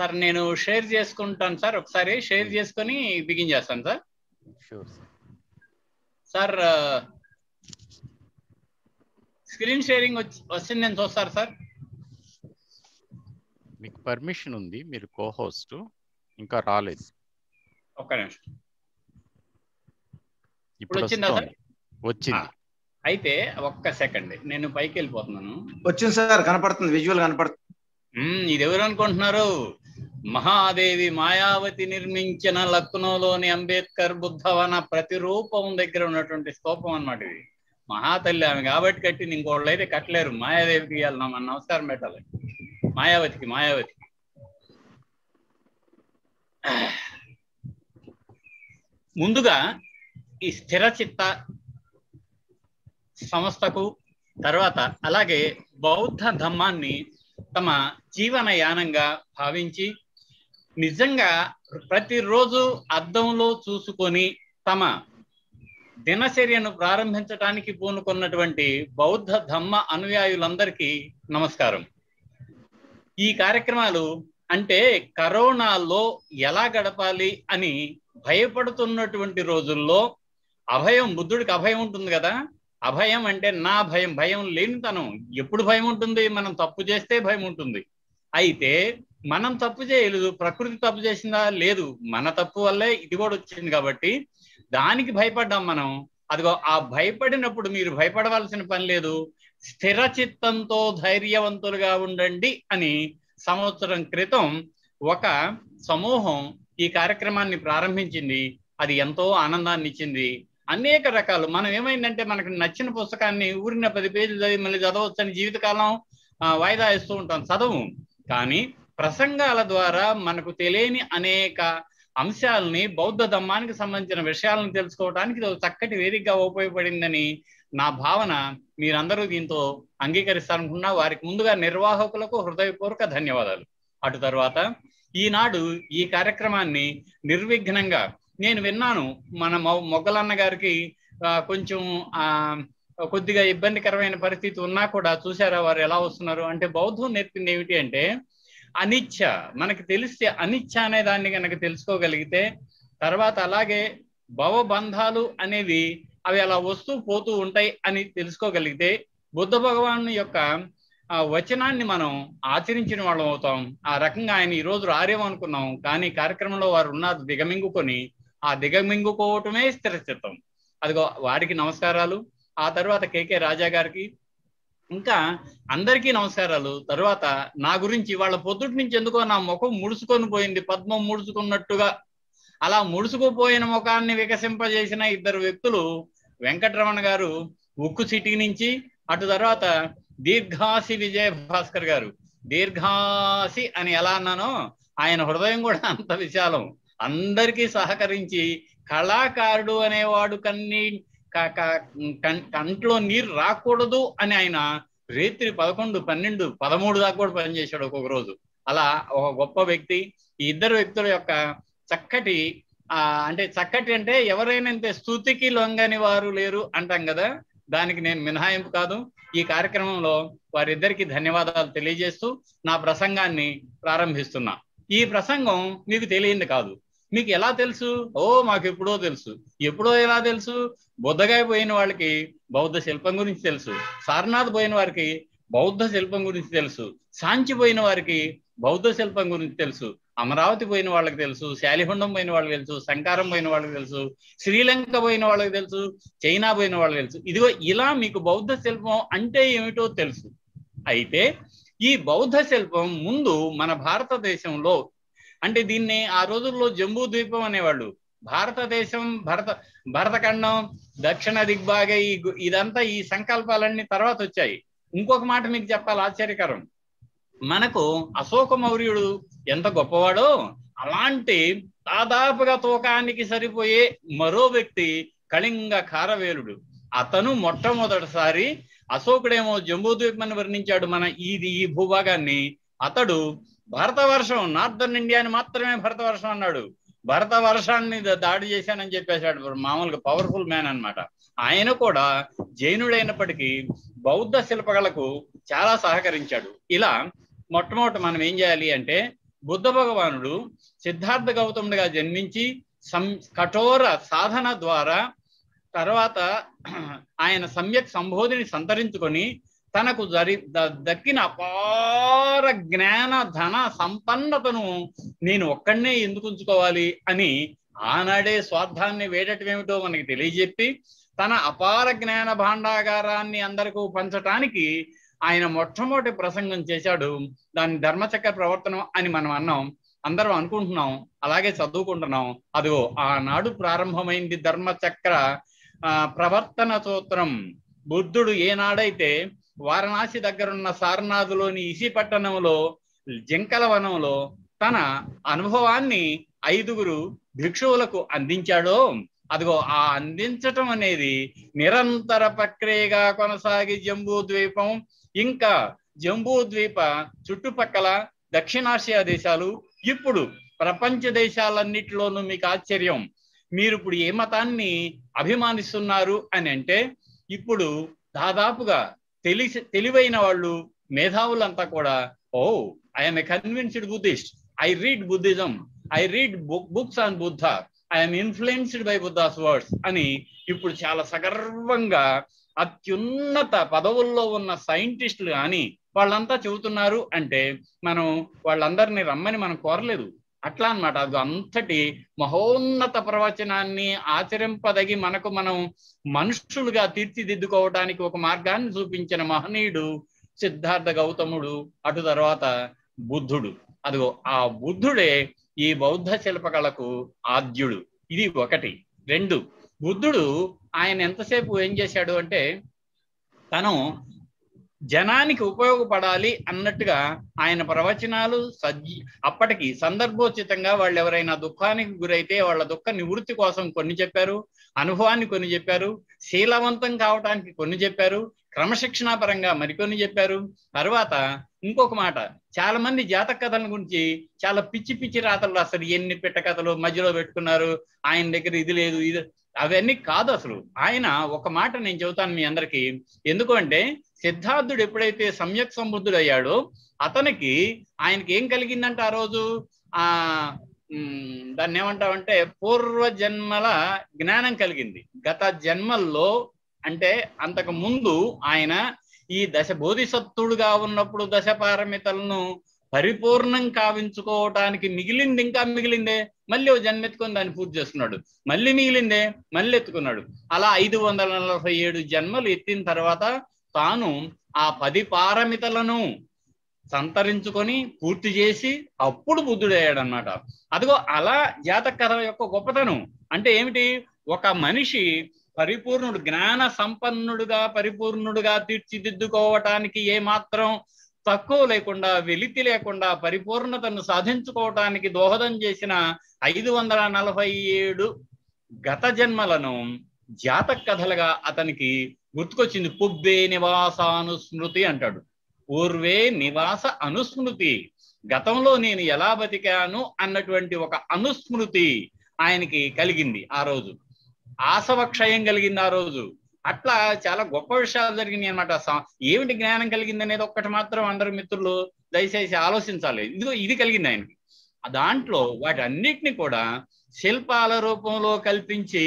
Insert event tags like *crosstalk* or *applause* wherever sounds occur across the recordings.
Sir నేను share చేసుకుంటాను sir ఒకసారి షేర్ hmm. చేసుకొని బిగించేస్తాను sir sure sir screen sharing వచ్చింది నేను చూస్తారు సార్ మీకు పర్మిషన్ ఉంది మీరు కో హోస్ట్ ఇంకా రాలేదు ఒక్క నిమిషం ఇప్పుడు వచ్చిందా సార్ వచ్చింది అయితే ఒక్క సెకండ్ నేను పైకి వెళ్ళిపోతున్నాను వచ్చింది సార్ కనపడుతుంది విజువల్ కనపడుతుంది ఇది ఎవరు అనుకుంటున్నారు మహాదేవి మాయావతి నిర్మించిన లక్నోలోని అంబేద్కర్ బుద్ధవన ప్రతిరూపం దగ్గర ఉన్నటువంటి స్తూపం అనమాట ఇది మహాతల్లి ఆమె కాబట్టి కట్టి ఇంకోళ్ళు అయితే కట్టలేరు మాయాదేవికి ఇవ్వాలి మన నమస్కారం పెట్టాలి మాయావతికి మాయావతి ముందుగా ఈ స్థిర చిత్త సంస్థకు తర్వాత అలాగే బౌద్ధ ధమ్మాన్ని తమ జీవన యానంగా భావించి నిజంగా ప్రతిరోజు అద్దంలో చూసుకొని తమ దినచర్యను ప్రారంభించడానికి పూనుకున్నటువంటి బౌద్ధ ధమ్మ అనుయాయులందరికీ నమస్కారం ఈ కార్యక్రమాలు అంటే కరోనాలో ఎలా గడపాలి అని భయపడుతున్నటువంటి రోజుల్లో అభయం బుద్ధుడికి అభయం ఉంటుంది కదా అభయం అంటే నా భయం భయం లేని తనం ఎప్పుడు భయం ఉంటుంది మనం తప్పు చేస్తే భయం ఉంటుంది అయితే మనం తప్పు చేయలేదు ప్రకృతి తప్పు చేసిందా లేదు మన తప్పు వల్లే ఇది కూడా వచ్చింది కాబట్టి దానికి భయపడ్డాం మనం అదిగో ఆ భయపడినప్పుడు మీరు భయపడవలసిన పని లేదు స్థిర చిత్తంతో ధైర్యవంతులుగా ఉండండి అని సంవత్సరం క్రితం ఒక సమూహం ఈ కార్యక్రమాన్ని ప్రారంభించింది అది ఎంతో ఆనందాన్ని ఇచ్చింది అనేక రకాలు మనం ఏమైందంటే మనకు నచ్చిన పుస్తకాన్ని ఊరిన పది పేజీలు చదివి మళ్ళీ అని జీవితకాలం వాయిదా ఇస్తూ ఉంటాం చదవు కానీ ప్రసంగాల ద్వారా మనకు తెలియని అనేక అంశాలని బౌద్ధ ధమ్మానికి సంబంధించిన విషయాలను తెలుసుకోవడానికి చక్కటి వేదికగా ఉపయోగపడిందని నా భావన మీరందరూ దీంతో అంగీకరిస్తారనుకున్నా వారికి ముందుగా నిర్వాహకులకు హృదయపూర్వక ధన్యవాదాలు అటు తర్వాత ఈనాడు ఈ కార్యక్రమాన్ని నిర్విఘ్నంగా నేను విన్నాను మన మొగ్గలన్న గారికి కొంచెం ఆ కొద్దిగా ఇబ్బందికరమైన పరిస్థితి ఉన్నా కూడా చూసారా వారు ఎలా వస్తున్నారు అంటే బౌద్ధం నేర్పింది ఏమిటి అంటే అనిచ్ఛ మనకి తెలిస్తే అనిచ్ఛ అనే దాన్ని కనుక తెలుసుకోగలిగితే తర్వాత అలాగే భవబంధాలు అనేవి అవి అలా వస్తూ పోతూ ఉంటాయి అని తెలుసుకోగలిగితే బుద్ధ భగవాను యొక్క ఆ వచనాన్ని మనం ఆచరించిన వాళ్ళం అవుతాం ఆ రకంగా ఆయన ఈ రోజు రారేమో అనుకున్నాం కానీ కార్యక్రమంలో వారు ఉన్నారు దిగమింగుకొని ఆ దిగమింగుకోవటమే స్థిరచిత్తం అదిగో వారికి నమస్కారాలు ఆ తర్వాత కేకే రాజా గారికి ఇంకా అందరికీ నమస్కారాలు తర్వాత నా గురించి వాళ్ళ పొద్దుటి నుంచి ఎందుకో నా ముఖం ముడుచుకొని పోయింది పద్మం ముడుచుకున్నట్టుగా అలా ముడుచుకుపోయిన ముఖాన్ని వికసింపజేసిన ఇద్దరు వ్యక్తులు వెంకటరమణ గారు ఉక్కు సిటీ నుంచి అటు తర్వాత దీర్ఘాసి విజయ భాస్కర్ గారు దీర్ఘాసి అని ఎలా అన్నానో ఆయన హృదయం కూడా అంత విశాలం అందరికీ సహకరించి కళాకారుడు అనేవాడు కన్నీ కంట్లో నీరు రాకూడదు అని ఆయన రేత్రి పదకొండు పన్నెండు పదమూడు దాకా కూడా పనిచేశాడు ఒక్కొక్క రోజు అలా ఒక గొప్ప వ్యక్తి ఈ ఇద్దరు వ్యక్తుల యొక్క చక్కటి ఆ అంటే చక్కటి అంటే ఎవరైనా స్థుతికి లొంగని వారు లేరు అంటాం కదా దానికి నేను మినహాయింపు కాదు ఈ కార్యక్రమంలో వారిద్దరికి ధన్యవాదాలు తెలియజేస్తూ నా ప్రసంగాన్ని ప్రారంభిస్తున్నా ఈ ప్రసంగం మీకు తెలియంది కాదు మీకు ఎలా తెలుసు ఓ మాకు ఎప్పుడో తెలుసు ఎప్పుడో ఎలా తెలుసు బుద్ధగాయ పోయిన వాళ్ళకి బౌద్ధ శిల్పం గురించి తెలుసు సారనాథ్ పోయిన వారికి బౌద్ధ శిల్పం గురించి తెలుసు సాంచి పోయిన వారికి బౌద్ధ శిల్పం గురించి తెలుసు అమరావతి పోయిన వాళ్ళకి తెలుసు శాలిహుండం పోయిన వాళ్ళకి తెలుసు శంకారం పోయిన వాళ్ళకి తెలుసు శ్రీలంక పోయిన వాళ్ళకి తెలుసు చైనా పోయిన వాళ్ళకి తెలుసు ఇదిగో ఇలా మీకు బౌద్ధ శిల్పం అంటే ఏమిటో తెలుసు అయితే ఈ బౌద్ధ శిల్పం ముందు మన భారతదేశంలో అంటే దీన్ని ఆ రోజుల్లో జంబూ ద్వీపం అనేవాళ్ళు భారతదేశం భరత భరతఖండం దక్షిణ దిగ్భాగ ఈ ఇదంతా ఈ సంకల్పాలన్నీ తర్వాత వచ్చాయి ఇంకొక మాట మీకు చెప్పాలి ఆశ్చర్యకరం మనకు అశోక మౌర్యుడు ఎంత గొప్పవాడో అలాంటి దాదాపుగా తూకానికి సరిపోయే మరో వ్యక్తి కళింగ కారవేలుడు అతను మొట్టమొదటిసారి అశోకుడేమో జంబూద్వీపం అని వర్ణించాడు మన ఇది ఈ భూభాగాన్ని అతడు భారతవర్షం ఇండియా అని మాత్రమే భరతవర్షం అన్నాడు భరత వర్షాన్ని దాడి చేశానని చెప్పేశాడు మామూలుగా పవర్ఫుల్ మ్యాన్ అనమాట ఆయన కూడా జైనుడైనప్పటికీ బౌద్ధ శిల్పకళకు చాలా సహకరించాడు ఇలా మొట్టమొదటి మనం ఏం చేయాలి అంటే బుద్ధ భగవానుడు సిద్ధార్థ గౌతముడిగా జన్మించి సం కఠోర సాధన ద్వారా తర్వాత ఆయన సమ్యక్ సంబోధిని సంతరించుకొని తనకు జరి దక్కిన అపార జ్ఞాన ధన సంపన్నతను నేను ఒక్కడనే ఎందుకు ఉంచుకోవాలి అని ఆనాడే స్వార్థాన్ని ఏమిటో మనకి తెలియజెప్పి తన అపార జ్ఞాన భాండాగారాన్ని అందరికీ పంచటానికి ఆయన మొట్టమొదటి ప్రసంగం చేశాడు దాని ధర్మచక్ర ప్రవర్తనం అని మనం అన్నాం అందరం అనుకుంటున్నాం అలాగే చదువుకుంటున్నాం అదిగో ఆనాడు ప్రారంభమైంది ధర్మచక్ర ప్రవర్తన సూత్రం బుద్ధుడు ఏనాడైతే వారణాసి దగ్గరున్న సారనాథులోని పట్టణంలో జింకల వనంలో తన అనుభవాన్ని ఐదుగురు భిక్షువులకు అందించాడో అదిగో ఆ అందించటం అనేది నిరంతర ప్రక్రియగా కొనసాగి జంబూ ద్వీపం ఇంకా జంబూ ద్వీప చుట్టుపక్కల దక్షిణాసియా దేశాలు ఇప్పుడు ప్రపంచ దేశాలన్నిటిలోనూ మీకు ఆశ్చర్యం మీరు ఇప్పుడు ఏ మతాన్ని అభిమానిస్తున్నారు అని అంటే ఇప్పుడు దాదాపుగా తెలిసి తెలివైన వాళ్ళు మేధావులంతా కూడా oh I'm a convinced Buddhist I read Buddhism I read books on Buddha I'm influenced by Buddha's words అని ఇప్పుడు చాలా సగర్వంగా అత్యున్నత పదవుల్లో ఉన్న సైంటిస్టులు కానీ వాళ్ళంతా చెబుతున్నారు అంటే మనం వాళ్ళందరినీ రమ్మని మనం కోరలేదు అట్లా అనమాట అది అంతటి మహోన్నత ప్రవచనాన్ని ఆచరింపదగి మనకు మనం మనుషులుగా తీర్చిదిద్దుకోవటానికి ఒక మార్గాన్ని చూపించిన మహనీయుడు సిద్ధార్థ గౌతముడు అటు తర్వాత బుద్ధుడు అదిగో ఆ బుద్ధుడే ఈ బౌద్ధ శిల్పకళకు ఆద్యుడు ఇది ఒకటి రెండు బుద్ధుడు ఆయన ఎంతసేపు ఏం చేశాడు అంటే తను జనానికి ఉపయోగపడాలి అన్నట్టుగా ఆయన ప్రవచనాలు సజ్జి అప్పటికి సందర్భోచితంగా వాళ్ళు ఎవరైనా దుఃఖానికి గురైతే వాళ్ళ దుఃఖ నివృత్తి కోసం కొన్ని చెప్పారు అనుభవాన్ని కొన్ని చెప్పారు శీలవంతం కావటానికి కొన్ని చెప్పారు పరంగా మరికొన్ని చెప్పారు తర్వాత ఇంకొక మాట చాలా మంది జాతక కథల గురించి చాలా పిచ్చి పిచ్చి రాతలు అసలు ఎన్ని పిట్ట కథలు మధ్యలో పెట్టుకున్నారు ఆయన దగ్గర ఇది లేదు ఇది అవన్నీ కాదు అసలు ఆయన ఒక మాట నేను చెబుతాను మీ అందరికీ ఎందుకంటే సిద్ధార్థుడు ఎప్పుడైతే సమ్యక్ సమృద్ధుడయ్యాడో అతనికి ఆయనకి ఏం కలిగిందంట ఆ రోజు ఆ దాన్ని ఏమంటామంటే పూర్వ జన్మల జ్ఞానం కలిగింది గత జన్మల్లో అంటే అంతకు ముందు ఆయన ఈ దశ బోధిసత్తుడుగా ఉన్నప్పుడు దశ పారమితలను పరిపూర్ణం కావించుకోవటానికి మిగిలింది ఇంకా మిగిలిందే మళ్ళీ ఓ జన్మెత్తుకొని దాన్ని పూజ చేస్తున్నాడు మళ్ళీ మిగిలిందే మళ్ళీ ఎత్తుకున్నాడు అలా ఐదు వందల నలభై ఏడు జన్మలు ఎత్తిన తర్వాత తాను ఆ పది పారమితలను సంతరించుకొని పూర్తి చేసి అప్పుడు బుద్ధుడయ్యాడు అనమాట అదిగో అలా జాతక కథ యొక్క గొప్పతనం అంటే ఏమిటి ఒక మనిషి పరిపూర్ణుడు జ్ఞాన సంపన్నుడుగా పరిపూర్ణుడుగా తీర్చిదిద్దుకోవటానికి ఏ మాత్రం తక్కువ లేకుండా వెలితి లేకుండా పరిపూర్ణతను సాధించుకోవటానికి దోహదం చేసిన ఐదు వందల నలభై ఏడు గత జన్మలను జాతక కథలుగా అతనికి గుర్తుకొచ్చింది పుబ్బే నివాస అనుస్మృతి అంటాడు పూర్వే నివాస అనుస్మృతి గతంలో నేను ఎలా బతికాను అన్నటువంటి ఒక అనుస్మృతి ఆయనకి కలిగింది ఆ రోజు ఆసవక్షయం కలిగింది ఆ రోజు అట్లా చాలా గొప్ప విషయాలు జరిగినాయి అనమాట ఏమిటి జ్ఞానం కలిగింది అనేది ఒక్కటి మాత్రం అందరు మిత్రులు దయచేసి ఆలోచించాలి ఇదిగో ఇది కలిగింది ఆయనకి దాంట్లో వాటి అన్నిటిని కూడా శిల్పాల రూపంలో కల్పించి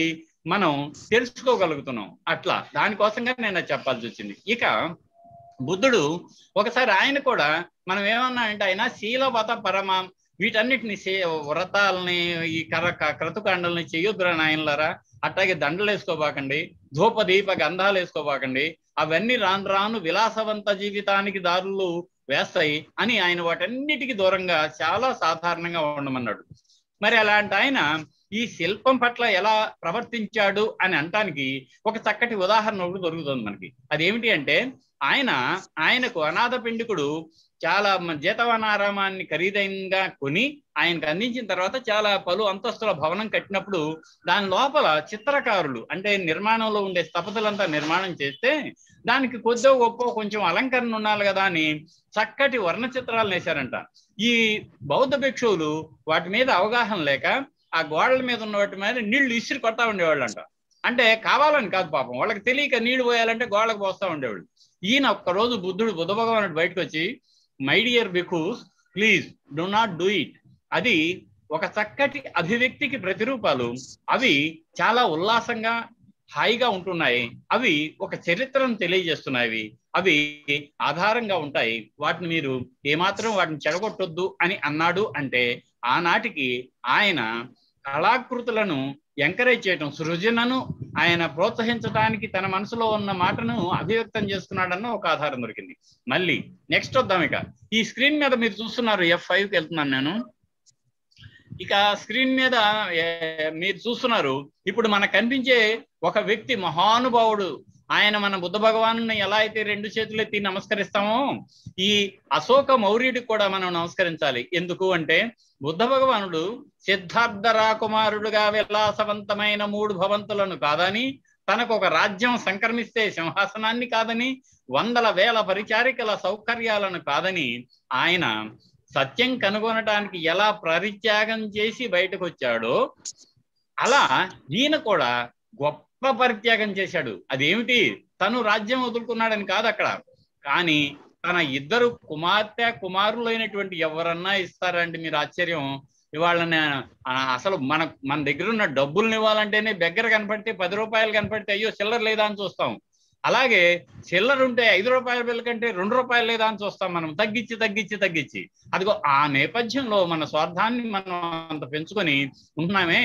మనం తెలుసుకోగలుగుతున్నాం అట్లా దానికోసంగా నేను చెప్పాల్సి వచ్చింది ఇక బుద్ధుడు ఒకసారి ఆయన కూడా మనం ఏమన్నా అంటే ఆయన శీలవత పరమ వీటన్నిటిని వ్రతాలని ఈ కర క్రతుకాండల్ని చేయొద్దురా నాయనలారా అట్లాగే దండలు వేసుకోబాకండి ధూప దీప గంధాలు వేసుకోబాకండి అవన్నీ రాను రాను విలాసవంత జీవితానికి దారులు వేస్తాయి అని ఆయన వాటన్నిటికీ దూరంగా చాలా సాధారణంగా ఉండమన్నాడు మరి అలాంటి ఆయన ఈ శిల్పం పట్ల ఎలా ప్రవర్తించాడు అని అంటానికి ఒక చక్కటి ఉదాహరణ ఒకటి దొరుకుతుంది మనకి అదేమిటి అంటే ఆయన ఆయనకు అనాథ పిండికుడు చాలా జీతవనారామాన్ని ఖరీదైనగా కొని ఆయనకు అందించిన తర్వాత చాలా పలు అంతస్తుల భవనం కట్టినప్పుడు దాని లోపల చిత్రకారులు అంటే నిర్మాణంలో ఉండే స్థపతులంతా నిర్మాణం చేస్తే దానికి కొద్దిగా గొప్ప కొంచెం అలంకరణ ఉండాలి కదా అని చక్కటి వర్ణ చిత్రాలు వేశారంట ఈ బౌద్ధ భిక్షువులు వాటి మీద అవగాహన లేక ఆ గోడల మీద ఉన్న వాటి మీద నీళ్లు ఇసిరి కొడతా ఉండేవాళ్ళు అంట అంటే కావాలని కాదు పాపం వాళ్ళకి తెలియక నీళ్లు పోయాలంటే గోడలకు పోస్తా ఉండేవాళ్ళు ఈయన ఒక్కరోజు బుద్ధుడు బుద్ధ భగవానుడు బయటకు వచ్చి my dear bhikkhus please do not do it అది ఒక చక్కటి అభివ్యక్తికి ప్రతిరూపాలు అవి చాలా ఉల్లాసంగా హాయిగా ఉంటున్నాయి అవి ఒక చరిత్రను తెలియజేస్తున్నాయి అవి ఆధారంగా ఉంటాయి వాటిని మీరు ఏమాత్రం వాటిని చెడగొట్టొద్దు అని అన్నాడు అంటే ఆనాటికి ఆయన కళాకృతులను ఎంకరేజ్ చేయటం సృజనను ఆయన ప్రోత్సహించడానికి తన మనసులో ఉన్న మాటను అభివ్యక్తం చేస్తున్నాడన్న ఒక ఆధారం దొరికింది మళ్ళీ నెక్స్ట్ వద్దాం ఇక ఈ స్క్రీన్ మీద మీరు చూస్తున్నారు ఎఫ్ ఫైవ్ కి వెళ్తున్నాను నేను ఇక స్క్రీన్ మీద మీరు చూస్తున్నారు ఇప్పుడు మనకు కనిపించే ఒక వ్యక్తి మహానుభావుడు ఆయన మన బుద్ధ భగవాను ఎలా అయితే రెండు చేతులు ఎత్తి నమస్కరిస్తామో ఈ అశోక మౌర్యుడికి కూడా మనం నమస్కరించాలి ఎందుకు అంటే బుద్ధ భగవానుడు సిద్ధార్థ రాకుమారుడుగా విలాసవంతమైన మూడు భవంతులను కాదని తనకు ఒక రాజ్యం సంక్రమిస్తే సింహాసనాన్ని కాదని వందల వేల పరిచారికల సౌకర్యాలను కాదని ఆయన సత్యం కనుగొనటానికి ఎలా పరిత్యాగం చేసి బయటకు వచ్చాడో అలా ఈయన కూడా గొప్ప పరిత్యాగం చేశాడు అదేమిటి తను రాజ్యం వదులుకున్నాడని కాదు అక్కడ కానీ తన ఇద్దరు కుమార్తె కుమారులైనటువంటి ఎవరన్నా ఇస్తారండి మీరు ఆశ్చర్యం ఇవాళ అసలు మన మన దగ్గర ఉన్న డబ్బుల్ని ఇవ్వాలంటేనే దగ్గర కనపడితే పది రూపాయలు కనపడితే అయ్యో చిల్లర లేదా అని చూస్తాం అలాగే చిల్లర ఉంటే ఐదు రూపాయల బిల్ కంటే రెండు రూపాయలు లేదా అని చూస్తాం మనం తగ్గించి తగ్గించి తగ్గించి అదిగో ఆ నేపథ్యంలో మన స్వార్థాన్ని మనం అంత పెంచుకొని ఉంటున్నామే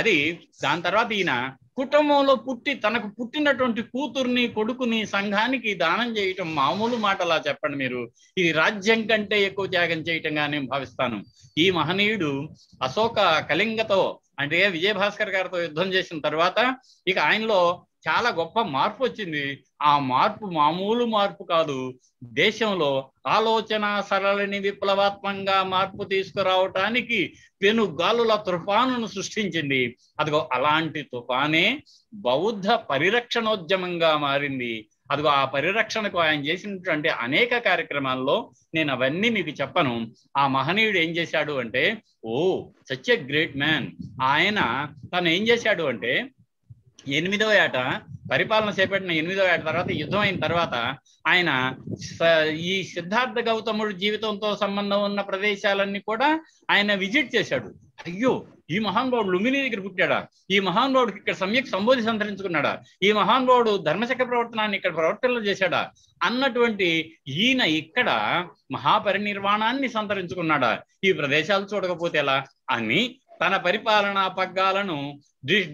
అది దాని తర్వాత ఈయన కుటుంబంలో పుట్టి తనకు పుట్టినటువంటి కూతుర్ని కొడుకుని సంఘానికి దానం చేయటం మామూలు మాటలా చెప్పండి మీరు ఇది రాజ్యం కంటే ఎక్కువ త్యాగం చేయటంగా నేను భావిస్తాను ఈ మహనీయుడు అశోక కళింగతో అంటే విజయభాస్కర్ గారితో యుద్ధం చేసిన తర్వాత ఇక ఆయనలో చాలా గొప్ప మార్పు వచ్చింది ఆ మార్పు మామూలు మార్పు కాదు దేశంలో ఆలోచన సరళిని విప్లవాత్మకంగా మార్పు తీసుకురావటానికి పెను గాలుల తుఫానును సృష్టించింది అదిగో అలాంటి తుఫానే బౌద్ధ పరిరక్షణోద్యమంగా మారింది అదిగో ఆ పరిరక్షణకు ఆయన చేసినటువంటి అనేక కార్యక్రమాల్లో నేను అవన్నీ మీకు చెప్పను ఆ మహనీయుడు ఏం చేశాడు అంటే oh such a great man ఆయన తను ఏం చేశాడు అంటే ఎనిమిదో ఏట పరిపాలన చేపట్టిన ఎనిమిదో ఏట తర్వాత యుద్ధం అయిన తర్వాత ఆయన ఈ సిద్ధార్థ గౌతముడు జీవితంతో సంబంధం ఉన్న ప్రదేశాలన్నీ కూడా ఆయన విజిట్ చేశాడు అయ్యో ఈ మహానుభావుడు లుమిని దగ్గర పుట్టాడా ఈ మహానుభావుడికి ఇక్కడ సమ్యక్ సంబోధి సంతరించుకున్నాడా ఈ మహానుభావుడు ధర్మచక్ర ప్రవర్తనాన్ని ఇక్కడ ప్రవర్తనలు చేశాడా అన్నటువంటి ఈయన ఇక్కడ మహాపరినిర్వాణాన్ని సంతరించుకున్నాడా ఈ ప్రదేశాలు చూడకపోతే ఎలా అని తన పరిపాలనా పగ్గాలను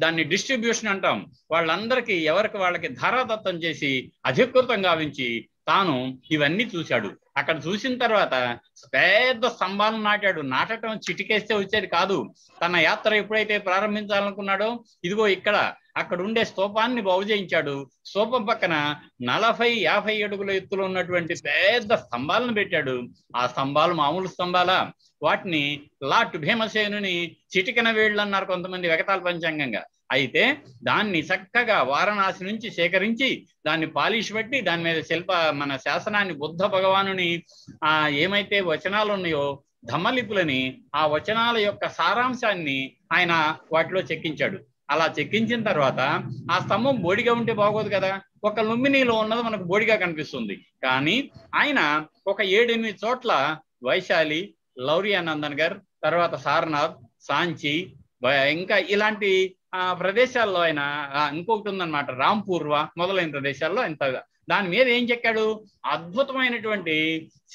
దాన్ని డిస్ట్రిబ్యూషన్ అంటాం వాళ్ళందరికీ ఎవరికి వాళ్ళకి ధారాదత్తం చేసి అధికృతం గావించి తాను ఇవన్నీ చూశాడు అక్కడ చూసిన తర్వాత పెద్ద స్తంభాలను నాటాడు నాటడం చిటికేస్తే వచ్చేది కాదు తన యాత్ర ఎప్పుడైతే ప్రారంభించాలనుకున్నాడో ఇదిగో ఇక్కడ అక్కడ ఉండే స్తూపాన్ని బాగు చేయించాడు స్తూపం పక్కన నలభై యాభై అడుగుల ఎత్తులో ఉన్నటువంటి పెద్ద స్తంభాలను పెట్టాడు ఆ స్తంభాలు మామూలు స్తంభాల వాటిని లాట్ భీమసేనుని చిటికన వేళ్ళు అన్నారు కొంతమంది వెగతాల పంచాంగంగా అయితే దాన్ని చక్కగా వారణాసి నుంచి సేకరించి దాన్ని పాలిష్ పెట్టి దాని మీద శిల్ప మన శాసనాన్ని బుద్ధ భగవానుని ఆ ఏమైతే వచనాలు ఉన్నాయో ధమ్మలిపులని ఆ వచనాల యొక్క సారాంశాన్ని ఆయన వాటిలో చెక్కించాడు అలా చెక్కించిన తర్వాత ఆ స్తంభం బోడిగా ఉంటే బాగోదు కదా ఒక లుమ్మినీలో ఉన్నది మనకు బోడిగా కనిపిస్తుంది కానీ ఆయన ఒక ఏడెనిమిది చోట్ల వైశాలి లౌరియానందన్ గారు తర్వాత సారనాథ్ సాంచి ఇంకా ఇలాంటి ప్రదేశాల్లో ఆయన ఇంకొకటి ఉందన్నమాట రాంపూర్వ మొదలైన ప్రదేశాల్లో ఆయన దాని మీద ఏం చెక్కాడు అద్భుతమైనటువంటి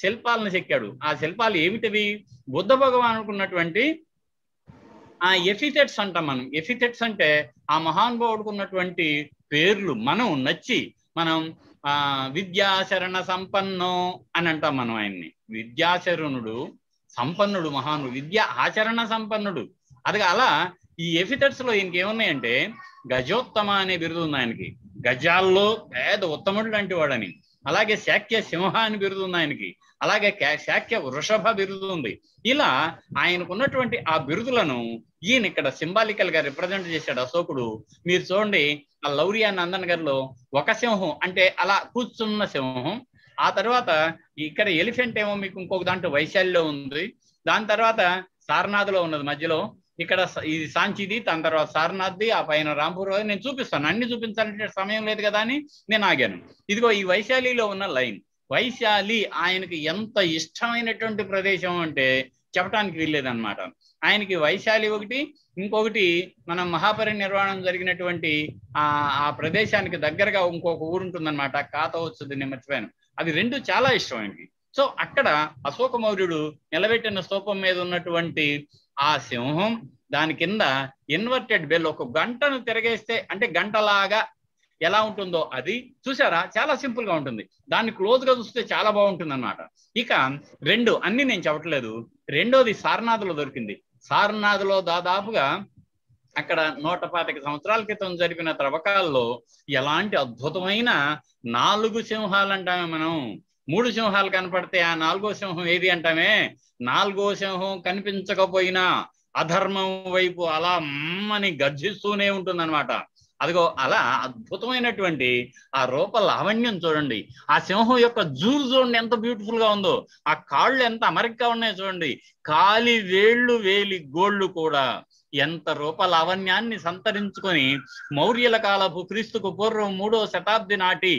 శిల్పాలను చెక్కాడు ఆ శిల్పాలు ఏమిటివి బుద్ధ భగవానుకున్నటువంటి ఆ ఎఫిథెట్స్ అంట మనం ఎఫిథెట్స్ అంటే ఆ మహానుభావుడికి ఉన్నటువంటి పేర్లు మనం నచ్చి మనం ఆ విద్యాశరణ సంపన్నో అని అంటాం మనం ఆయన్ని విద్యాశరణుడు సంపన్నుడు మహానుడు విద్య ఆచరణ సంపన్నుడు అది అలా ఈ ఎఫిథెట్స్ లో ఇంకేమున్నాయంటే గజోత్తమ అనే బిరుదు ఉంది ఆయనకి గజాల్లో పేద ఉత్తముడు లాంటి వాడని అలాగే శాక్య సింహ అని బిరుదు ఉంది ఆయనకి అలాగే శాక్య వృషభ బిరుదు ఉంది ఇలా ఆయనకున్నటువంటి ఆ బిరుదులను ఈయన ఇక్కడ సింబాలికల్ గా రిప్రజెంట్ చేశాడు అశోకుడు మీరు చూడండి ఆ లౌరియా నందన్ గారిలో ఒక సింహం అంటే అలా కూర్చున్న సింహం ఆ తర్వాత ఇక్కడ ఎలిఫెంట్ ఏమో మీకు ఇంకొక దాంట్లో వైశాల్యలో ఉంది దాని తర్వాత లో ఉన్నది మధ్యలో ఇక్కడ ఇది సాంచిది దాని తర్వాత సారనాథ్ది ఆ పైన రాంపూర్ నేను చూపిస్తాను అన్ని చూపించాలంటే సమయం లేదు కదా అని నేను ఆగాను ఇదిగో ఈ వైశాలిలో ఉన్న లైన్ వైశాలి ఆయనకి ఎంత ఇష్టమైనటువంటి ప్రదేశం అంటే చెప్పడానికి వీల్లేదన్నమాట ఆయనకి వైశాలి ఒకటి ఇంకొకటి మన మహాపరినిర్వాణం జరిగినటువంటి ఆ ఆ ప్రదేశానికి దగ్గరగా ఇంకొక ఊరు ఉంటుందన్నమాట కాతవచ్చు నేను మర్చిపోయాను అది రెండు చాలా ఇష్టం ఆయనకి సో అక్కడ అశోకమౌర్యుడు నిలబెట్టిన స్తూపం మీద ఉన్నటువంటి ఆ సింహం దాని కింద ఇన్వర్టెడ్ బెల్ ఒక గంటను తిరగేస్తే అంటే గంటలాగా ఎలా ఉంటుందో అది చూసారా చాలా సింపుల్ గా ఉంటుంది దాన్ని క్లోజ్ గా చూస్తే చాలా బాగుంటుంది అనమాట ఇక రెండు అన్ని నేను చెప్పట్లేదు రెండోది సారనాథ్లో దొరికింది సారనాథ్లో దాదాపుగా అక్కడ నూట పాతిక సంవత్సరాల క్రితం జరిపిన త్రవ్వకాల్లో ఎలాంటి అద్భుతమైన నాలుగు సింహాలు అంటామే మనం మూడు సింహాలు కనపడితే ఆ నాలుగో సింహం ఏది అంటామే నాలుగో సింహం కనిపించకపోయినా అధర్మం వైపు అలా అమ్మని గర్జిస్తూనే ఉంటుందన్నమాట అదిగో అలా అద్భుతమైనటువంటి ఆ రూప లావణ్యం చూడండి ఆ సింహం యొక్క జూరు చూడండి ఎంత బ్యూటిఫుల్ గా ఉందో ఆ కాళ్ళు ఎంత అమరికగా ఉన్నాయో చూడండి కాలి వేళ్ళు వేలి గోళ్ళు కూడా ఎంత రూప లావణ్యాన్ని సంతరించుకొని మౌర్యుల కాలపు క్రీస్తుకు పూర్వం మూడో శతాబ్ది నాటి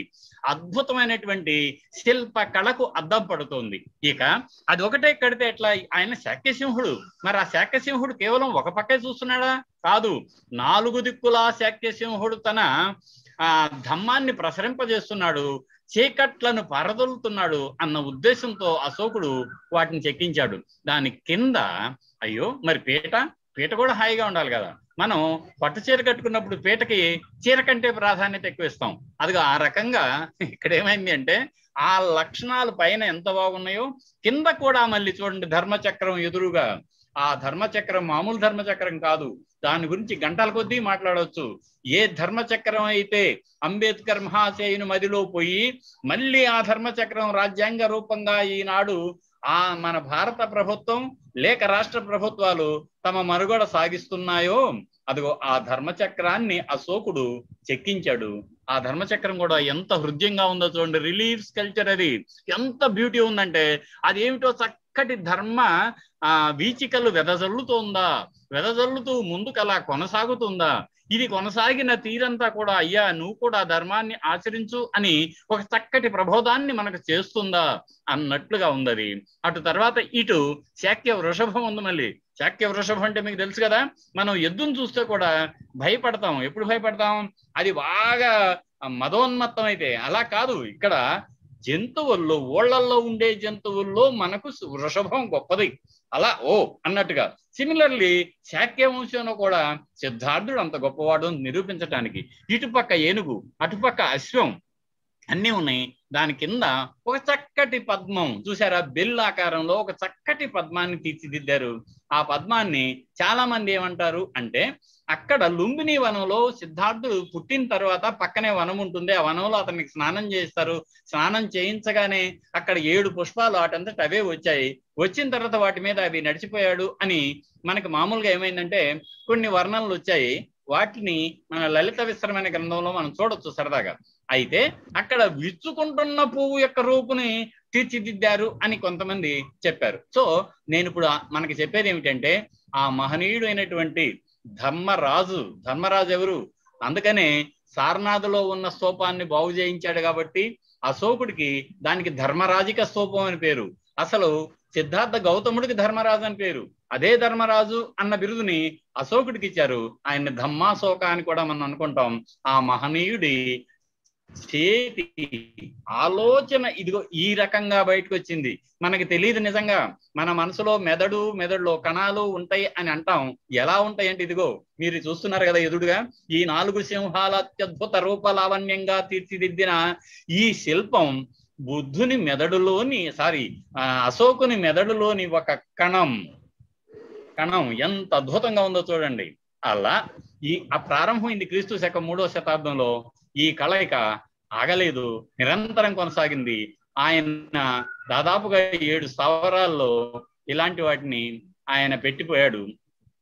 అద్భుతమైనటువంటి శిల్ప కళకు అద్దం పడుతోంది ఇక అది ఒకటే కడితే ఎట్లా ఆయన శాక్యసింహుడు మరి ఆ శాక్యసింహుడు కేవలం ఒక పక్కే చూస్తున్నాడా కాదు నాలుగు దిక్కులా శాక్యసింహుడు తన ఆ ధమ్మాన్ని ప్రసరింపజేస్తున్నాడు చీకట్లను పరదొలుతున్నాడు అన్న ఉద్దేశంతో అశోకుడు వాటిని చెక్కించాడు దాని కింద అయ్యో మరి పీట పీట కూడా హాయిగా ఉండాలి కదా మనం పట్టు చీర కట్టుకున్నప్పుడు పీటకి చీర కంటే ప్రాధాన్యత ఎక్కువ ఇస్తాం అది ఆ రకంగా ఇక్కడ ఏమైంది అంటే ఆ లక్షణాలు పైన ఎంత బాగున్నాయో కింద కూడా మళ్ళీ చూడండి ధర్మచక్రం ఎదురుగా ఆ ధర్మచక్రం మామూలు ధర్మచక్రం కాదు దాని గురించి గంటల కొద్దీ మాట్లాడవచ్చు ఏ ధర్మచక్రం అయితే అంబేద్కర్ మహాశయుని మదిలో పోయి మళ్ళీ ఆ ధర్మచక్రం రాజ్యాంగ రూపంగా ఈనాడు ఆ మన భారత ప్రభుత్వం లేక రాష్ట్ర ప్రభుత్వాలు తమ మరుగడ సాగిస్తున్నాయో అదిగో ఆ ధర్మచక్రాన్ని అశోకుడు చెక్కించాడు ఆ ధర్మచక్రం కూడా ఎంత హృదయంగా ఉందో చూడండి రిలీఫ్స్ కల్చర్ అది ఎంత బ్యూటీ ఉందంటే అది ఏమిటో చక్కటి ధర్మ ఆ వీచికలు వెదజల్లుతుందా వెదజల్లుతూ ముందుకు అలా కొనసాగుతుందా ఇది కొనసాగిన తీరంతా కూడా అయ్యా నువ్వు కూడా ధర్మాన్ని ఆచరించు అని ఒక చక్కటి ప్రబోధాన్ని మనకు చేస్తుందా అన్నట్లుగా ఉంది అటు తర్వాత ఇటు శాక్య వృషభం ఉంది మళ్ళీ శాక్య వృషభం అంటే మీకు తెలుసు కదా మనం ఎద్దును చూస్తే కూడా భయపడతాం ఎప్పుడు భయపడతాం అది బాగా మదోన్మత్తం అయితే అలా కాదు ఇక్కడ జంతువుల్లో ఓళ్లల్లో ఉండే జంతువుల్లో మనకు వృషభం గొప్పది అలా ఓ అన్నట్టుగా సిమిలర్లీ శాక్య వంశంలో కూడా సిద్ధార్థుడు అంత గొప్పవాడు నిరూపించడానికి ఇటుపక్క ఏనుగు అటుపక్క అశ్వం అన్నీ ఉన్నాయి దాని కింద ఒక చక్కటి పద్మం చూసారా బెల్ ఆకారంలో ఒక చక్కటి పద్మాన్ని తీర్చిదిద్దారు ఆ పద్మాన్ని చాలా మంది ఏమంటారు అంటే అక్కడ లుంబిని వనంలో సిద్ధార్థుడు పుట్టిన తర్వాత పక్కనే వనం ఉంటుంది ఆ వనంలో అతనికి స్నానం చేస్తారు స్నానం చేయించగానే అక్కడ ఏడు పుష్పాలు అటంతటి అవే వచ్చాయి వచ్చిన తర్వాత వాటి మీద అవి నడిచిపోయాడు అని మనకి మామూలుగా ఏమైందంటే కొన్ని వర్ణనలు వచ్చాయి వాటిని మన లలిత విస్తరమైన గ్రంథంలో మనం చూడొచ్చు సరదాగా అయితే అక్కడ విచ్చుకుంటున్న పువ్వు యొక్క రూపుని తీర్చిదిద్దారు అని కొంతమంది చెప్పారు సో నేను ఇప్పుడు మనకి చెప్పేది ఏమిటంటే ఆ మహనీయుడు అయినటువంటి ధర్మరాజు ధర్మరాజు ఎవరు అందుకనే సారనాథులో ఉన్న స్తూపాన్ని బాగు చేయించాడు కాబట్టి అశోకుడికి దానికి ధర్మరాజిక స్తూపం అని పేరు అసలు సిద్ధార్థ గౌతముడికి ధర్మరాజు అని పేరు అదే ధర్మరాజు అన్న బిరుదుని అశోకుడికి ఇచ్చారు ఆయన్ని ధమ్మాశోక అని కూడా మనం అనుకుంటాం ఆ మహనీయుడి చేతి ఆలోచన ఇదిగో ఈ రకంగా బయటకు వచ్చింది మనకి తెలియదు నిజంగా మన మనసులో మెదడు మెదడులో కణాలు ఉంటాయి అని అంటాం ఎలా ఉంటాయి అంటే ఇదిగో మీరు చూస్తున్నారు కదా ఎదుడుగా ఈ నాలుగు సింహాల అత్యద్భుత రూప లావణ్యంగా తీర్చిదిద్దిన ఈ శిల్పం బుద్ధుని మెదడులోని సారీ అశోకుని మెదడులోని ఒక కణం కణం ఎంత అద్భుతంగా ఉందో చూడండి అలా ఈ ఆ ప్రారంభమైంది క్రీస్తు శక మూడవ శతాబ్దంలో ఈ కలయిక ఆగలేదు నిరంతరం కొనసాగింది ఆయన దాదాపుగా ఏడు స్థావరాల్లో ఇలాంటి వాటిని ఆయన పెట్టిపోయాడు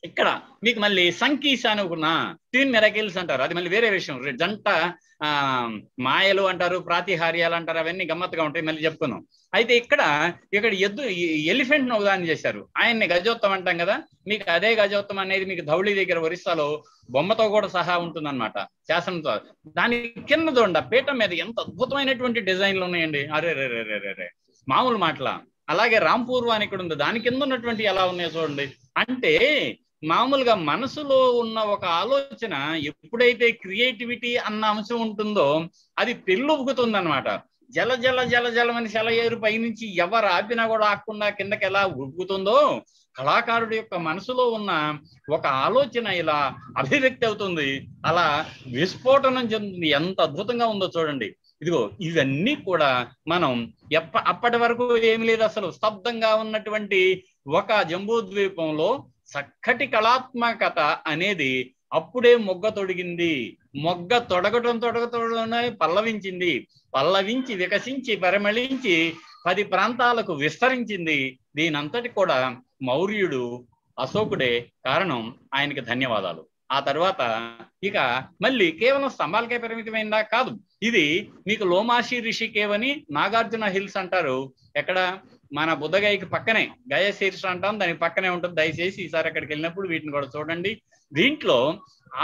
ఇక్కడ మీకు మళ్ళీ సంకీస అనుకున్న టీన్ మెరకిల్స్ అంటారు అది మళ్ళీ వేరే విషయం జంట ఆ మాయలు అంటారు ప్రాతిహార్యాలు అంటారు అవన్నీ గమ్మత్తుగా ఉంటాయి మళ్ళీ చెప్పుకున్నాం అయితే ఇక్కడ ఇక్కడ ఎద్దు ఎలిఫెంట్ ను ఉదాహరణ చేశారు ఆయన్ని గజోత్తం అంటాం కదా మీకు అదే గజోత్తం అనేది మీకు ధౌళి దగ్గర ఒరిస్సాలో బొమ్మతో కూడా సహా ఉంటుందన్నమాట శాసనంతో దాని కింద దొండ పీఠం మీద ఎంత అద్భుతమైనటువంటి డిజైన్లు ఉన్నాయండి అరే రే రే రే రే మామూలు మాటల అలాగే రాంపూర్వానికి ఇక్కడ ఉంది దాని కింద ఉన్నటువంటి ఎలా ఉన్నాయో చూడండి అంటే మామూలుగా మనసులో ఉన్న ఒక ఆలోచన ఎప్పుడైతే క్రియేటివిటీ అన్న అంశం ఉంటుందో అది పెళ్ళుబుకుతుంది అనమాట జల జల జల జలమని ఏరు పైనుంచి ఎవరు ఆపినా కూడా ఆకుండా కిందకి ఎలా ఉబ్బుతుందో కళాకారుడి యొక్క మనసులో ఉన్న ఒక ఆలోచన ఇలా అభివ్యక్తి అవుతుంది అలా విస్ఫోటనం చెందుతుంది ఎంత అద్భుతంగా ఉందో చూడండి ఇదిగో ఇవన్నీ కూడా మనం ఎప్ప అప్పటి వరకు ఏమి లేదు అసలు స్తబ్దంగా ఉన్నటువంటి ఒక ద్వీపంలో చక్కటి కళాత్మకత అనేది అప్పుడే మొగ్గ తొడిగింది మొగ్గ తొడగటం తొడగతోనే పల్లవించింది పల్లవించి వికసించి పరిమళించి పది ప్రాంతాలకు విస్తరించింది దీనంతటి కూడా మౌర్యుడు అశోకుడే కారణం ఆయనకి ధన్యవాదాలు ఆ తర్వాత ఇక మళ్ళీ కేవలం స్తంభాలకే పరిమితమైందా కాదు ఇది మీకు లోమాషి రిషి కేవని నాగార్జున హిల్స్ అంటారు ఎక్కడ మన బుద్ధగయకి పక్కనే గయ శీర్ష అంటాం దానికి పక్కనే ఉంటుంది దయచేసి ఈసారి అక్కడికి వెళ్ళినప్పుడు వీటిని కూడా చూడండి దీంట్లో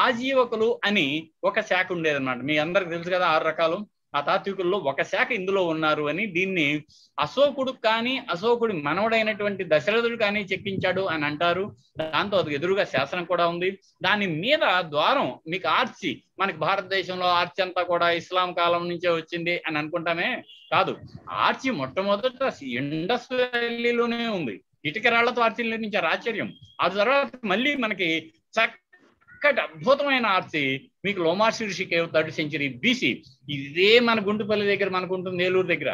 ఆజీవకులు అని ఒక శాఖ ఉండేదన్నమాట మీ అందరికి తెలుసు కదా ఆరు రకాలు ఆ తాత్వికుల్లో ఒక శాఖ ఇందులో ఉన్నారు అని దీన్ని అశోకుడు కానీ అశోకుడి మనవడైనటువంటి దశరథుడు కానీ చెప్పించాడు అని అంటారు దాంతో అది ఎదురుగా శాసనం కూడా ఉంది దాని మీద ద్వారం మీకు ఆర్చి మనకి భారతదేశంలో ఆర్చి అంతా కూడా ఇస్లాం కాలం నుంచే వచ్చింది అని అనుకుంటామే కాదు ఆర్చి మొట్టమొదట ఇండస్ వ్యాలీలోనే ఉంది ఇటుకరాళ్లతో ఆర్చి నిర్మించారు ఆశ్చర్యం ఆ తర్వాత మళ్ళీ మనకి చక్క చక్కటి అద్భుతమైన ఆర్తి మీకు లోమాసి ఋషి కేవ్ థర్డ్ సెంచరీ బీసీ ఇదే మన గుండుపల్లి దగ్గర ఉంటుంది ఏలూరు దగ్గర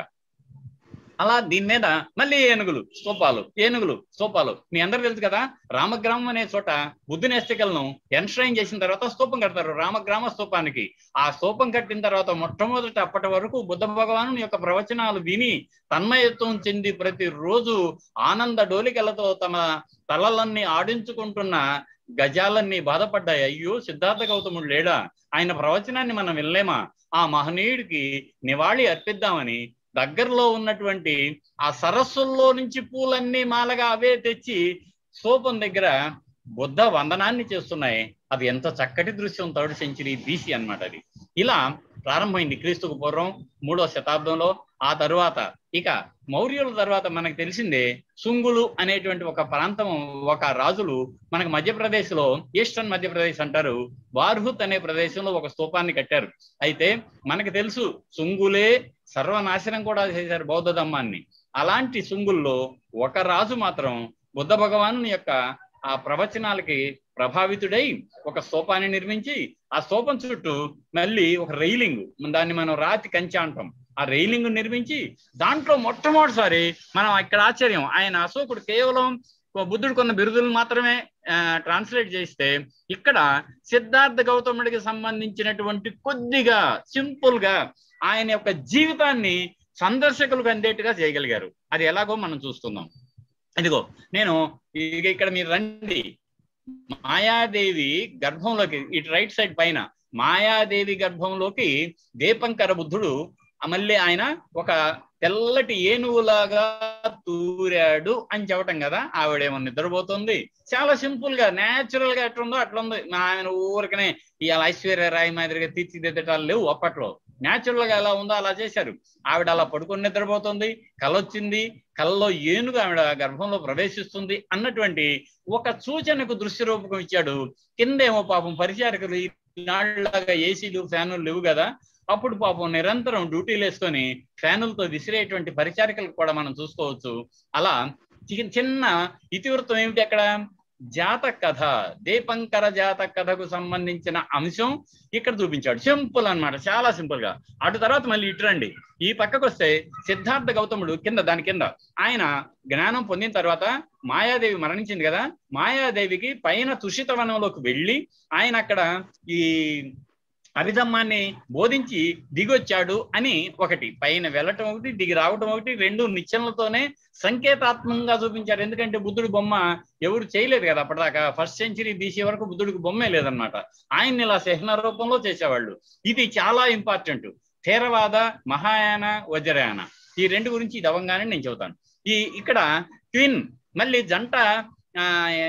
అలా దీని మీద మళ్ళీ ఏనుగులు స్తూపాలు ఏనుగులు స్తూపాలు మీ అందరూ తెలుసు కదా రామగ్రామం అనే చోట బుద్ధుని ఎస్తికలను ఎన్ష్రైన్ చేసిన తర్వాత స్తూపం కడతారు రామగ్రామ స్తూపానికి ఆ స్తూపం కట్టిన తర్వాత మొట్టమొదటి అప్పటి వరకు బుద్ధ భగవాను యొక్క ప్రవచనాలు విని తన్మయత్వం చెంది ప్రతిరోజు ఆనంద డోలికలతో తమ తలలన్నీ ఆడించుకుంటున్న గజాలన్నీ బాధపడ్డాయి అయ్యో సిద్ధార్థ గౌతముడు లేడా ఆయన ప్రవచనాన్ని మనం వినలేమా ఆ మహనీయుడికి నివాళి అర్పిద్దామని దగ్గరలో ఉన్నటువంటి ఆ సరస్సుల్లో నుంచి పూలన్నీ మాలగా అవే తెచ్చి సోపం దగ్గర బుద్ధ వందనాన్ని చేస్తున్నాయి అది ఎంత చక్కటి దృశ్యం థర్డ్ సెంచరీ బీసీ అనమాట అది ఇలా ప్రారంభమైంది క్రీస్తుకు పూర్వం మూడో శతాబ్దంలో ఆ తరువాత ఇక మౌర్యుల తర్వాత మనకు తెలిసిందే సుంగులు అనేటువంటి ఒక ప్రాంతం ఒక రాజులు మనకు మధ్యప్రదేశ్ లో ఈస్టర్న్ మధ్యప్రదేశ్ అంటారు వార్హుత్ అనే ప్రదేశంలో ఒక స్తూపాన్ని కట్టారు అయితే మనకు తెలుసు సుంగులే సర్వనాశనం కూడా చేశారు బౌద్ధ ధమ్మాన్ని అలాంటి సుంగుల్లో ఒక రాజు మాత్రం బుద్ధ భగవాను యొక్క ఆ ప్రవచనాలకి ప్రభావితుడై ఒక స్తూపాన్ని నిర్మించి ఆ స్తూపం చుట్టూ మళ్ళీ ఒక రైలింగ్ దాన్ని మనం రాతి కంచె అంటాం ఆ రైలింగ్ నిర్మించి దాంట్లో మొట్టమొదటిసారి మనం ఇక్కడ ఆశ్చర్యం ఆయన అశోకుడు కేవలం బుద్ధుడు కొన్న బిరుదులు మాత్రమే ట్రాన్స్లేట్ చేస్తే ఇక్కడ సిద్ధార్థ గౌతముడికి సంబంధించినటువంటి కొద్దిగా సింపుల్ గా ఆయన యొక్క జీవితాన్ని సందర్శకులకు అందేట్టుగా చేయగలిగారు అది ఎలాగో మనం చూస్తున్నాం ఇదిగో నేను ఇక్కడ మీరు రండి మాయాదేవి గర్భంలోకి ఇటు రైట్ సైడ్ పైన మాయాదేవి గర్భంలోకి దీపంకర బుద్ధుడు మళ్ళీ ఆయన ఒక తెల్లటి ఏనుగులాగా తూరాడు అని చెప్పటం కదా ఆవిడేమో నిద్రపోతుంది చాలా సింపుల్ గా నేచురల్ గా ఎట్లుందో అట్లుంది ఆయన ఊరికనే ఇలా ఐశ్వర్య రాయి మాదిరిగా తీర్చిదిద్దటాలు లేవు అప్పట్లో న్యాచురల్ గా ఎలా ఉందో అలా చేశారు ఆవిడ అలా పడుకొని నిద్రపోతుంది కలొచ్చింది కళ్ళలో ఏనుగు ఆవిడ గర్భంలో ప్రవేశిస్తుంది అన్నటువంటి ఒక సూచనకు దృశ్య రూపకం ఇచ్చాడు కిందేమో పాపం పరిచారకులు నాళ్ళగా ఏసీలు ఫ్యాన్లు లేవు కదా అప్పుడు పాపం నిరంతరం డ్యూటీలు వేసుకొని ఫ్యానులతో విసిరేటువంటి పరిచారికలు కూడా మనం చూసుకోవచ్చు అలా చిన్న ఇతివృత్తం ఏమిటి అక్కడ జాత కథ దీపంకర జాత కథకు సంబంధించిన అంశం ఇక్కడ చూపించాడు సింపుల్ అనమాట చాలా సింపుల్ గా అటు తర్వాత మళ్ళీ ఇటు రండి ఈ పక్కకు వస్తే సిద్ధార్థ గౌతముడు కింద దాని కింద ఆయన జ్ఞానం పొందిన తర్వాత మాయాదేవి మరణించింది కదా మాయాదేవికి పైన తుషిత వనంలోకి వెళ్ళి ఆయన అక్కడ ఈ అభిధమ్మాన్ని బోధించి దిగొచ్చాడు అని ఒకటి పైన వెళ్ళటం ఒకటి దిగి రావటం ఒకటి రెండు నిచ్చెనలతోనే సంకేతాత్మకంగా చూపించాడు ఎందుకంటే బుద్ధుడు బొమ్మ ఎవరు చేయలేదు కదా అప్పటిదాకా ఫస్ట్ సెంచరీ తీసే వరకు బుద్ధుడికి బొమ్మే లేదనమాట ఆయన్ని ఇలా సహన రూపంలో చేసేవాళ్ళు ఇది చాలా ఇంపార్టెంట్ థేరవాద మహాయాన వజ్రయాన ఈ రెండు గురించి ఇది అవంగానే నేను చెబుతాను ఈ ఇక్కడ ట్విన్ మళ్ళీ జంట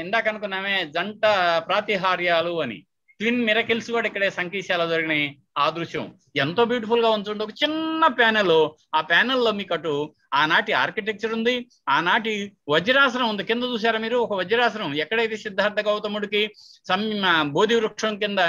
ఇందాక అనుకున్నామే జంట ప్రాతిహార్యాలు అని ట్విన్ మిరకిల్స్ కూడా ఇక్కడే సంకీశాల జరిగినాయి ఆ దృశ్యం ఎంతో బ్యూటిఫుల్ గా ఉంచుండ ఒక చిన్న ప్యానెల్ ఆ ప్యానెల్ లో మీకు అటు ఆనాటి ఆర్కిటెక్చర్ ఉంది ఆనాటి వజ్రాసనం ఉంది కింద చూసారా మీరు ఒక వజ్రాసనం ఎక్కడైతే సిద్ధార్థ గౌతముడికి సం బోధి వృక్షం కింద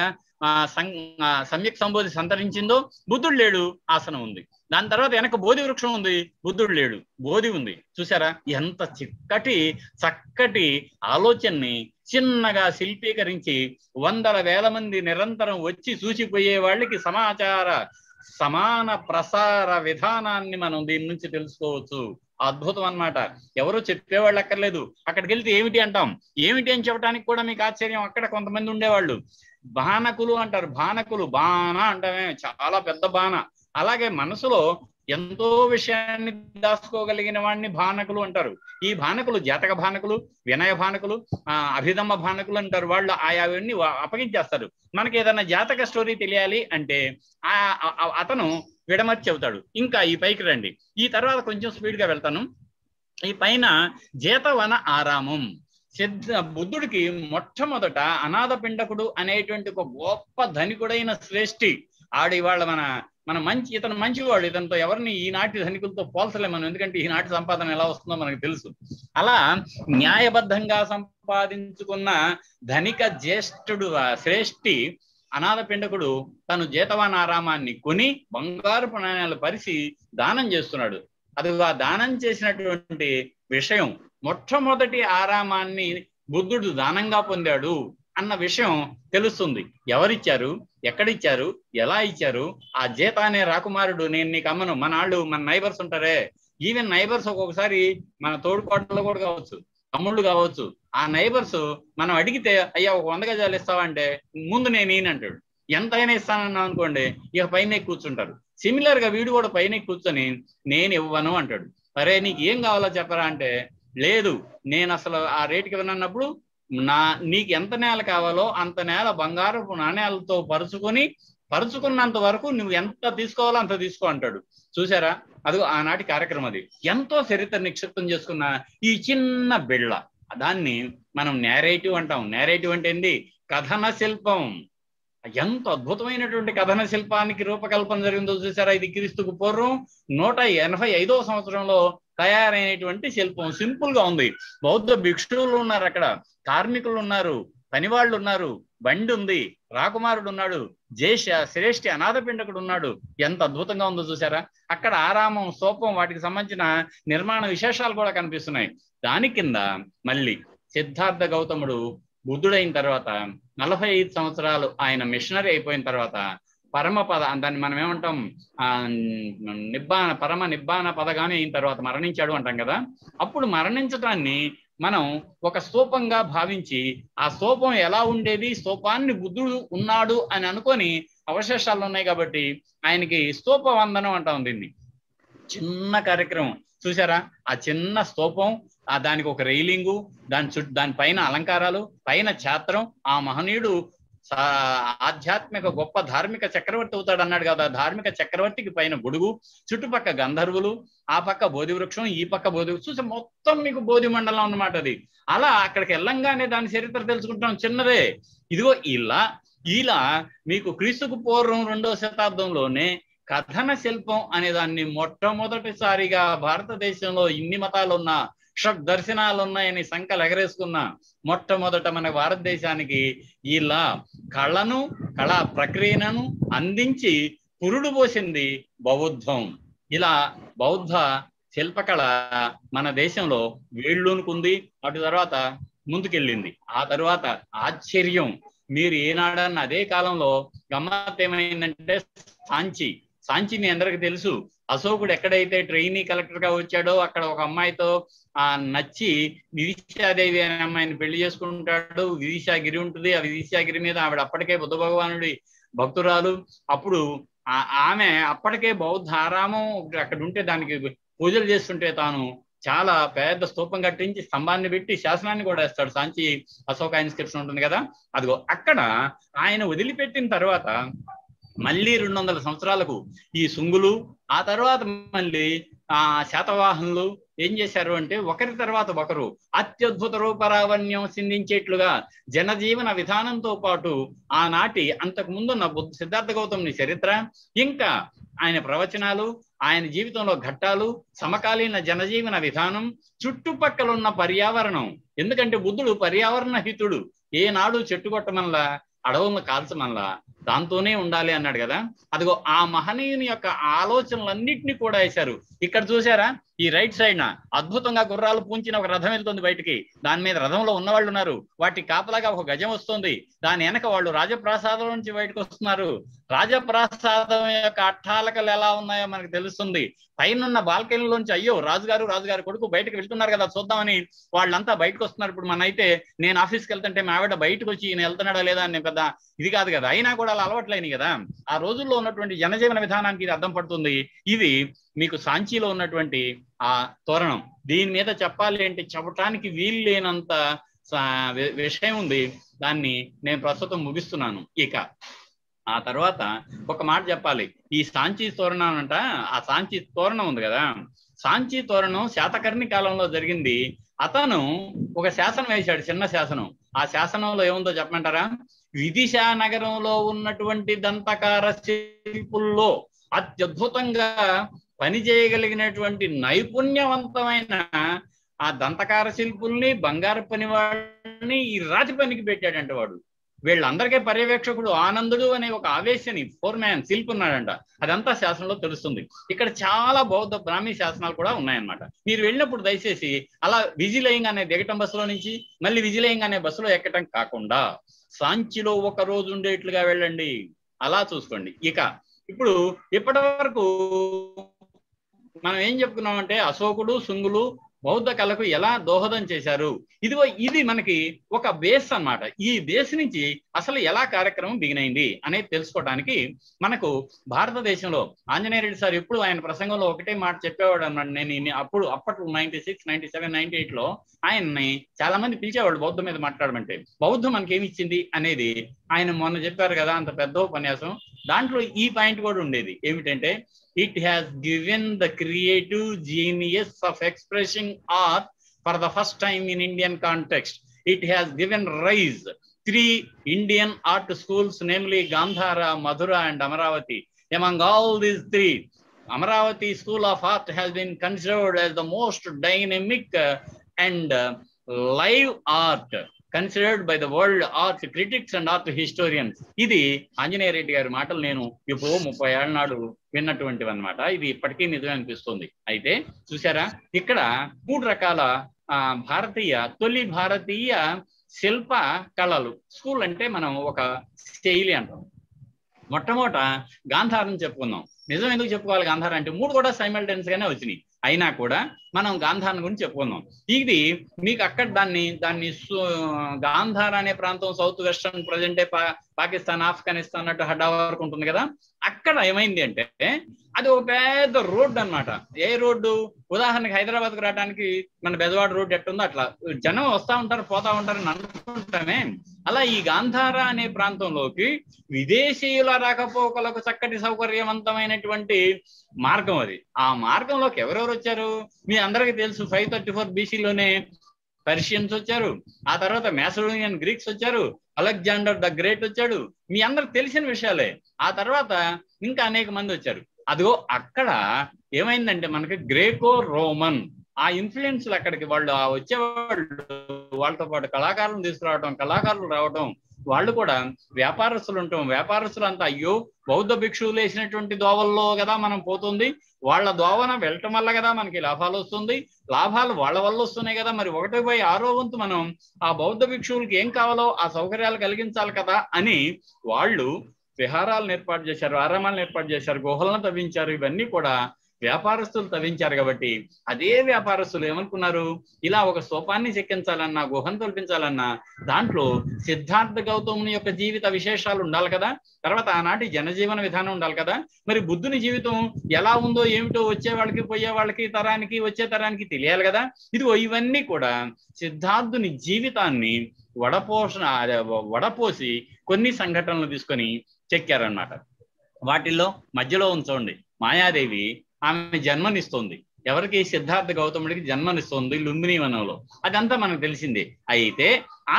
సమ్యక్ సంబోధి సంతరించిందో బుద్ధుడు లేడు ఆసనం ఉంది దాని తర్వాత వెనక బోధి వృక్షం ఉంది బుద్ధుడు లేడు బోధి ఉంది చూసారా ఎంత చిక్కటి చక్కటి ఆలోచనని చిన్నగా శిల్పీకరించి వందల వేల మంది నిరంతరం వచ్చి చూసిపోయే వాళ్ళకి సమాచార సమాన ప్రసార విధానాన్ని మనం దీని నుంచి తెలుసుకోవచ్చు అద్భుతం అనమాట ఎవరు చెప్పేవాళ్ళు అక్కర్లేదు అక్కడికి వెళ్తే ఏమిటి అంటాం ఏమిటి అని చెప్పడానికి కూడా మీకు ఆశ్చర్యం అక్కడ కొంతమంది ఉండేవాళ్ళు బాణకులు అంటారు బాణకులు బాణ అంటామే చాలా పెద్ద బాణ అలాగే మనసులో ఎంతో విషయాన్ని దాచుకోగలిగిన వాడిని భానకులు అంటారు ఈ భానకులు జాతక భానకులు వినయ భానకులు అభిధమ్మ భానకులు అంటారు వాళ్ళు ఆయావన్నీ అప్పగించేస్తారు మనకి ఏదైనా జాతక స్టోరీ తెలియాలి అంటే అతను విడమర్చి చెబుతాడు ఇంకా ఈ పైకి రండి ఈ తర్వాత కొంచెం స్పీడ్గా వెళ్తాను ఈ పైన జీతవన ఆరామం సిద్ధ బుద్ధుడికి మొట్టమొదట అనాథ పిండకుడు అనేటువంటి ఒక గొప్ప ధనికుడైన శ్రేష్ఠి ఆడి వాళ్ళ మన మన మంచి ఇతను మంచివాడు ఇతనితో ఎవరిని ఈనాటి ధనికులతో పోల్చలేము మనం ఎందుకంటే ఈనాటి సంపాదన ఎలా వస్తుందో మనకు తెలుసు అలా న్యాయబద్ధంగా సంపాదించుకున్న ధనిక జ్యేష్ఠుడు శ్రేష్ఠి అనాథ పిండకుడు తను జీతవానారామాన్ని కొని బంగారు ప్రాణాలు పరిచి దానం చేస్తున్నాడు అది ఆ దానం చేసినటువంటి విషయం మొట్టమొదటి ఆరామాన్ని బుద్ధుడు దానంగా పొందాడు అన్న విషయం తెలుస్తుంది ఎవరిచ్చారు ఎక్కడిచ్చారు ఎలా ఇచ్చారు ఆ జీత అనే రాకుమారుడు నేను నీకు అమ్మను మన వాళ్ళు మన నైబర్స్ ఉంటారే ఈవెన్ నైబర్స్ ఒక్కొక్కసారి మన తోడుపాటల్లో కూడా కావచ్చు తమ్ముళ్ళు కావచ్చు ఆ నైబర్స్ మనం అడిగితే అయ్యా ఒక వంద గజాలు ఇస్తావంటే ముందు నేను ఈయనంటాడు ఎంతైనా ఇస్తానన్నా అనుకోండి ఇక పైన కూర్చుంటారు సిమిలర్ గా వీడు కూడా పైన కూర్చొని నేను ఇవ్వను అంటాడు అరే నీకు ఏం కావాలో చెప్పరా అంటే లేదు నేను అసలు ఆ రేటుకి ఇవ్వనన్నప్పుడు నా నీకు ఎంత నేల కావాలో అంత నేల బంగారపు నాణేలతో పరుచుకొని పరుచుకున్నంత వరకు నువ్వు ఎంత తీసుకోవాలో అంత తీసుకో అంటాడు చూసారా అది ఆనాటి కార్యక్రమం అది ఎంతో చరిత్ర నిక్షిప్తం చేసుకున్న ఈ చిన్న బిళ్ళ దాన్ని మనం నేరేటివ్ అంటాం నేరేటివ్ అంటే ఏంటి కథన శిల్పం ఎంత అద్భుతమైనటువంటి కథన శిల్పానికి రూపకల్పన జరిగిందో చూసారా ఇది క్రీస్తుకు పూర్వం నూట ఎనభై ఐదో సంవత్సరంలో తయారైనటువంటి శిల్పం సింపుల్ గా ఉంది బౌద్ధ భిక్షువులు ఉన్నారు అక్కడ కార్మికులు ఉన్నారు పనివాళ్ళు ఉన్నారు బండి ఉంది రాకుమారుడు ఉన్నాడు జేష శ్రేష్ఠి అనాథపిండకుడు ఉన్నాడు ఎంత అద్భుతంగా ఉందో చూసారా అక్కడ ఆరామం సోపం వాటికి సంబంధించిన నిర్మాణ విశేషాలు కూడా కనిపిస్తున్నాయి దాని కింద మళ్ళీ సిద్ధార్థ గౌతముడు బుద్ధుడైన తర్వాత నలభై ఐదు సంవత్సరాలు ఆయన మిషనరీ అయిపోయిన తర్వాత పరమ పద దాన్ని మనం ఏమంటాం ఆ నిబ్బాన పరమ నిబ్బాన పదగానే అయిన తర్వాత మరణించాడు అంటాం కదా అప్పుడు మరణించడాన్ని మనం ఒక సోపంగా భావించి ఆ స్తూపం ఎలా ఉండేది సోపాన్ని బుద్ధుడు ఉన్నాడు అని అనుకొని అవశేషాలు ఉన్నాయి కాబట్టి ఆయనకి స్తూప వందనం అంటాం దీన్ని చిన్న కార్యక్రమం చూసారా ఆ చిన్న స్తూపం ఆ దానికి ఒక రైలింగు దాని చుట్టూ దాని పైన అలంకారాలు పైన ఛాత్రం ఆ మహనీయుడు ఆధ్యాత్మిక గొప్ప ధార్మిక చక్రవర్తి అవుతాడు అన్నాడు కదా ధార్మిక చక్రవర్తికి పైన గొడుగు చుట్టుపక్క గంధర్వులు ఆ పక్క బోధి వృక్షం ఈ పక్క బోధి చూసి మొత్తం మీకు బోధి మండలం అన్నమాట అది అలా అక్కడికి వెళ్ళంగానే దాని చరిత్ర తెలుసుకుంటాం చిన్నదే ఇదిగో ఇలా ఇలా మీకు క్రీస్తుకు పూర్వం రెండవ శతాబ్దంలోనే కథన శిల్పం అనే దాన్ని మొట్టమొదటిసారిగా భారతదేశంలో ఇన్ని మతాలు ఉన్నా షడ్ దర్శనాలు ఉన్నాయని సంకలు ఎగరేసుకున్న మొట్టమొదట మన భారతదేశానికి ఇలా కళను కళా ప్రక్రియను అందించి పురుడు పోసింది బౌద్ధం ఇలా బౌద్ధ శిల్పకళ మన దేశంలో వేళ్ళూనుకుంది అటు తర్వాత ముందుకెళ్ళింది ఆ తర్వాత ఆశ్చర్యం మీరు ఏనాడన్న అదే కాలంలో గమ్మత్ ఏమైందంటే సాంచి సాంచి మీ అందరికి తెలుసు అశోకుడు ఎక్కడైతే ట్రైనీ కలెక్టర్ గా వచ్చాడో అక్కడ ఒక అమ్మాయితో ఆ నచ్చి వివిశాదేవి అనే అమ్మాయిని పెళ్లి చేసుకుంటాడు వివిశాగిరి ఉంటుంది ఆ వివిశాగిరి మీద ఆవిడ అప్పటికే బుద్ధ భగవానుడి భక్తురాలు అప్పుడు ఆమె అప్పటికే బౌద్ధారామం అక్కడ ఉంటే దానికి పూజలు చేస్తుంటే తాను చాలా పెద్ద స్తూపం కట్టించి స్తంభాన్ని పెట్టి శాసనాన్ని కూడా వేస్తాడు సాంచి అశోక ఇన్స్క్రిప్షన్ ఉంటుంది కదా అదిగో అక్కడ ఆయన వదిలిపెట్టిన తర్వాత మళ్ళీ రెండు వందల సంవత్సరాలకు ఈ సుంగులు ఆ తర్వాత మళ్ళీ ఆ శాతవాహనులు ఏం చేశారు అంటే ఒకరి తర్వాత ఒకరు అత్యద్భుత రూపరావణ్యం సిద్ధించేట్లుగా జనజీవన విధానంతో పాటు ఆనాటి అంతకు ముందున్న బుద్ధ సిద్ధార్థ గౌతమ్ని చరిత్ర ఇంకా ఆయన ప్రవచనాలు ఆయన జీవితంలో ఘట్టాలు సమకాలీన జనజీవన విధానం చుట్టుపక్కలున్న పర్యావరణం ఎందుకంటే బుద్ధుడు పర్యావరణ హితుడు ఏనాడు చెట్టు కొట్టమల్లా అడవులను కాల్చమల్లా దాంతోనే ఉండాలి అన్నాడు కదా అదిగో ఆ మహనీయుని యొక్క ఆలోచనలన్నింటినీ కూడా వేశారు ఇక్కడ చూసారా ఈ రైట్ సైడ్ అద్భుతంగా గుర్రాలు పూంచిన ఒక రథం వెళ్తుంది బయటికి దాని మీద రథంలో ఉన్న వాళ్ళు ఉన్నారు వాటి కాపలాగా ఒక గజం వస్తుంది దాని వెనక వాళ్ళు రాజప్రాసాదం నుంచి బయటకు వస్తున్నారు రాజప్రాసాదం యొక్క అట్టాలకలు ఎలా ఉన్నాయో మనకు తెలుస్తుంది పైన బాల్కనీలోంచి అయ్యో రాజుగారు రాజుగారు కొడుకు బయటకు వెళ్తున్నారు కదా చూద్దామని వాళ్ళంతా బయటకు వస్తున్నారు ఇప్పుడు మనైతే నేను ఆఫీస్కి వెళ్తుంటే మా ఆవిడ బయటకు వచ్చి నేను వెళ్తున్నాడా లేదా అని పెద్ద ఇది కాదు కదా అయినా కూడా కూడా అలా అలవాట్లైనవి కదా ఆ రోజుల్లో ఉన్నటువంటి జనజీవన విధానానికి ఇది అర్థం పడుతుంది ఇది మీకు సాంచీలో ఉన్నటువంటి ఆ తోరణం దీని మీద చెప్పాలి అంటే చెప్పటానికి వీలు లేనంత విషయం ఉంది దాన్ని నేను ప్రస్తుతం ముగిస్తున్నాను ఇక ఆ తర్వాత ఒక మాట చెప్పాలి ఈ సాంచి తోరణం అంట ఆ సాంచి తోరణం ఉంది కదా సాంచి తోరణం శాతకర్ణి కాలంలో జరిగింది అతను ఒక శాసనం వేశాడు చిన్న శాసనం ఆ శాసనంలో ఏముందో చెప్పమంటారా విదిశా నగరంలో ఉన్నటువంటి దంతకార శిల్పుల్లో అత్యద్భుతంగా పని చేయగలిగినటువంటి నైపుణ్యవంతమైన ఆ దంతకార శిల్పుల్ని బంగారు పని వాళ్ళని ఈ రాతి పనికి పెట్టాడంట వాడు వీళ్ళందరికీ పర్యవేక్షకుడు ఆనందుడు అనే ఒక ఆవేశని ఫోర్ మ్యాన్ ఉన్నాడంట అదంతా శాసనంలో తెలుస్తుంది ఇక్కడ చాలా బౌద్ధ బ్రాహ్మీ శాసనాలు కూడా ఉన్నాయన్నమాట మీరు వెళ్ళినప్పుడు దయచేసి అలా విజిలయింగ్ అనే దిగటం బస్సులో నుంచి మళ్ళీ విజిలయింగ్ అనే బస్సులో ఎక్కటం కాకుండా సాంచిలో ఒక రోజు ఉండేట్లుగా వెళ్ళండి అలా చూసుకోండి ఇక ఇప్పుడు ఇప్పటి వరకు మనం ఏం చెప్పుకున్నామంటే అశోకుడు శుంగులు బౌద్ధ కళకు ఎలా దోహదం చేశారు ఇదిగో ఇది మనకి ఒక బేస్ అనమాట ఈ బేస్ నుంచి అసలు ఎలా కార్యక్రమం బిగినైంది అనేది తెలుసుకోవడానికి మనకు భారతదేశంలో ఆంజనేయ రెడ్డి సార్ ఎప్పుడు ఆయన ప్రసంగంలో ఒకటే మాట చెప్పేవాడు అనమాట నేను అప్పుడు అప్పట్లో ninety six ninety seven ninety eight లో ఆయన్ని చాలా మంది పిలిచేవాడు బౌద్ధం మీద మాట్లాడమంటే బౌద్ధం మనకి ఏమి ఇచ్చింది అనేది ఆయన మొన్న చెప్పారు కదా అంత పెద్ద ఉపన్యాసం దాంట్లో ఈ పాయింట్ కూడా ఉండేది ఏమిటంటే it has given the creative genius of expression art for the first time in Indian context it has given rise three Indian art schools namely Gandhara Mathura and Amaravati among all these three Amaravati school of art has been considered as the most dynamic and live art considered by the world art critics and art historians ఇది ఆంజనేయ రెడ్డి గారి మాటలు నేను ఇప్పుడు ముప్పై ఏళ్ళ నాడు విన్నటువంటివి అనమాట ఇది ఇప్పటికీ నిజమే అనిపిస్తుంది అయితే చూసారా ఇక్కడ మూడు రకాల భారతీయ తొలి భారతీయ శిల్ప కళలు స్కూల్ అంటే మనం ఒక శైలి అంటాం మొట్టమొదట గాంధారం చెప్పుకుందాం నిజం ఎందుకు చెప్పుకోవాలి గాంధారం అంటే మూడు కూడా సైమల్టెన్స్ గానే వచ్చినాయి అయినా కూడా మనం గాంధారం గురించి చెప్పుకుందాం ఇది మీకు అక్కడ దాన్ని దాన్ని గాంధార్ అనే ప్రాంతం సౌత్ వెస్టర్న్ ప్రజెంటే పాకిస్తాన్ ఆఫ్ఘనిస్తాన్ అటు హడా వరకు ఉంటుంది కదా అక్కడ ఏమైంది అంటే అది ఒక పెద్ద రోడ్డు అనమాట ఏ రోడ్డు ఉదాహరణకి హైదరాబాద్ కు రావడానికి మన బెజవాడ రోడ్డు ఎట్టుందో అట్లా జనం వస్తా ఉంటారు పోతా ఉంటారు అని అనుకుంటామే అలా ఈ గాంధార అనే ప్రాంతంలోకి విదేశీయుల రాకపోకలకు చక్కటి సౌకర్యవంతమైనటువంటి మార్గం అది ఆ మార్గంలోకి ఎవరెవరు వచ్చారు మీ అందరికీ తెలుసు ఫైవ్ థర్టీ ఫోర్ బీసీలోనే పర్షియన్స్ వచ్చారు ఆ తర్వాత మ్యాసడోనియన్ గ్రీక్స్ వచ్చారు అలెగ్జాండర్ ద గ్రేట్ వచ్చాడు మీ అందరికి తెలిసిన విషయాలే ఆ తర్వాత ఇంకా అనేక మంది వచ్చారు అదిగో అక్కడ ఏమైందంటే మనకి గ్రేకో రోమన్ ఆ ఇన్ఫ్లుయెన్స్లు అక్కడికి వాళ్ళు ఆ వచ్చేవాళ్ళు వాళ్ళతో పాటు కళాకారులను తీసుకురావడం కళాకారులు రావడం వాళ్ళు కూడా వ్యాపారస్తులు ఉంటాం వ్యాపారస్తులు అంతా అయ్యో బౌద్ధ భిక్షువులు వేసినటువంటి దోవల్లో కదా మనం పోతుంది వాళ్ళ దోవన వెళ్ళటం వల్ల కదా మనకి లాభాలు వస్తుంది లాభాలు వాళ్ళ వల్ల వస్తున్నాయి కదా మరి ఒకటి పోయి ఆరో వంతు మనం ఆ బౌద్ధ భిక్షువులకి ఏం కావాలో ఆ సౌకర్యాలు కలిగించాలి కదా అని వాళ్ళు విహారాలను ఏర్పాటు చేశారు ఆరామాలను ఏర్పాటు చేశారు గుహలను తవ్వించారు ఇవన్నీ కూడా వ్యాపారస్తులు తవ్వించారు కాబట్టి అదే వ్యాపారస్తులు ఏమనుకున్నారు ఇలా ఒక సోపాన్ని చెక్కించాలన్నా గుహను తొలిపించాలన్నా దాంట్లో సిద్ధార్థ గౌతముని యొక్క జీవిత విశేషాలు ఉండాలి కదా తర్వాత ఆనాటి జనజీవన విధానం ఉండాలి కదా మరి బుద్ధుని జీవితం ఎలా ఉందో ఏమిటో వచ్చే వాళ్ళకి పోయే వాళ్ళకి తరానికి వచ్చే తరానికి తెలియాలి కదా ఇదిగో ఇవన్నీ కూడా సిద్ధార్థుని జీవితాన్ని వడపోషణ వడపోసి కొన్ని సంఘటనలు తీసుకొని చెక్కారనమాట వాటిల్లో మధ్యలో ఉంచండి మాయాదేవి ఆమె జన్మనిస్తుంది ఎవరికి సిద్ధార్థ గౌతముడికి జన్మనిస్తుంది లుంబిని వనంలో అదంతా మనకు తెలిసింది అయితే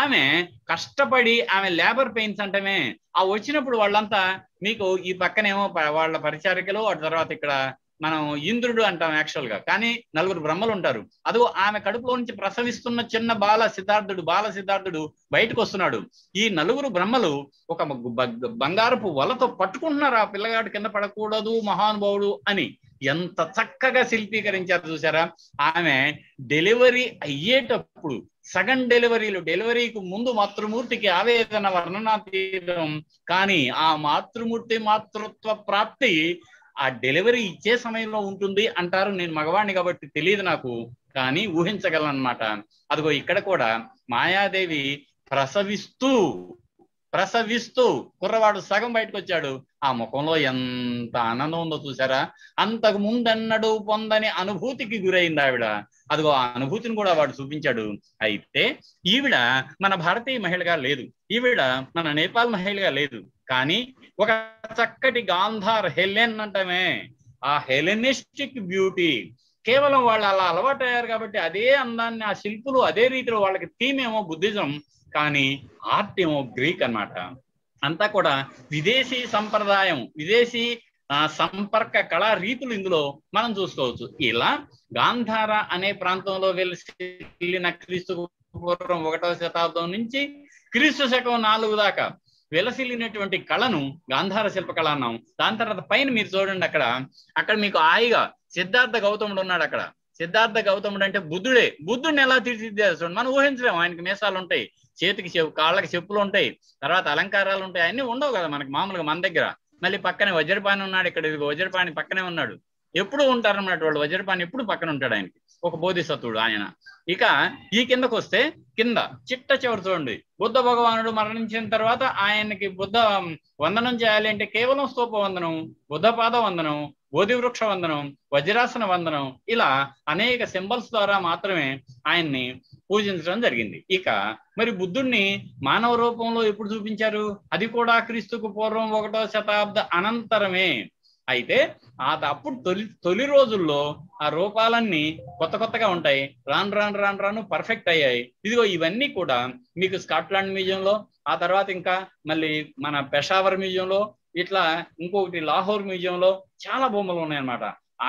ఆమె కష్టపడి ఆమె లేబర్ పెయిన్స్ అంటమే ఆ వచ్చినప్పుడు వాళ్ళంతా మీకు ఈ పక్కనేమో వాళ్ళ పరిచారికలు వాటి తర్వాత ఇక్కడ మనం ఇంద్రుడు అంటాం యాక్చువల్ గా కానీ నలుగురు బ్రహ్మలు ఉంటారు అదిగో ఆమె కడుపులో నుంచి ప్రసవిస్తున్న చిన్న బాల సిద్ధార్థుడు బాల సిద్ధార్థుడు బయటకు వస్తున్నాడు ఈ నలుగురు బ్రహ్మలు ఒక బంగారపు వలతో పట్టుకుంటున్నారు ఆ పిల్లగాడు కింద పడకూడదు మహానుభావుడు అని ఎంత చక్కగా శిల్పీకరించారు చూసారా ఆమె డెలివరీ అయ్యేటప్పుడు సగం డెలివరీలు డెలివరీకి ముందు మాతృమూర్తికి ఆవేదన వర్ణనా వర్ణనాతీతం కానీ ఆ మాతృమూర్తి మాతృత్వ ప్రాప్తి ఆ డెలివరీ ఇచ్చే సమయంలో ఉంటుంది అంటారు నేను మగవాణ్ణి కాబట్టి తెలియదు నాకు కానీ ఊహించగలనమాట అదిగో ఇక్కడ కూడా మాయాదేవి ప్రసవిస్తూ ప్రసవిస్తూ కుర్రవాడు సగం బయటకు వచ్చాడు ఆ ముఖంలో ఎంత ఆనందం ఉందో చూసారా అంతకు ముందన్నడు పొందని అనుభూతికి గురైంది ఆవిడ అదిగో ఆ అనుభూతిని కూడా వాడు చూపించాడు అయితే ఈవిడ మన భారతీయ మహిళగా లేదు ఈవిడ మన నేపాల్ మహిళగా లేదు కానీ ఒక చక్కటి గాంధార్ హెలెన్ అంటమే ఆ హెలెనిస్టిక్ బ్యూటీ కేవలం వాళ్ళు అలా అలవాటయ్యారు కాబట్టి అదే అందాన్ని ఆ శిల్పులు అదే రీతిలో వాళ్ళకి థీమ్ ఏమో బుద్ధిజం కానీ ఆర్ట్ ఏమో గ్రీక్ అనమాట అంతా కూడా విదేశీ సంప్రదాయం విదేశీ సంపర్క కళా రీతులు ఇందులో మనం చూసుకోవచ్చు ఇలా గాంధార అనే ప్రాంతంలో వెళ్ళిన క్రీస్తు పూర్వం ఒకటో శతాబ్దం నుంచి క్రీస్తు శకం నాలుగు దాకా వెలసిల్లినటువంటి కళను గాంధార శిల్పకళ అన్నాం దాని తర్వాత పైన మీరు చూడండి అక్కడ అక్కడ మీకు హాయిగా సిద్ధార్థ గౌతముడు ఉన్నాడు అక్కడ సిద్ధార్థ గౌతముడు అంటే బుద్ధుడే బుద్ధుడిని ఎలా చూడండి మనం ఊహించలేము ఆయనకి మీసాలు ఉంటాయి చేతికి చెప్పు కాళ్ళకి చెప్పులు ఉంటాయి తర్వాత అలంకారాలు ఉంటాయి అన్ని ఉండవు కదా మనకి మామూలుగా మన దగ్గర మళ్ళీ పక్కనే వజ్రపాణి ఉన్నాడు ఇక్కడ ఇది వజ్రపాణి పక్కనే ఉన్నాడు ఎప్పుడు ఉంటారన్నమాట వాళ్ళు వజ్రపాణి ఎప్పుడు పక్కన ఉంటాడు ఆయనకి ఒక బోధిసత్వుడు ఆయన ఇక ఈ కిందకు వస్తే కింద చిట్ట చివరి చూడండి బుద్ధ భగవానుడు మరణించిన తర్వాత ఆయనకి బుద్ధ వందనం చేయాలి అంటే కేవలం స్తూప వందనం బుద్ధ పాద వందనం వృక్ష వందనం వజ్రాసన వందనం ఇలా అనేక సింబల్స్ ద్వారా మాత్రమే ఆయన్ని పూజించడం జరిగింది ఇక మరి బుద్ధుణ్ణి మానవ రూపంలో ఎప్పుడు చూపించారు అది కూడా క్రీస్తుకు పూర్వం ఒకటో శతాబ్ద అనంతరమే అయితే ఆ అప్పుడు తొలి తొలి రోజుల్లో ఆ రూపాలన్నీ కొత్త కొత్తగా ఉంటాయి రాన్ రాన్ రాన్ రాను పర్ఫెక్ట్ అయ్యాయి ఇదిగో ఇవన్నీ కూడా మీకు స్కాట్లాండ్ మ్యూజియంలో ఆ తర్వాత ఇంకా మళ్ళీ మన పెషావర్ మ్యూజియంలో ఇట్లా ఇంకొకటి లాహోర్ మ్యూజియంలో చాలా బొమ్మలు ఉన్నాయన్నమాట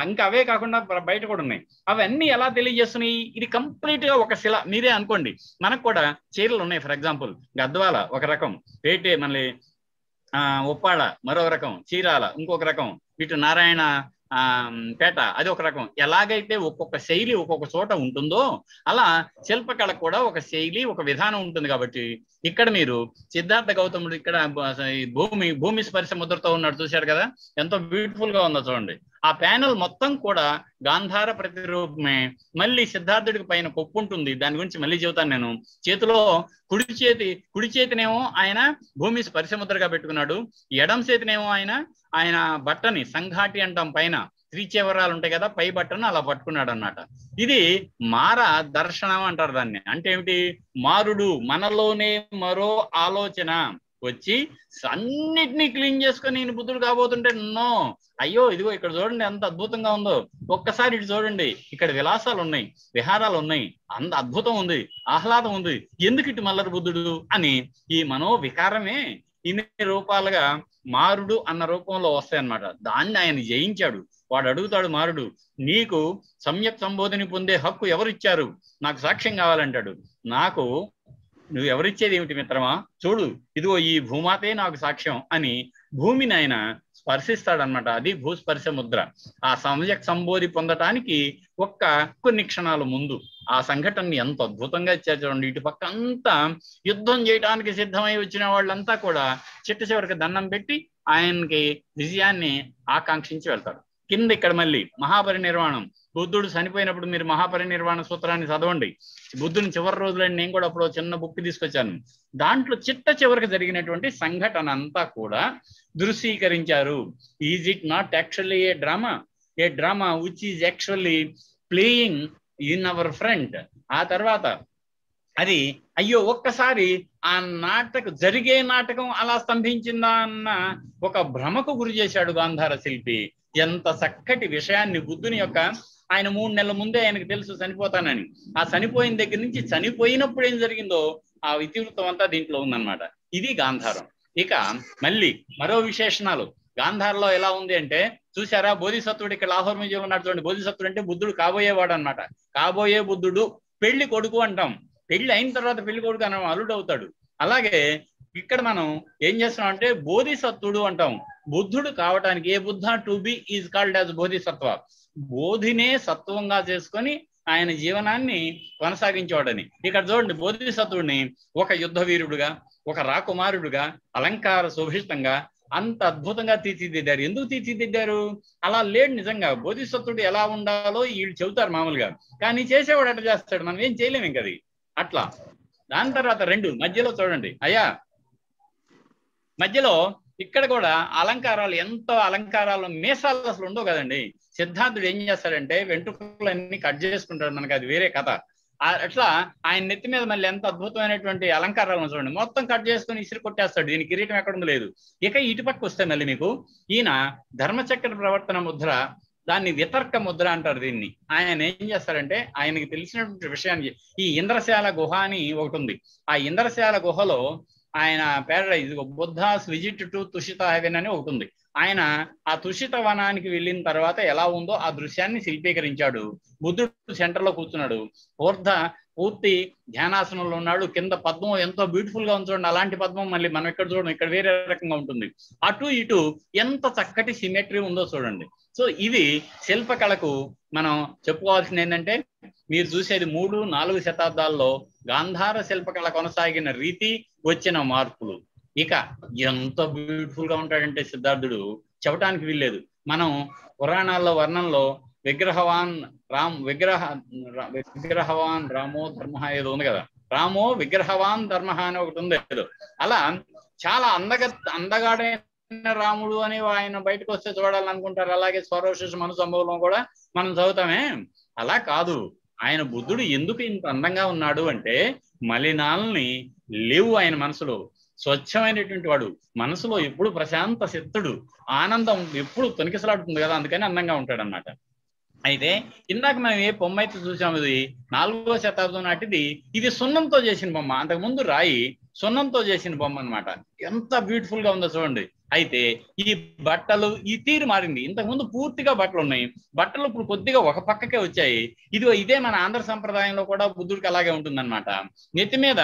ఇంకా అవే కాకుండా బయట కూడా ఉన్నాయి అవన్నీ ఎలా తెలియజేస్తున్నాయి ఇది కంప్లీట్ గా ఒక శిల మీరే అనుకోండి మనకు కూడా చీరలు ఉన్నాయి ఫర్ ఎగ్జాంపుల్ గద్వాల ఒక రకం పేటే మళ్ళీ ఆ ఉప్పాళ్ళ మరో రకం చీరాల ఇంకొక రకం ఇటు నారాయణ ఆ పేట అది ఒక రకం ఎలాగైతే ఒక్కొక్క శైలి ఒక్కొక్క చోట ఉంటుందో అలా శిల్పకళ కూడా ఒక శైలి ఒక విధానం ఉంటుంది కాబట్టి ఇక్కడ మీరు సిద్ధార్థ గౌతముడు ఇక్కడ భూమి భూమి స్పర్శ ముద్రతో ఉన్నాడు చూశాడు కదా ఎంతో బ్యూటిఫుల్ గా ఉందో చూడండి ఆ ప్యానెల్ మొత్తం కూడా గాంధార ప్రతిరూపమే మళ్ళీ సిద్ధార్థుడికి పైన కొప్పు ఉంటుంది దాని గురించి మళ్ళీ చెబుతాను నేను చేతిలో కుడి చేతి కుడి చేతినేమో ఆయన భూమి స్పర్శముద్రగా పెట్టుకున్నాడు ఎడం చేతినేమో ఆయన ఆయన బట్టని సంఘాటి అంటాం పైన చివరాలు ఉంటాయి కదా పై బట్టను అలా పట్టుకున్నాడు అన్నమాట ఇది మార దర్శనం అంటారు దాన్ని అంటే ఏమిటి మారుడు మనలోనే మరో ఆలోచన వచ్చి అన్నిటినీ క్లీన్ చేసుకొని నేను బుద్ధుడు కాబోతుంటే నో అయ్యో ఇదిగో ఇక్కడ చూడండి ఎంత అద్భుతంగా ఉందో ఒక్కసారి ఇటు చూడండి ఇక్కడ విలాసాలు ఉన్నాయి విహారాలు ఉన్నాయి అంత అద్భుతం ఉంది ఆహ్లాదం ఉంది ఎందుకు ఇటు మల్లరు బుద్ధుడు అని ఈ మనోవికారమే ఇన్ని రూపాలుగా మారుడు అన్న రూపంలో వస్తాయన్నమాట దాన్ని ఆయన జయించాడు వాడు అడుగుతాడు మారుడు నీకు సమ్యక్ సంబోధిని పొందే హక్కు ఎవరిచ్చారు నాకు సాక్ష్యం కావాలంటాడు నాకు నువ్వు ఎవరిచ్చేది ఏమిటి మిత్రమా చూడు ఇదిగో ఈ భూమాతే నాకు సాక్ష్యం అని భూమిని ఆయన స్పర్శిస్తాడనమాట అది భూస్పర్శ ముద్ర ఆ సమయక్ సంబోధి పొందటానికి ఒక్క కొన్ని క్షణాల ముందు ఆ సంఘటనని ఎంత అద్భుతంగా ఇచ్చారు చూడండి ఇటు పక్క అంతా యుద్ధం చేయడానికి సిద్ధమై వచ్చిన వాళ్ళంతా కూడా చిట్ట చివరికి దండం పెట్టి ఆయనకి విజయాన్ని ఆకాంక్షించి వెళ్తాడు కింద ఇక్కడ మళ్ళీ మహాపరినిర్వాణం బుద్ధుడు చనిపోయినప్పుడు మీరు మహాపరినిర్వాణ సూత్రాన్ని చదవండి బుద్ధుని చివరి రోజులని నేను కూడా అప్పుడు చిన్న బుక్ తీసుకొచ్చాను దాంట్లో చిట్ట చివరికి జరిగినటువంటి సంఘటన అంతా కూడా దృశ్యీకరించారు is it not actually a drama a drama which is actually playing in our front ఆ తర్వాత అది అయ్యో ఒక్కసారి ఆ నాటకం జరిగే నాటకం అలా స్తంభించిందా అన్న ఒక భ్రమకు గురి చేశాడు గాంధార శిల్పి ఎంత చక్కటి విషయాన్ని బుద్ధుని యొక్క ఆయన మూడు నెలల ముందే ఆయనకు తెలుసు చనిపోతానని ఆ చనిపోయిన దగ్గర నుంచి చనిపోయినప్పుడు ఏం జరిగిందో ఆ ఇతివృత్తం అంతా దీంట్లో ఉందన్నమాట ఇది గాంధారం ఇక మళ్ళీ మరో విశేషణాలు గాంధార్లో ఎలా ఉంది అంటే చూసారా బోధిసత్వుడు ఇక్కడ లాహోర్ మ్యూజియంలో ఉన్నాడు చూడండి బోధిసత్వుడు అంటే బుద్ధుడు కాబోయేవాడు అనమాట కాబోయే బుద్ధుడు పెళ్లి కొడుకు అంటాం పెళ్లి అయిన తర్వాత పెళ్లి కొడుకు అన్న అల్లుడు అవుతాడు అలాగే ఇక్కడ మనం ఏం చేస్తున్నాం అంటే బోధిసత్వుడు అంటాం బుద్ధుడు కావటానికి a Buddha to be is called as Bodhisattva బోధినే సత్వంగా చేసుకొని ఆయన జీవనాన్ని కొనసాగించేవాడని ఇక్కడ చూడండి బోధిసత్వుడిని ఒక యుద్ధ వీరుడుగా ఒక రాకుమారుడుగా అలంకార సుభిష్టంగా అంత అద్భుతంగా తీర్చిదిద్దారు ఎందుకు తీర్చిదిద్దారు అలా లేడు నిజంగా బోధిసత్వుడు ఎలా ఉండాలో వీళ్ళు చెబుతారు మామూలుగా కానీ చేసేవాడు అట్లా చేస్తాడు మనం ఏం చేయలేము ఇంకది అట్లా దాని తర్వాత రెండు మధ్యలో చూడండి అయ్యా మధ్యలో ఇక్కడ కూడా అలంకారాలు ఎంతో అలంకారాలు మీసాలు అసలు ఉండవు కదండి సిద్ధార్థుడు ఏం చేస్తాడంటే వెంట్రుకలన్నీ కట్ చేసుకుంటాడు మనకి అది వేరే కథ అట్లా ఆయన నెత్తి మీద మళ్ళీ ఎంత అద్భుతమైనటువంటి అలంకారాలు చూడండి మొత్తం కట్ చేసుకుని ఇసిరి కొట్టేస్తాడు దీని కిరీటం ఎక్కడ లేదు ఇక ఇటు పక్క వస్తే మళ్ళీ మీకు ఈయన ధర్మచక్ర ప్రవర్తన ముద్ర దాన్ని వితర్క ముద్ర అంటారు దీన్ని ఆయన ఏం చేస్తారంటే ఆయనకి తెలిసినటువంటి విషయాన్ని ఈ ఇంద్రశాల గుహ అని ఒకటి ఉంది ఆ ఇంద్రశాల గుహలో ఆయన పేర ఇదిగో Buddha's visit to Tushita heaven అని ఒకటి ఉంది ఆయన ఆ తుషిత వనానికి వెళ్ళిన తర్వాత ఎలా ఉందో ఆ దృశ్యాన్ని శిల్పీకరించాడు బుద్ధుడు సెంటర్ లో కూర్చున్నాడు ఊర్ధ పూర్తి ధ్యానాసనంలో ఉన్నాడు కింద పద్మం ఎంతో బ్యూటిఫుల్ గా ఉంది అలాంటి పద్మం మళ్ళీ మనం ఇక్కడ చూడండి ఇక్కడ వేరే రకంగా ఉంటుంది అటు ఇటు ఎంత చక్కటి సిమెట్రీ ఉందో చూడండి సో ఇది శిల్పకళకు మనం చెప్పుకోవాల్సింది ఏంటంటే మీరు చూసేది మూడు నాలుగు శతాబ్దాల్లో గాంధార శిల్పకళ కొనసాగిన రీతి వచ్చిన మార్పులు ఇక ఎంత బ్యూటిఫుల్ గా ఉంటాడంటే సిద్ధార్థుడు చెప్పటానికి వీల్లేదు మనం పురాణాల్లో వర్ణంలో విగ్రహవాన్ రామ్ విగ్రహ విగ్రహవాన్ రామో ధర్మ ఏదో ఉంది కదా రామో విగ్రహవాన్ ధర్మ అని ఒకటి ఉంది ఏదో అలా చాలా అందగ అందగాడైన రాముడు అని ఆయన బయటకు వస్తే చూడాలనుకుంటారు అలాగే స్వరోష మనసు సంభవం కూడా మనం చదువుతామే అలా కాదు ఆయన బుద్ధుడు ఎందుకు ఇంత అందంగా ఉన్నాడు అంటే మలినాల్ని లేవు ఆయన మనసులో స్వచ్ఛమైనటువంటి వాడు మనసులో ఎప్పుడు ప్రశాంత శక్తుడు ఆనందం ఎప్పుడు తొనికిసలాడుతుంది కదా అందుకని అందంగా ఉంటాడు అన్నమాట అయితే ఇందాక మనం ఏ బొమ్మ అయితే చూసాము ఇది నాలుగో శతాబ్దం నాటిది ఇది సున్నంతో చేసిన బొమ్మ అంతకుముందు రాయి సున్నంతో చేసిన బొమ్మ అనమాట ఎంత బ్యూటిఫుల్ గా ఉందో చూడండి అయితే ఈ బట్టలు ఈ తీరు మారింది ఇంతకుముందు పూర్తిగా బట్టలు ఉన్నాయి బట్టలు ఇప్పుడు కొద్దిగా ఒక పక్కకే వచ్చాయి ఇది ఇదే మన ఆంధ్ర సంప్రదాయంలో కూడా బుద్ధుడికి అలాగే ఉంటుందన్నమాట నెత్తి మీద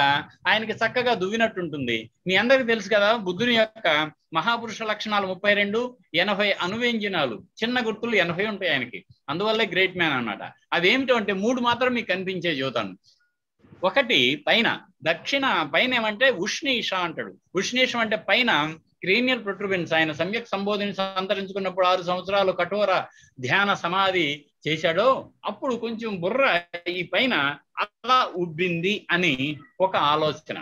ఆయనకి చక్కగా దువ్వినట్టు ఉంటుంది మీ అందరికి తెలుసు కదా బుద్ధుని యొక్క మహాపురుష లక్షణాలు ముప్పై రెండు ఎనభై అనువ్యంజనాలు చిన్న గుర్తులు ఎనభై ఉంటాయి ఆయనకి అందువల్లే గ్రేట్ మ్యాన్ అనమాట అవేమిటో అంటే మూడు మాత్రం మీకు కనిపించే జ్యోతాను ఒకటి పైన దక్షిణ పైన ఏమంటే ఉష్ణీష అంటాడు ఉష్ణీషం అంటే పైన క్రీనియల్ ప్రొట్రుబెన్స్ ఆయన సమ్యక్ సంబోధిని సంతరించుకున్నప్పుడు ఆరు సంవత్సరాలు కఠోర ధ్యాన సమాధి చేశాడో అప్పుడు కొంచెం బుర్ర ఈ పైన అలా ఉబ్బింది అని ఒక ఆలోచన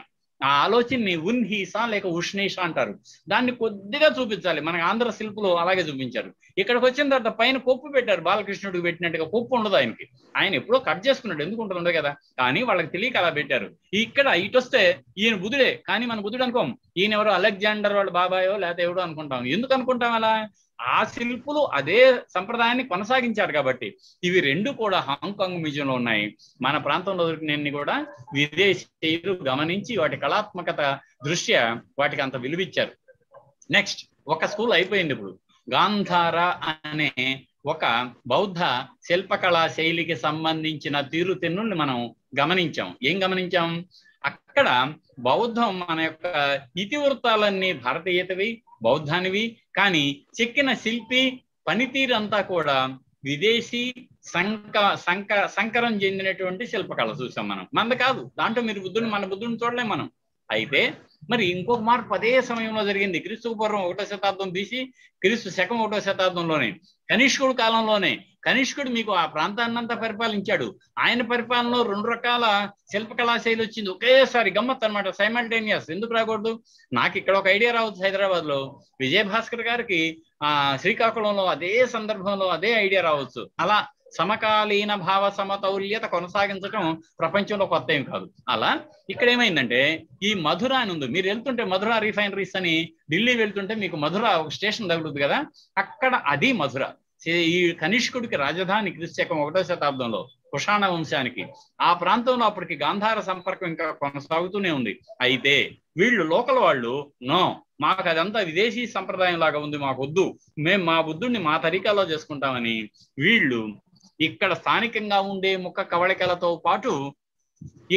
ఆ ఆలోచనని ఉన్హీస లేక ఉష్ణీష అంటారు దాన్ని కొద్దిగా చూపించాలి మనకి ఆంధ్ర శిల్పులు అలాగే చూపించారు ఇక్కడికి వచ్చిన తర్వాత పైన కొప్పు పెట్టారు బాలకృష్ణుడికి పెట్టినట్టుగా కొప్పు ఉండదు ఆయనకి ఆయన ఎప్పుడో కట్ చేసుకున్నాడు ఎందుకు ఉంటుంది ఉండదు కదా కానీ వాళ్ళకి తెలియక అలా పెట్టారు ఇక్కడ ఇటు వస్తే ఈయన బుధుడే కానీ మన బుధుడు అనుకోం ఈయన ఎవరో అలెగ్జాండర్ వాళ్ళ బాబాయో లేకపోతే ఎవడో అనుకుంటాం ఎందుకు అనుకుంటాం అలా ఆ శిల్పులు అదే సంప్రదాయాన్ని కొనసాగించారు కాబట్టి ఇవి రెండు కూడా హాంకాంగ్ మ్యూజియంలో ఉన్నాయి మన ప్రాంతంలో దొరికినన్ని కూడా విదేశీయులు గమనించి వాటి కళాత్మకత దృష్ట్యా వాటికి అంత విలువిచ్చారు నెక్స్ట్ ఒక స్కూల్ అయిపోయింది ఇప్పుడు గాంధార అనే ఒక బౌద్ధ శిల్పకళా శైలికి సంబంధించిన తీరుతెన్నుల్ని మనం గమనించాం ఏం గమనించాం అక్కడ బౌద్ధం మన యొక్క ఇతివృత్తాలన్నీ భారతీయతవి బౌద్ధానివి కానీ చెక్కిన శిల్పి పనితీరు అంతా కూడా విదేశీ సంక సంక సంకరం చెందినటువంటి శిల్పకళ చూసాం మనం మంద కాదు దాంట్లో మీరు బుద్ధుని మన బుద్ధుని చూడలేం మనం అయితే మరి ఇంకొక మార్పు అదే సమయంలో జరిగింది క్రీస్తు పూర్వం ఒకటో శతాబ్దం తీసి క్రీస్తు శకం ఒకటో శతాబ్దంలోనే కనిష్కుడు కాలంలోనే కనిష్కుడు మీకు ఆ అంతా పరిపాలించాడు ఆయన పరిపాలనలో రెండు రకాల శైలి వచ్చింది ఒకేసారి గమ్మత్ అనమాట సైమల్టేనియస్ ఎందుకు రాకూడదు నాకు ఇక్కడ ఒక ఐడియా రావచ్చు హైదరాబాద్ లో విజయభాస్కర్ గారికి ఆ శ్రీకాకుళంలో అదే సందర్భంలో అదే ఐడియా రావచ్చు అలా సమకాలీన భావ సమతౌల్యత కొనసాగించడం ప్రపంచంలో కొత్త ఏం కాదు అలా ఇక్కడ ఏమైందంటే ఈ మధుర అని ఉంది మీరు వెళ్తుంటే మధుర రిఫైనరీస్ అని ఢిల్లీ వెళ్తుంటే మీకు మధుర ఒక స్టేషన్ తగులుతుంది కదా అక్కడ అది మధుర ఈ కనిష్కుడికి రాజధాని క్రిస్తకం ఒకటో శతాబ్దంలో కుషాణ వంశానికి ఆ ప్రాంతంలో అప్పటికి గాంధార సంపర్కం ఇంకా కొనసాగుతూనే ఉంది అయితే వీళ్ళు లోకల్ వాళ్ళు నో మాకు అదంతా విదేశీ సంప్రదాయం లాగా ఉంది మాకొద్దు మేము మా బుద్ధుడిని మా తరికాలో చేసుకుంటామని వీళ్ళు ఇక్కడ స్థానికంగా ఉండే ముఖ కవళికలతో పాటు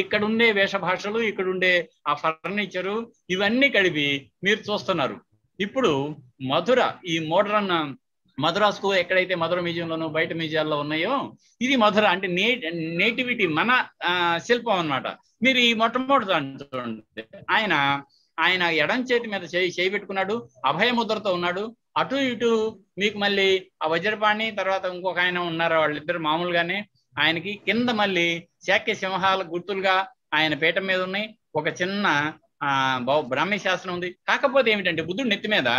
ఇక్కడుండే వేషభాషలు ఇక్కడుండే ఆ ఫర్నిచరు ఇవన్నీ కలిపి మీరు చూస్తున్నారు ఇప్పుడు మధుర ఈ మోడ్రన్ మధురాస్కు ఎక్కడైతే మధుర మ్యూజియంలోనూ బయట మ్యూజియాల్లో ఉన్నాయో ఇది మధుర అంటే నే నేటివిటీ మన శిల్పం అనమాట మీరు ఈ మొట్టమొదటి చూడండి ఆయన ఆయన ఎడం చేతి మీద చేయి చేయి పెట్టుకున్నాడు ముద్రతో ఉన్నాడు అటు ఇటు మీకు మళ్ళీ ఆ వజ్రపాణి తర్వాత ఇంకొక ఆయన ఉన్నారు వాళ్ళిద్దరు మామూలుగానే ఆయనకి కింద మళ్ళీ శాక్య సింహాల గుర్తులుగా ఆయన పీఠం మీద ఉన్నాయి ఒక చిన్న ఆ బ్రాహ్మీ శాస్త్రం ఉంది కాకపోతే ఏమిటంటే బుద్ధుడు నెత్తి మీద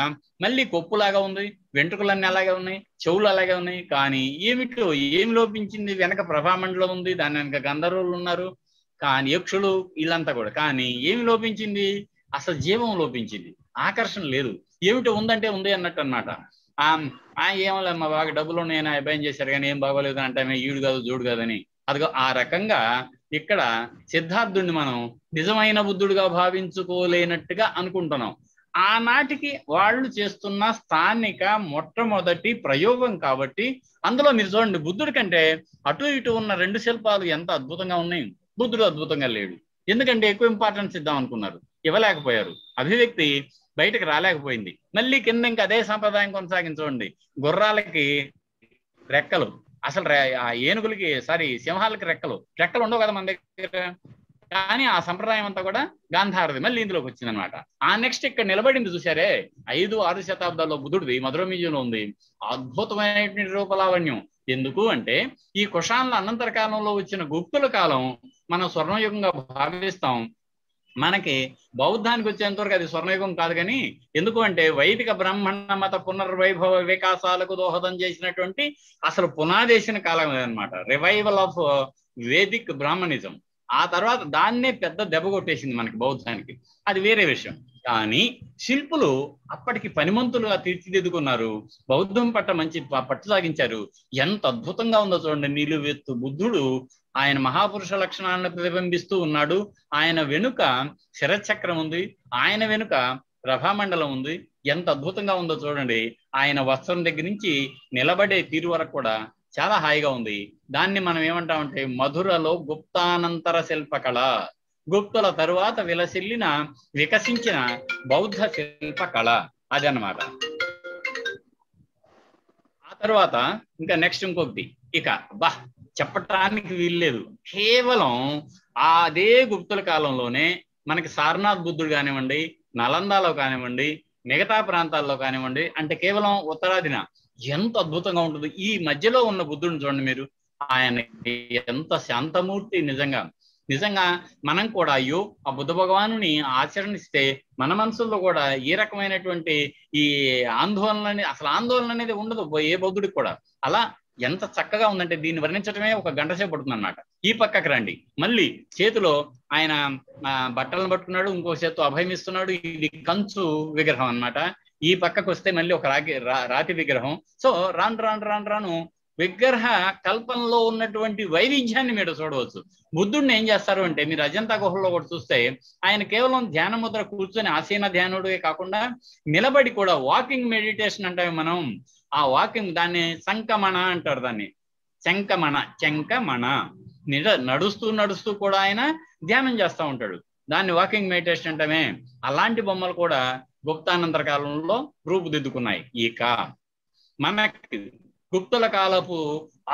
మళ్ళీ కొప్పులాగా ఉంది వెంట్రుకలన్నీ అలాగే ఉన్నాయి చెవులు అలాగే ఉన్నాయి కానీ ఏమిటో ఏమి లోపించింది వెనక ప్రభామండలం ఉంది దాని వెనక గంధర్వులు ఉన్నారు కానీ యక్షులు వీళ్ళంతా కూడా కానీ ఏమి లోపించింది అసలు జీవం లోపించింది ఆకర్షణ లేదు ఏమిటో ఉందంటే ఉంది అన్నట్టు అనమాట ఆ ఏమో లేమ్మా బాగా డబ్బులు ఉన్నాయని అభయం చేశారు కానీ ఏం బాగోలేదు అంటే ఈడు కాదు జోడు కాదని అదిగో ఆ రకంగా ఇక్కడ సిద్ధార్థుడిని మనం నిజమైన బుద్ధుడుగా భావించుకోలేనట్టుగా అనుకుంటున్నాం ఆనాటికి వాళ్ళు చేస్తున్న స్థానిక మొట్టమొదటి ప్రయోగం కాబట్టి అందులో మీరు చూడండి బుద్ధుడి కంటే అటు ఇటు ఉన్న రెండు శిల్పాలు ఎంత అద్భుతంగా ఉన్నాయి బుద్ధుడు అద్భుతంగా లేడు ఎందుకంటే ఎక్కువ ఇంపార్టెన్స్ ఇద్దాం అనుకున్నారు ఇవ్వలేకపోయారు అభివ్యక్తి బయటకు రాలేకపోయింది మళ్ళీ కింద ఇంకా అదే సంప్రదాయం కొనసాగించండి గుర్రాలకి రెక్కలు అసలు ఆ ఏనుగులకి సారీ సింహాలకి రెక్కలు రెక్కలు ఉండవు కదా మన దగ్గర కానీ ఆ సంప్రదాయం అంతా కూడా గాంధారది మళ్ళీ ఇందులోకి వచ్చింది అనమాట ఆ నెక్స్ట్ ఇక్కడ నిలబడింది చూసారే ఐదు ఆరు శతాబ్దాల్లో బుధుడిది మధుర మ్యూజియంలో ఉంది అద్భుతమైనటువంటి రూపలావణ్యం ఎందుకు అంటే ఈ కుషాన్ల అనంతర కాలంలో వచ్చిన గుప్తుల కాలం మనం స్వర్ణయుగంగా భావిస్తాం మనకి బౌద్ధానికి వచ్చేంతవరకు అది స్వర్ణయుగం కాదు కానీ ఎందుకు అంటే వైదిక బ్రాహ్మణ మత పునర్వైభవ వికాసాలకు దోహదం చేసినటువంటి అసలు పునాదేశిన కాలం అనమాట రివైవల్ ఆఫ్ వేదిక్ బ్రాహ్మణిజం ఆ తర్వాత దాన్నే పెద్ద దెబ్బ కొట్టేసింది మనకి బౌద్ధానికి అది వేరే విషయం కానీ శిల్పులు అప్పటికి పనిమంతులుగా తీర్చిదిద్దుకున్నారు బౌద్ధం పట్ల మంచి పట్టు సాగించారు ఎంత అద్భుతంగా ఉందో చూడండి నిలువెత్తు బుద్ధుడు ఆయన మహాపురుష లక్షణాలను ప్రతిబింబిస్తూ ఉన్నాడు ఆయన వెనుక శరచక్రం ఉంది ఆయన వెనుక ప్రభామండలం ఉంది ఎంత అద్భుతంగా ఉందో చూడండి ఆయన వస్త్రం దగ్గర నుంచి నిలబడే తీరు వరకు కూడా చాలా హాయిగా ఉంది దాన్ని మనం ఏమంటామంటే మధురలో గుప్తానంతర శిల్పకళ గుప్తుల తరువాత విలసిల్లిన వికసించిన బౌద్ధ శిల్ప కళ అదనమాట ఆ తర్వాత ఇంకా నెక్స్ట్ ఇంకొకటి ఇక బా చెప్పటానికి వీల్లేదు కేవలం అదే గుప్తుల కాలంలోనే మనకి సారనాథ్ బుద్ధుడు కానివ్వండి నలందాలో కానివ్వండి మిగతా ప్రాంతాల్లో కానివ్వండి అంటే కేవలం ఉత్తరాదిన ఎంత అద్భుతంగా ఉంటుంది ఈ మధ్యలో ఉన్న బుద్ధుడిని చూడండి మీరు ఆయన ఎంత శాంతమూర్తి నిజంగా నిజంగా మనం కూడా అయ్యో ఆ బుద్ధ భగవానుని ఆచరణిస్తే మన మనసుల్లో కూడా ఏ రకమైనటువంటి ఈ ఆందోళన అసలు ఆందోళన అనేది ఉండదు ఏ బౌద్ధుడికి కూడా అలా ఎంత చక్కగా ఉందంటే దీన్ని వర్ణించడమే ఒక గంట సేపు పడుతుంది అనమాట ఈ పక్కకి రండి మళ్ళీ చేతిలో ఆయన బట్టలను పట్టుకున్నాడు ఇంకో చేతితో అభయమిస్తున్నాడు ఇది కంచు విగ్రహం అనమాట ఈ పక్కకు వస్తే మళ్ళీ ఒక రాగి రాతి విగ్రహం సో రాను రాను రాను రాను విగ్రహ కల్పనలో ఉన్నటువంటి వైవిధ్యాన్ని మీరు చూడవచ్చు బుద్ధుడిని ఏం చేస్తారు అంటే మీరు అజంతా గుహల్లో కూడా చూస్తే ఆయన కేవలం ధ్యాన ముద్ర కూర్చొని ఆసీన ధ్యానుడే కాకుండా నిలబడి కూడా వాకింగ్ మెడిటేషన్ అంటే మనం ఆ వాకింగ్ దాన్ని సంకమణ అంటారు దాన్ని శంకమణ చెంకమణ నిజ నడుస్తూ నడుస్తూ కూడా ఆయన ధ్యానం చేస్తూ ఉంటాడు దాన్ని వాకింగ్ మెడిటేషన్ అంటమే అలాంటి బొమ్మలు కూడా గుప్తానంతర కాలంలో రూపుదిద్దుకున్నాయి ఇక మనకి గుప్తుల కాలపు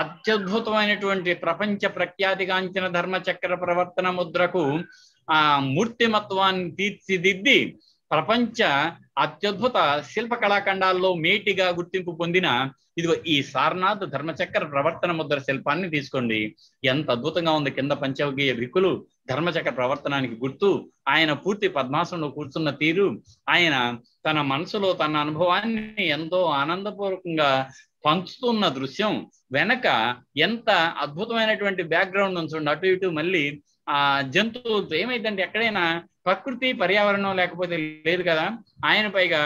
అత్యద్భుతమైనటువంటి ప్రపంచ ప్రఖ్యాతిగాంచిన ధర్మచక్ర ప్రవర్తన ముద్రకు ఆ మూర్తిమత్వాన్ని తీర్చిదిద్ది ప్రపంచ అత్యద్భుత శిల్ప కళాఖండాల్లో మేటిగా గుర్తింపు పొందిన ఇదిగో ఈ సారనాథ్ ధర్మచక్ర ప్రవర్తన ముద్ర శిల్పాన్ని తీసుకోండి ఎంత అద్భుతంగా ఉంది కింద పంచవగీయ భిక్కులు ధర్మచక్ర ప్రవర్తనానికి గుర్తు ఆయన పూర్తి పద్మాసంలో కూర్చున్న తీరు ఆయన తన మనసులో తన అనుభవాన్ని ఎంతో ఆనందపూర్వకంగా పంచుతున్న దృశ్యం వెనక ఎంత అద్భుతమైనటువంటి బ్యాక్గ్రౌండ్ ఉంచండి అటు ఇటు మళ్ళీ ఆ జంతువులతో ఏమైందంటే ఎక్కడైనా ప్రకృతి పర్యావరణం లేకపోతే లేదు కదా ఆయన పైగా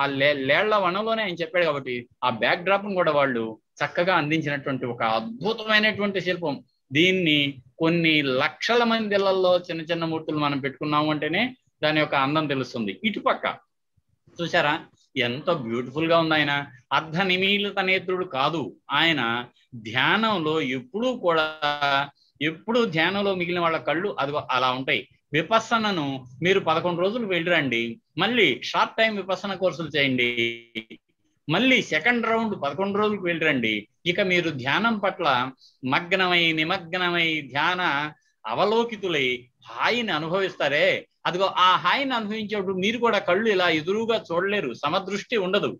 ఆ లేళ్ల వనంలోనే ఆయన చెప్పాడు కాబట్టి ఆ బ్యాక్ డ్రాప్ కూడా వాళ్ళు చక్కగా అందించినటువంటి ఒక అద్భుతమైనటువంటి శిల్పం దీన్ని కొన్ని లక్షల మందిలలో చిన్న చిన్న మూర్తులు మనం పెట్టుకున్నాము అంటేనే దాని యొక్క అందం తెలుస్తుంది ఇటుపక్క చూసారా ఎంత బ్యూటిఫుల్ గా ఉంది ఆయన అర్ధ నిమీలిత నేత్రుడు కాదు ఆయన ధ్యానంలో ఎప్పుడూ కూడా ఎప్పుడు ధ్యానంలో మిగిలిన వాళ్ళ కళ్ళు అది అలా ఉంటాయి విపసనను మీరు పదకొండు రోజులు వెళ్ళిరండి మళ్ళీ షార్ట్ టైం విపసన కోర్సులు చేయండి మళ్ళీ సెకండ్ రౌండ్ పదకొండు రోజులకు వెళ్ళిరండి ఇక మీరు ధ్యానం పట్ల మగ్నమై నిమగ్నమై ధ్యాన అవలోకితులై హాయిని అనుభవిస్తారే అదిగో ఆ హాయిని అనుభవించేటప్పుడు మీరు కూడా కళ్ళు ఇలా ఎదురుగా చూడలేరు సమదృష్టి ఉండదు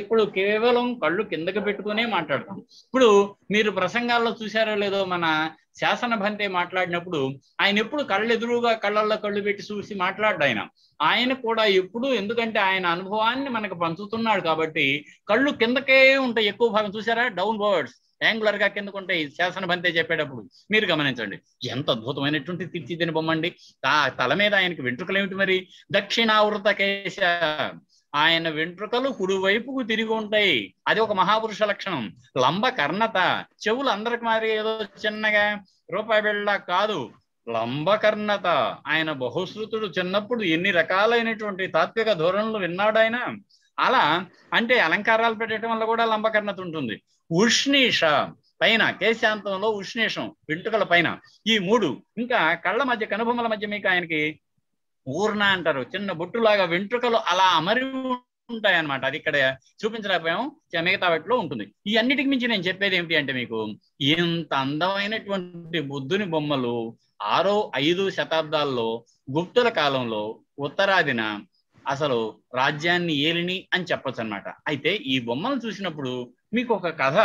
ఇప్పుడు కేవలం కళ్ళు కిందకి పెట్టుకునే మాట్లాడతాం ఇప్పుడు మీరు ప్రసంగాల్లో చూసారో లేదో మన శాసన భంతే మాట్లాడినప్పుడు ఆయన ఎప్పుడు కళ్ళెదురుగా కళ్ళల్లో కళ్ళు పెట్టి చూసి మాట్లాడు ఆయన ఆయన కూడా ఎప్పుడు ఎందుకంటే ఆయన అనుభవాన్ని మనకు పంచుతున్నాడు కాబట్టి కళ్ళు కిందకే ఉంటాయి ఎక్కువ భాగం చూసారా డౌన్ వర్డ్స్ యాంగులర్ గా కిందకు ఉంటాయి శాసన భంతే చెప్పేటప్పుడు మీరు గమనించండి ఎంత అద్భుతమైనటువంటి తీర్చిదిన బొమ్మండి తల మీద ఆయనకి వెంట్రుకలేమిటి మరి దక్షిణావృత కేశ ఆయన వెంట్రుకలు కుడివైపుకు తిరిగి ఉంటాయి అది ఒక మహాపురుష లక్షణం లంబ కర్ణత చెవులు అందరికి మారి ఏదో చిన్నగా రూపాయి వెళ్ళ కాదు లంబకర్ణత ఆయన బహుశ్రుతుడు చిన్నప్పుడు ఎన్ని రకాలైనటువంటి తాత్విక ధోరణులు విన్నాడు ఆయన అలా అంటే అలంకారాలు పెట్టడం వల్ల కూడా లంబకర్ణత ఉంటుంది ఉష్ణీష పైన కేశాంతంలో ఉష్ణీషం వెంట్రుకల పైన ఈ మూడు ఇంకా కళ్ళ మధ్య కనుబొమ్మల మధ్య మీకు ఆయనకి ఊర్ణ అంటారు చిన్న బొట్టులాగా వెంట్రుకలు అలా అమరి ఉంటాయన్నమాట అది ఇక్కడ చూపించలేకపోయాము మిగతా వాటిలో ఉంటుంది ఈ అన్నిటికి మించి నేను చెప్పేది ఏమిటి అంటే మీకు ఇంత అందమైనటువంటి బుద్ధుని బొమ్మలు ఆరో ఐదు శతాబ్దాల్లో గుప్తుల కాలంలో ఉత్తరాదిన అసలు రాజ్యాన్ని ఏలిని అని చెప్పొచ్చు అనమాట అయితే ఈ బొమ్మలు చూసినప్పుడు మీకు ఒక కథ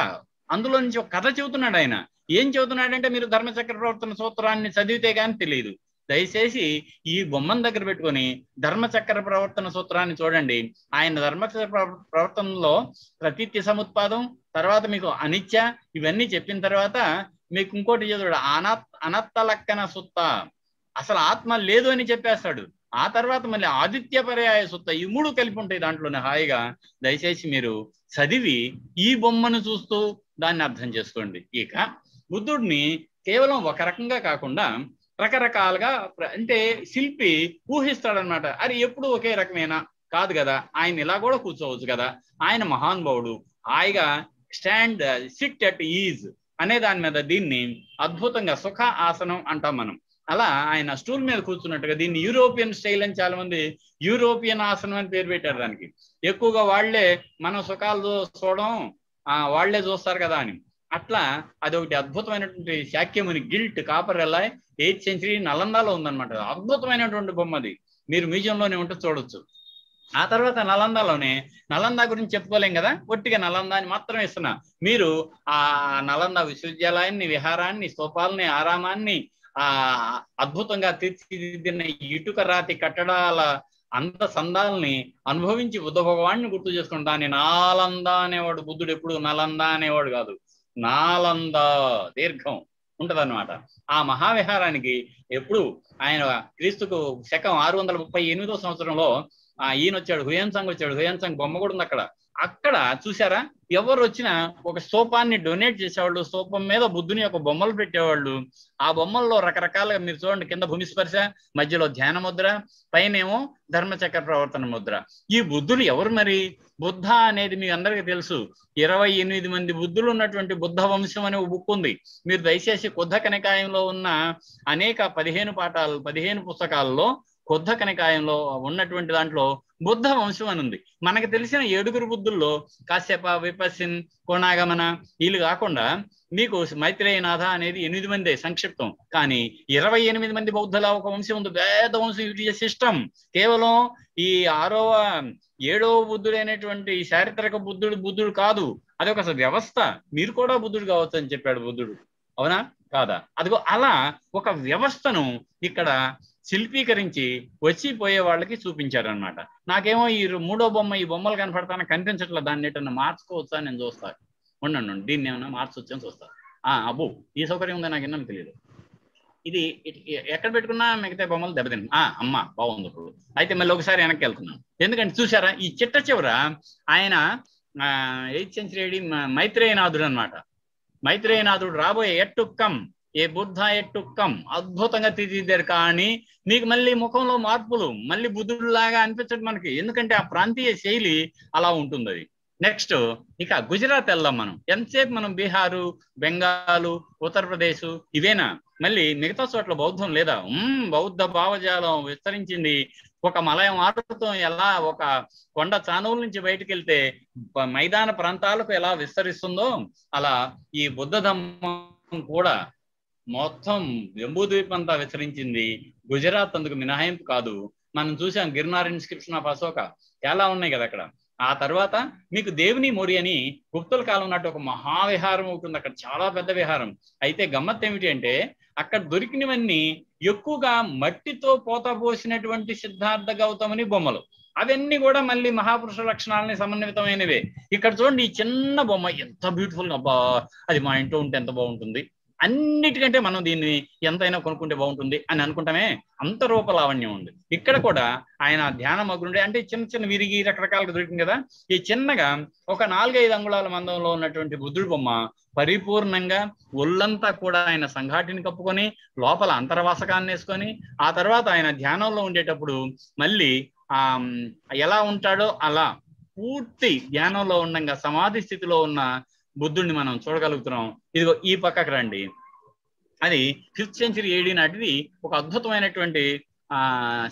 అందులో నుంచి ఒక కథ చెబుతున్నాడు ఆయన ఏం చెబుతున్నాడంటే మీరు ధర్మచక్ర ప్రవర్తన సూత్రాన్ని చదివితే కానీ తెలియదు దయచేసి ఈ బొమ్మను దగ్గర పెట్టుకొని ధర్మచక్ర ప్రవర్తన సూత్రాన్ని చూడండి ఆయన ధర్మచక్ర ప్రవర్తనలో ప్రతి సముత్పాదం తర్వాత మీకు అనిత్య ఇవన్నీ చెప్పిన తర్వాత మీకు ఇంకోటి చదువుడు అనత్ అనత్తలక్కన సుత్త అసలు ఆత్మ లేదు అని చెప్పేస్తాడు ఆ తర్వాత మళ్ళీ ఆదిత్య పర్యాయ సుత్త ఈ మూడు కలిపి ఉంటాయి దాంట్లోనే హాయిగా దయచేసి మీరు చదివి ఈ బొమ్మను చూస్తూ దాన్ని అర్థం చేసుకోండి ఇక బుద్ధుడిని కేవలం ఒక రకంగా కాకుండా రకరకాలుగా అంటే శిల్పి ఊహిస్తాడనమాట అది ఎప్పుడు ఒకే రకమైన కాదు కదా ఆయన ఇలా కూడా కూర్చోవచ్చు కదా ఆయన మహానుభావుడు హాయిగా స్టాండ్ సిట్ అట్ ఈజ్ అనే దాని మీద దీన్ని అద్భుతంగా సుఖ ఆసనం అంటాం మనం అలా ఆయన స్టూల్ మీద కూర్చున్నట్టుగా దీన్ని యూరోపియన్ స్టైల్ అని చాలా మంది యూరోపియన్ ఆసనం అని పేరు పెట్టారు దానికి ఎక్కువగా వాళ్లే మనం సుఖాలు చూడడం వాళ్లే చూస్తారు కదా అని అట్లా అదొకటి అద్భుతమైనటువంటి శాక్యముని గిల్ట్ కాపర్ ఎలా ఎయిత్ సెంచరీ నలందాలో ఉందన్నమాట అద్భుతమైనటువంటి బొమ్మ అది మీరు మ్యూజియంలోనే ఉంటే చూడొచ్చు ఆ తర్వాత నలందాలోనే నలంద గురించి చెప్పుకోలేం కదా ఒట్టిగా నలంద అని మాత్రం ఇస్తున్నా మీరు ఆ నలంద విశ్వవిద్యాలయాన్ని విహారాన్ని స్తూపాలని ఆరామాన్ని ఆ అద్భుతంగా తీర్చిదిద్దిన ఇటుక రాతి కట్టడాల అంత సందాలని అనుభవించి బుద్ధ భగవాన్ని గుర్తు చేసుకుంటా నాలందా నాలంద అనేవాడు బుద్ధుడు ఎప్పుడు నలంద అనేవాడు కాదు నాలంద దీర్ఘం ఉంటదన్నమాట ఆ మహావిహారానికి ఎప్పుడు ఆయన క్రీస్తుకు శకం ఆరు వందల ముప్పై ఎనిమిదో సంవత్సరంలో ఆ ఈయన వచ్చాడు హుయంసంగ్ వచ్చాడు హుయంసంగ్ బొమ్మ కూడా ఉంది అక్కడ అక్కడ చూసారా ఎవరు వచ్చినా ఒక సోపాన్ని డొనేట్ చేసేవాళ్ళు సోపం మీద బుద్ధుని యొక్క బొమ్మలు పెట్టేవాళ్ళు ఆ బొమ్మల్లో రకరకాలుగా మీరు చూడండి కింద భూమి స్పర్శ మధ్యలో ధ్యాన ముద్ర పైనేమో ధర్మచక్ర ప్రవర్తన ముద్ర ఈ బుద్ధులు ఎవరు మరి బుద్ధ అనేది మీ అందరికీ తెలుసు ఇరవై ఎనిమిది మంది బుద్ధులు ఉన్నటువంటి బుద్ధ వంశం అనే బుక్ ఉంది మీరు దయచేసి కొద్ద కనికాయంలో ఉన్న అనేక పదిహేను పాఠాలు పదిహేను పుస్తకాల్లో కొద్ద కనికాయంలో ఉన్నటువంటి దాంట్లో బుద్ధ వంశం అని ఉంది మనకు తెలిసిన ఏడుగురు బుద్ధుల్లో కాశ్యప విపసిన్ కోణాగమన వీళ్ళు కాకుండా మీకు మైత్రేయనాథ అనేది ఎనిమిది మంది సంక్షిప్తం కానీ ఇరవై ఎనిమిది మంది బౌద్ధుల ఒక వంశం ఉంది వేద వంశం ఇట్ సిస్టమ్ కేవలం ఈ ఆరోవ ఏడవ బుద్ధుడు అనేటువంటి చారిత్రక బుద్ధుడు బుద్ధుడు కాదు అది ఒక వ్యవస్థ మీరు కూడా బుద్ధుడు కావచ్చు అని చెప్పాడు బుద్ధుడు అవునా కాదా అదిగో అలా ఒక వ్యవస్థను ఇక్కడ శిల్పీకరించి వచ్చి పోయే వాళ్ళకి చూపించారనమాట నాకేమో ఈ మూడో బొమ్మ ఈ బొమ్మలు కనపడతాన కనిపించట్లేదు దాన్ని ఏంటన్నా మార్చుకోవచ్చా నేను చూస్తాను ఉండండి దీన్ని ఏమైనా మార్చొచ్చని చూస్తాను అబ్బో ఈ సౌకర్యం ఉందా నాకు ఎన్నో తెలియదు ఇది ఎక్కడ పెట్టుకున్నా మిగతా బొమ్మలు దెబ్బతింది ఆ అమ్మ బాగుంది ఇప్పుడు అయితే మళ్ళీ ఒకసారి వెనక్కి వెళ్తున్నాం ఎందుకంటే చూసారా ఈ చిట్ట చివర ఆయన ఎయిత్ సెంచరీ మైత్రేయనాథుడు అనమాట మైత్రేయనాథుడు రాబోయే ఎట్టుక్కం ఏ బుద్ధ ఎట్టుక్కం అద్భుతంగా తీర్చిదిద్దారు కానీ మీకు మళ్ళీ ముఖంలో మార్పులు మళ్ళీ లాగా అనిపించడం మనకి ఎందుకంటే ఆ ప్రాంతీయ శైలి అలా ఉంటుంది అది నెక్స్ట్ ఇక గుజరాత్ వెళ్దాం మనం ఎంతసేపు మనం బీహారు బెంగాలు ఉత్తరప్రదేశ్ ఇవేనా మళ్ళీ మిగతా చోట్ల బౌద్ధం లేదా బౌద్ధ భావజాలం విస్తరించింది ఒక మలయం ఆటతో ఎలా ఒక కొండ చానువుల నుంచి బయటకు వెళ్తే మైదాన ప్రాంతాలకు ఎలా విస్తరిస్తుందో అలా ఈ బుద్ధ ధర్మం కూడా మొత్తం జంబూద్వీప్ అంతా విస్తరించింది గుజరాత్ అందుకు మినహాయింపు కాదు మనం చూసాం గిరినార్ ఇన్స్క్రిప్షన్ ఆఫ్ అశోక ఎలా ఉన్నాయి కదా అక్కడ ఆ తర్వాత మీకు దేవుని మొరి అని గుప్తుల కాలం నాటి ఒక మహావిహారం అవుతుంది అక్కడ చాలా పెద్ద విహారం అయితే గమ్మత్ ఏమిటి అంటే అక్కడ దొరికినవన్నీ ఎక్కువగా మట్టితో పోత పోసినటువంటి సిద్ధార్థ గౌతమని బొమ్మలు అవన్నీ కూడా మళ్ళీ మహాపురుష లక్షణాలని సమన్వితమైనవే ఇక్కడ చూడండి ఈ చిన్న బొమ్మ ఎంత బ్యూటిఫుల్ అబ్బా అది మా ఇంట్లో ఉంటే ఎంత బాగుంటుంది అన్నిటికంటే మనం దీన్ని ఎంతైనా కొనుక్కుంటే బాగుంటుంది అని అనుకుంటామే అంత రూప లావణ్యం ఉంది ఇక్కడ కూడా ఆయన ధ్యాన అగ్గుండే అంటే చిన్న చిన్న విరిగి రకరకాలుగా దొరికింది కదా ఈ చిన్నగా ఒక నాలుగైదు అంగుళాల మందంలో ఉన్నటువంటి బుద్ధుడి బొమ్మ పరిపూర్ణంగా ఒళ్ళంతా కూడా ఆయన సంఘాటిని కప్పుకొని లోపల అంతర్వాసకాన్ని వేసుకొని ఆ తర్వాత ఆయన ధ్యానంలో ఉండేటప్పుడు మళ్ళీ ఆ ఎలా ఉంటాడో అలా పూర్తి ధ్యానంలో ఉండగా సమాధి స్థితిలో ఉన్న బుద్ధుడిని మనం చూడగలుగుతున్నాం ఇదిగో ఈ పక్కకు రండి అది ఫిఫ్త్ సెంచురీ ఏడి నాటిది ఒక అద్భుతమైనటువంటి ఆ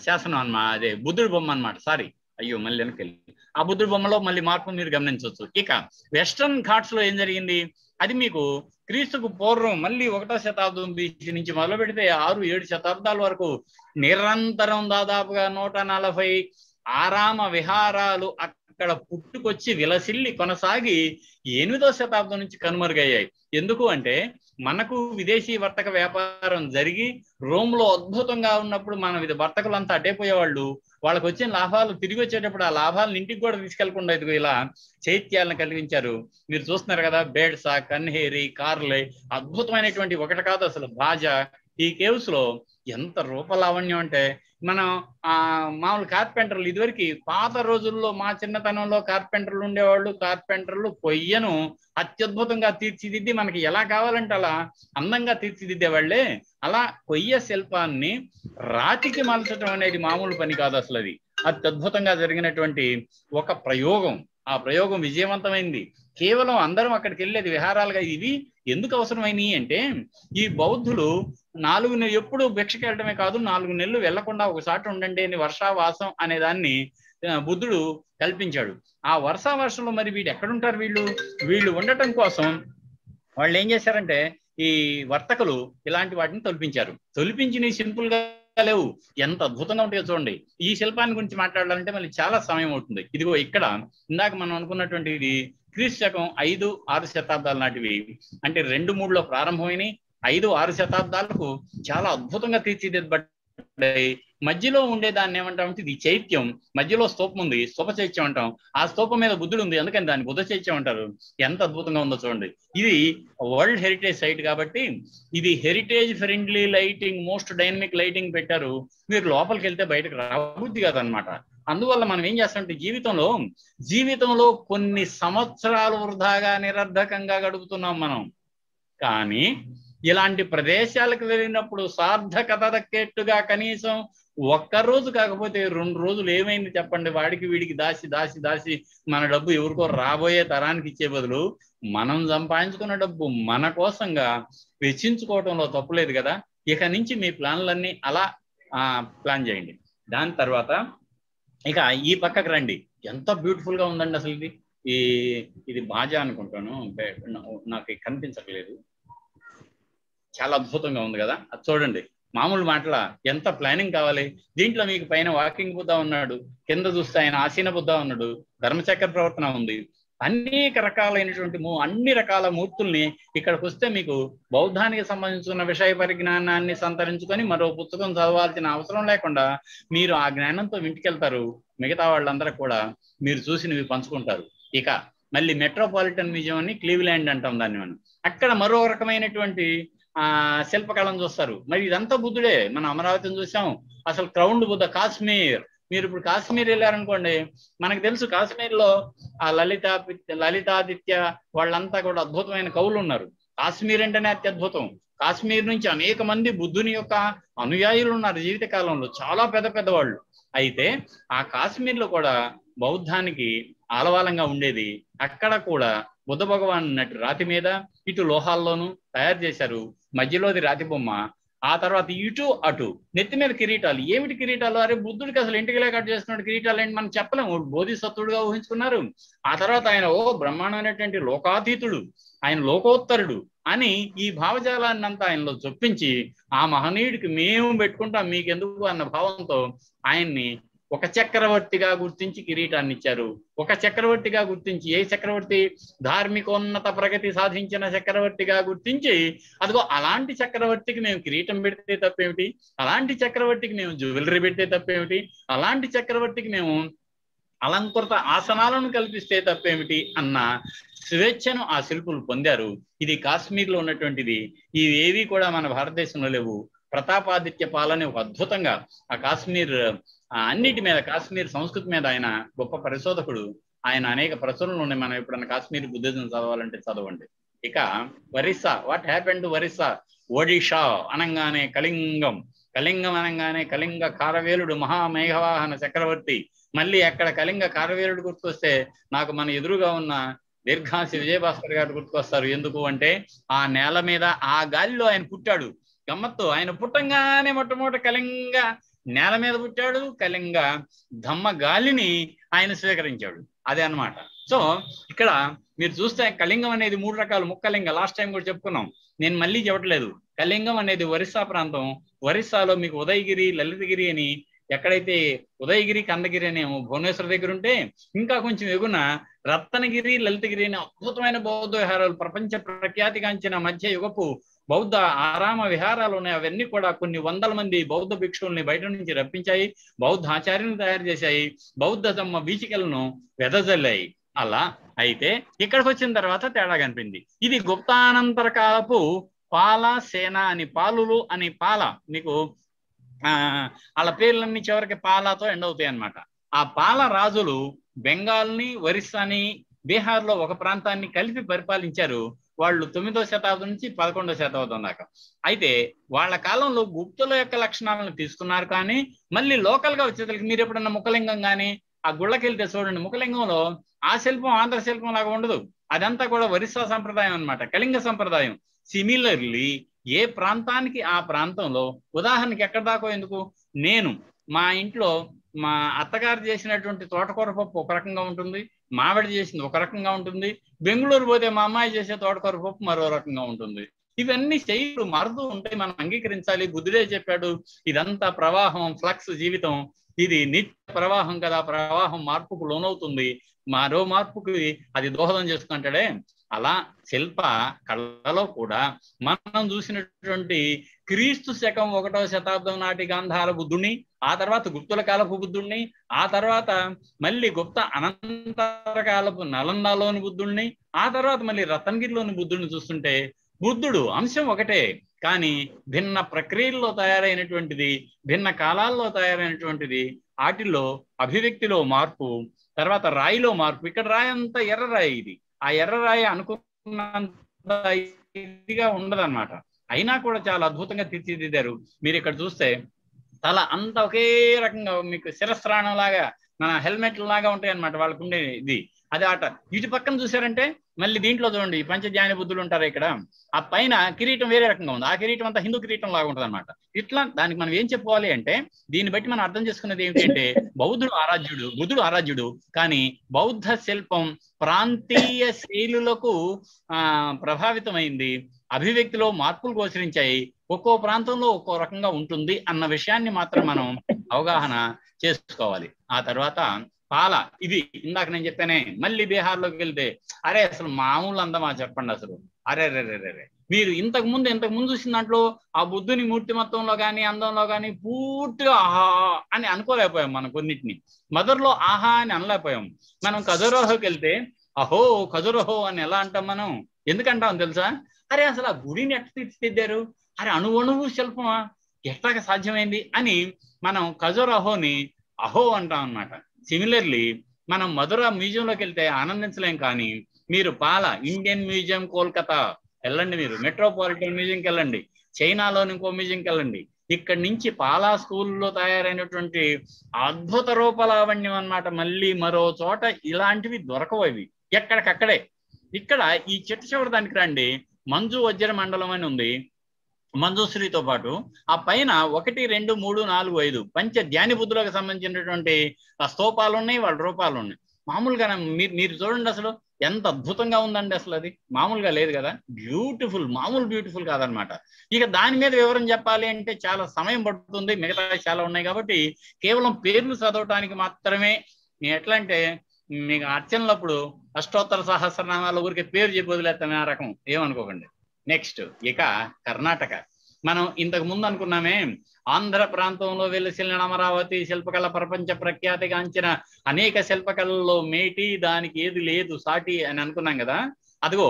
శాసనం అన్నమా అదే బుద్ధుడి బొమ్మ అనమాట సారీ అయ్యో మళ్ళీ వెనకెళ్ళి ఆ బుద్ధుడి బొమ్మలో మళ్ళీ మార్పు మీరు గమనించవచ్చు ఇక వెస్టర్న్ ఘాట్స్ లో ఏం జరిగింది అది మీకు క్రీస్తుకు పూర్వం మళ్ళీ ఒకటో శతాబ్దం నుంచి మొదలు పెడితే ఆరు ఏడు శతాబ్దాల వరకు నిరంతరం దాదాపుగా నూట నలభై ఆరామ విహారాలు అక్కడ పుట్టుకొచ్చి విలసిల్లి కొనసాగి ఎనిమిదో శతాబ్దం నుంచి కనుమరుగయ్యాయి ఎందుకు అంటే మనకు విదేశీ వర్తక వ్యాపారం జరిగి రోమ్ లో అద్భుతంగా ఉన్నప్పుడు మనం ఇది వర్తకులంతా అడ్డైపోయేవాళ్ళు వాళ్ళకి వచ్చిన లాభాలు తిరిగి వచ్చేటప్పుడు ఆ లాభాలను ఇంటికి కూడా తీసుకెళ్లకుండా ఇది ఇలా చైత్యాలను కలిగించారు మీరు చూస్తున్నారు కదా బేడ్సా కన్హేరి కార్లే అద్భుతమైనటువంటి ఒకటి కాదు అసలు బాజా ఈ కేవ్స్ లో ఎంత రూపలావణ్యం అంటే మనం ఆ మామూలు కార్పెంటర్లు ఇదివరకు పాత రోజుల్లో మా చిన్నతనంలో కార్పెంటర్లు ఉండేవాళ్ళు కార్పెంటర్లు పొయ్యను అత్యద్భుతంగా తీర్చిదిద్ది మనకి ఎలా కావాలంటే అలా అందంగా వాళ్ళే అలా కొయ్య శిల్పాన్ని రాతికి మలచడం అనేది మామూలు పని కాదు అసలు అది అత్యద్భుతంగా జరిగినటువంటి ఒక ప్రయోగం ఆ ప్రయోగం విజయవంతమైంది కేవలం అందరం అక్కడికి వెళ్ళేది విహారాలుగా ఇవి ఎందుకు అవసరమైనవి అంటే ఈ బౌద్ధులు నాలుగు నెలలు ఎప్పుడు భిక్షకెళ్ళడమే కాదు నాలుగు నెలలు వెళ్లకుండా ఒకసారి ఉండండి అని వర్షావాసం అనే దాన్ని బుద్ధుడు కల్పించాడు ఆ వర్షావర్షంలో మరి వీడు ఎక్కడుంటారు వీళ్ళు వీళ్ళు ఉండటం కోసం వాళ్ళు ఏం చేశారంటే ఈ వర్తకులు ఇలాంటి వాటిని తొలిపించారు తొలిపించినవి సింపుల్ గా లేవు ఎంత అద్భుతంగా ఉంటాయో చూడండి ఈ శిల్పాన్ని గురించి మాట్లాడాలంటే మళ్ళీ చాలా సమయం అవుతుంది ఇదిగో ఇక్కడ ఇందాక మనం అనుకున్నటువంటి ఇది క్రీస్తు శకం ఐదు ఆరు శతాబ్దాల నాటివి అంటే రెండు మూడులో ప్రారంభమైనవి ఐదు ఆరు శతాబ్దాలకు చాలా అద్భుతంగా తీర్చిదిద్దబడ్డాయి మధ్యలో ఉండే దాన్ని ఏమంటామంటే ఇది చైత్యం మధ్యలో స్తూపం ఉంది స్తూప చైత్యం అంటాం ఆ స్తూపం మీద బుద్ధుడు ఉంది అందుకని దాన్ని బుద్ధ చైత్యం అంటారు ఎంత అద్భుతంగా ఉందో చూడండి ఇది వరల్డ్ హెరిటేజ్ సైట్ కాబట్టి ఇది heritage friendly lighting most dynamic lighting పెట్టారు మీరు లోపలికి వెళ్తే బయటకు రాబుద్ది కాదనమాట అందువల్ల మనం ఏం చేస్తామంటే జీవితంలో జీవితంలో కొన్ని సంవత్సరాలు వృధాగా నిరర్ధకంగా గడుపుతున్నాం మనం కానీ ఇలాంటి ప్రదేశాలకు వెళ్ళినప్పుడు సార్థకత దక్కేట్టుగా కనీసం ఒక్కరోజు కాకపోతే రెండు రోజులు ఏమైంది చెప్పండి వాడికి వీడికి దాసి దాసి దాసి మన డబ్బు ఎవరికో రాబోయే తరానికి ఇచ్చే బదులు మనం సంపాదించుకున్న డబ్బు మన కోసంగా వెచ్చించుకోవటంలో తప్పులేదు కదా ఇక నుంచి మీ ప్లాన్లన్నీ అలా ప్లాన్ చేయండి దాని తర్వాత ఇక ఈ పక్కకు రండి ఎంత బ్యూటిఫుల్ గా ఉందండి అసలు ఇది ఈ ఇది బాజా అనుకుంటాను నాకు కనిపించట్లేదు చాలా అద్భుతంగా ఉంది కదా అది చూడండి మామూలు మాటల ఎంత ప్లానింగ్ కావాలి దీంట్లో మీకు పైన వాకింగ్ బుద్ధ ఉన్నాడు కింద చూస్తే ఆయన ఆసీన బుద్ధ ఉన్నాడు ధర్మచక్ర ప్రవర్తన ఉంది అనేక రకాలైనటువంటి అన్ని రకాల మూర్తుల్ని ఇక్కడికి వస్తే మీకు బౌద్ధానికి సంబంధించిన విషయ పరిజ్ఞానాన్ని సంతరించుకొని మరో పుస్తకం చదవాల్సిన అవసరం లేకుండా మీరు ఆ జ్ఞానంతో వింటికెళ్తారు మిగతా వాళ్ళందరూ కూడా మీరు చూసినవి పంచుకుంటారు ఇక మళ్ళీ మెట్రోపాలిటన్ మ్యూజియం అని ల్యాండ్ అంటాం దాన్ని మనం అక్కడ మరో రకమైనటువంటి ఆ శిల్పకళను చూస్తారు మరి ఇదంతా బుద్ధుడే మనం అమరావతిని చూసాం అసలు క్రౌండ్ బుద్ధ కాశ్మీర్ మీరు ఇప్పుడు కాశ్మీర్ వెళ్ళారనుకోండి మనకు తెలుసు కాశ్మీర్ లో ఆ లలిత లలితాదిత్య వాళ్ళంతా కూడా అద్భుతమైన కవులు ఉన్నారు కాశ్మీర్ అంటేనే అతి అద్భుతం కాశ్మీర్ నుంచి అనేక మంది బుద్ధుని యొక్క అనుయాయులు ఉన్నారు జీవిత కాలంలో చాలా పెద్ద పెద్ద వాళ్ళు అయితే ఆ కాశ్మీర్ లో కూడా బౌద్ధానికి ఆలవాలంగా ఉండేది అక్కడ కూడా బుద్ధ భగవాన్ నటు రాతి మీద ఇటు లోహాల్లోనూ తయారు చేశారు మధ్యలోది రాతి బొమ్మ ఆ తర్వాత ఇటు అటు నెత్తి మీద కిరీటాలు ఏమిటి కిరీటాలు అరే బుద్ధుడికి అసలు ఇంటికిలే కట్ చేస్తున్నాడు కిరీటాలు ఏంటి మనం చెప్పలేము బోధిసత్తుడుగా ఊహించుకున్నారు ఆ తర్వాత ఆయన ఓ బ్రహ్మాండమైనటువంటి లోకాతీతుడు ఆయన లోకోత్తరుడు అని ఈ భావజాలాన్ని అంతా ఆయనలో చొప్పించి ఆ మహనీయుడికి మేము పెట్టుకుంటాం మీకెందుకు అన్న భావంతో ఆయన్ని ఒక చక్రవర్తిగా గుర్తించి కిరీటాన్ని ఇచ్చారు ఒక చక్రవర్తిగా గుర్తించి ఏ చక్రవర్తి ధార్మికోన్నత ప్రగతి సాధించిన చక్రవర్తిగా గుర్తించి అదిగో అలాంటి చక్రవర్తికి మేము కిరీటం పెడితే తప్పేమిటి అలాంటి చక్రవర్తికి మేము జ్యువెలరీ పెడితే తప్పేమిటి అలాంటి చక్రవర్తికి మేము అలంకృత ఆసనాలను కల్పిస్తే తప్పేమిటి అన్న స్వేచ్ఛను ఆ శిల్పులు పొందారు ఇది కాశ్మీర్లో ఉన్నటువంటిది ఇవేవి కూడా మన భారతదేశంలో లేవు ప్రతాపాదిత్య పాలనే ఒక అద్భుతంగా ఆ కాశ్మీర్ ఆ అన్నిటి మీద కాశ్మీర్ సంస్కృతి మీద ఆయన గొప్ప పరిశోధకుడు ఆయన అనేక ప్రచురణలు ఉన్నాయి మనం ఎప్పుడన్నా కాశ్మీర్ బుద్ధిజం చదవాలంటే చదవండి ఇక Orissa what happen to Orissa Odisha అనగానే కళింగం కళింగం అనగానే కళింగ కారవేలుడు మహామేఘవాహన చక్రవర్తి మళ్ళీ అక్కడ కళింగ కారవేలుడు గుర్తుకొస్తే నాకు మన ఎదురుగా ఉన్న దీర్ఘాసి విజయభాస్కర్ గారు గుర్తుకొస్తారు ఎందుకు అంటే ఆ నేల మీద ఆ గాలిలో ఆయన పుట్టాడు గమ్మత్తు ఆయన పుట్టంగానే మొట్టమొదటి కళింగ నేల మీద పుట్టాడు కలింగ ధమ్మ గాలిని ఆయన స్వీకరించాడు అదే అనమాట సో ఇక్కడ మీరు చూస్తే కళింగం అనేది మూడు రకాలు ముక్కలింగ లాస్ట్ టైం కూడా చెప్పుకున్నాం నేను మళ్ళీ చెప్పట్లేదు కళింగం అనేది ఒరిస్సా ప్రాంతం ఒరిస్సాలో మీకు ఉదయగిరి లలితగిరి అని ఎక్కడైతే ఉదయగిరి కందగిరి అనేమో భువనేశ్వర్ దగ్గర ఉంటే ఇంకా కొంచెం ఎగున రత్నగిరి లలితగిరి అనే అద్భుతమైన బౌద్ధ విహారాలు ప్రపంచ ప్రఖ్యాతిగాంచిన మధ్య యుగపు బౌద్ధ ఆరామ విహారాలు ఉన్నాయి అవన్నీ కూడా కొన్ని వందల మంది బౌద్ధ భిక్షువుల్ని బయట నుంచి రప్పించాయి బౌద్ధ ఆచార్యులు తయారు చేశాయి బౌద్ధ తమ్మ బీచికలను వెదజల్లాయి అలా అయితే ఇక్కడికి వచ్చిన తర్వాత తేడా కనిపింది ఇది గుప్తానంతర కాలపు పాల సేన అని పాలులు అని పాల మీకు ఆ వాళ్ళ పేర్లన్నీ చివరికి పాలతో ఎండ్ అవుతాయి అనమాట ఆ పాల రాజులు బెంగాల్ని ఒరిస్సాని బీహార్లో ఒక ప్రాంతాన్ని కలిపి పరిపాలించారు వాళ్ళు తొమ్మిదో శతాబ్దం నుంచి పదకొండో శతాబ్దం దాకా అయితే వాళ్ళ కాలంలో గుప్తుల యొక్క లక్షణాలను తీసుకున్నారు కానీ మళ్ళీ లోకల్ గా వచ్చేసరికి మీరు ఎప్పుడన్నా ముఖలింగం కానీ ఆ గుళ్ళకెళ్తే చూడండి ముఖలింగంలో ఆ శిల్పం ఆంధ్ర శిల్పం లాగా ఉండదు అదంతా కూడా వరిస్సా సంప్రదాయం అనమాట కళింగ సంప్రదాయం సిమిలర్లీ ఏ ప్రాంతానికి ఆ ప్రాంతంలో ఉదాహరణకి ఎక్కడ దాకో ఎందుకు నేను మా ఇంట్లో మా అత్తగారు చేసినటువంటి తోటకూర పప్పు ఒక రకంగా ఉంటుంది మామిడి చేసింది ఒక రకంగా ఉంటుంది బెంగళూరు పోతే మా అమ్మాయి చేసే తోటకూర పప్పు మరో రకంగా ఉంటుంది ఇవన్నీ శైలు మారుతూ ఉంటాయి మనం అంగీకరించాలి బుద్ధుడే చెప్పాడు ఇదంతా ప్రవాహం ఫ్లక్స్ జీవితం ఇది నిత్య ప్రవాహం కదా ప్రవాహం మార్పుకు లోనవుతుంది మరో మార్పుకి అది దోహదం చేసుకుంటాడే అలా శిల్ప కళలో కూడా మనం చూసినటువంటి క్రీస్తు శకం ఒకటో శతాబ్దం నాటి గాంధార బుద్ధుని ఆ తర్వాత గుప్తుల కాలపు బుద్ధుణ్ణి ఆ తర్వాత మళ్ళీ గుప్త అనంతర కాలపు నలందాలోని బుద్ధుణ్ణి ఆ తర్వాత మళ్ళీ రతన్గిరిలోని బుద్ధుడిని చూస్తుంటే బుద్ధుడు అంశం ఒకటే కానీ భిన్న ప్రక్రియల్లో తయారైనటువంటిది భిన్న కాలాల్లో తయారైనటువంటిది వాటిల్లో అభివ్యక్తిలో మార్పు తర్వాత రాయిలో మార్పు ఇక్కడ రాయి అంతా ఎర్ర రాయి ఇది ఆ ఎర్ర రాయి అనుకున్నంత ఉండదన్నమాట అయినా కూడా చాలా అద్భుతంగా తీర్చిదిద్దారు మీరు ఇక్కడ చూస్తే తల అంతా ఒకే రకంగా మీకు శిరస్రాణం లాగా మన హెల్మెట్ లాగా ఉంటాయి అనమాట వాళ్ళకు ఉండే ఇది అది ఆట ఇటు పక్కన చూసారంటే మళ్ళీ దీంట్లో చూడండి పంచజ్ఞాన బుద్ధులు ఉంటారు ఇక్కడ ఆ పైన కిరీటం వేరే రకంగా ఉంది ఆ కిరీటం అంతా హిందూ కిరీటం లాగా ఉంటుంది అనమాట ఇట్లా దానికి మనం ఏం చెప్పుకోవాలి అంటే దీన్ని బట్టి మనం అర్థం చేసుకున్నది ఏమిటంటే *laughs* బౌద్ధుడు ఆరాధ్యుడు బుద్ధుడు ఆరాధ్యుడు కానీ బౌద్ధ శిల్పం ప్రాంతీయ శైలులకు ఆ ప్రభావితమైంది అభివ్యక్తిలో మార్పులు గోచరించాయి ఒక్కో ప్రాంతంలో ఒక్కో రకంగా ఉంటుంది అన్న విషయాన్ని మాత్రం మనం అవగాహన చేసుకోవాలి ఆ తర్వాత పాల ఇది ఇందాక నేను చెప్పానే మళ్ళీ బీహార్లోకి వెళ్తే అరే అసలు మామూలు అందమా చెప్పండి అసలు అరే రే రే రే మీరు ఇంతకు ముందు ఇంతకు ముందు చూసిన దాంట్లో ఆ బుద్ధుని మూర్తిమత్వంలో కానీ అందంలో కానీ పూర్తిగా ఆహా అని అనుకోలేకపోయాం మనం కొన్నిటిని మదర్లో ఆహా అని అనలేకపోయాం మనం కజరోహోకి వెళ్తే అహో కజరోహో అని ఎలా అంటాం మనం ఎందుకంటాం తెలుసా అరే అసలు ఆ గుడిని ఎట్లా తీర్చిదిద్దారు అరే అణువణువు శిల్పమా ఎట్లాగ సాధ్యమైంది అని మనం ఖజూర్ అహోని అహో అంటాం అనమాట సిమిలర్లీ మనం మధుర మ్యూజియంలోకి వెళ్తే ఆనందించలేం కానీ మీరు పాల ఇండియన్ మ్యూజియం కోల్కతా వెళ్ళండి మీరు మెట్రోపాలిటన్ మ్యూజియంకి వెళ్ళండి చైనాలోని ఇంకో మ్యూజియంకి వెళ్ళండి ఇక్కడ నుంచి పాలా స్కూల్లో తయారైనటువంటి అద్భుత రూపలావణ్యం అనమాట మళ్ళీ మరో చోట ఇలాంటివి దొరకవు అవి ఎక్కడికక్కడే ఇక్కడ ఈ చిట్ట చివరి దానికి రండి మంజు వజ్ర మండలం అని ఉంది మంజుశ్రీతో పాటు ఆ పైన ఒకటి రెండు మూడు నాలుగు ఐదు పంచ ధ్యాని బుద్ధులకు సంబంధించినటువంటి ఆ స్తోపాలు ఉన్నాయి వాళ్ళ రూపాలు ఉన్నాయి మామూలుగా మీరు మీరు చూడండి అసలు ఎంత అద్భుతంగా ఉందండి అసలు అది మామూలుగా లేదు కదా బ్యూటిఫుల్ మామూలు బ్యూటిఫుల్ కాదనమాట ఇక దాని మీద వివరం చెప్పాలి అంటే చాలా సమయం పడుతుంది మిగతా చాలా ఉన్నాయి కాబట్టి కేవలం పేర్లు చదవటానికి మాత్రమే ఎట్లా అంటే మీకు అర్చనలప్పుడు అష్టోత్తర సహస్రనామాల ఊరికే పేరు చెప్పి వదిలేస్తాను ఆ రకం ఏమనుకోకండి నెక్స్ట్ ఇక కర్ణాటక మనం ఇంతకు ముందు అనుకున్నామే ఆంధ్ర ప్రాంతంలో వెలిసిన అమరావతి శిల్పకళ ప్రపంచ ప్రఖ్యాతిగాంచిన అనేక శిల్పకళల్లో మేటి దానికి ఏది లేదు సాటి అని అనుకున్నాం కదా అదిగో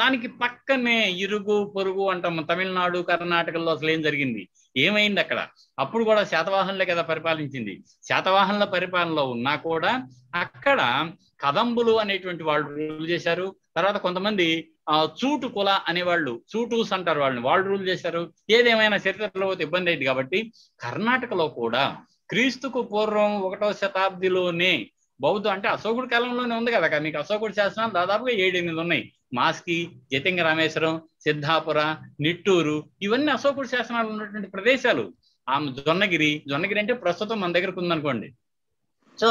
దానికి పక్కనే ఇరుగు పొరుగు అంటాం తమిళనాడు కర్ణాటకలో అసలు ఏం జరిగింది ఏమైంది అక్కడ అప్పుడు కూడా శాతవాహనులే కదా పరిపాలించింది శాతవాహనుల పరిపాలనలో ఉన్నా కూడా అక్కడ కదంబులు అనేటువంటి వాళ్ళు రూల్ చేశారు తర్వాత కొంతమంది చూటు కుల అనేవాళ్ళు చూటూస్ అంటారు వాళ్ళని వాళ్ళు రూల్ చేశారు ఏదేమైనా చరిత్రలో ఇబ్బంది అయింది కాబట్టి కర్ణాటకలో కూడా క్రీస్తుకు పూర్వం ఒకటో శతాబ్దిలోనే బౌద్ధం అంటే అశోకుడి కాలంలోనే ఉంది కదా మీకు అశోకుడు శాసనాలు దాదాపుగా ఏడెనిమిది ఉన్నాయి మాస్కి జతింగ రామేశ్వరం సిద్ధాపుర నిట్టూరు ఇవన్నీ అశోకుడు శాసనాలు ఉన్నటువంటి ప్రదేశాలు ఆమె జొన్నగిరి జొన్నగిరి అంటే ప్రస్తుతం మన దగ్గరకు ఉందనుకోండి సో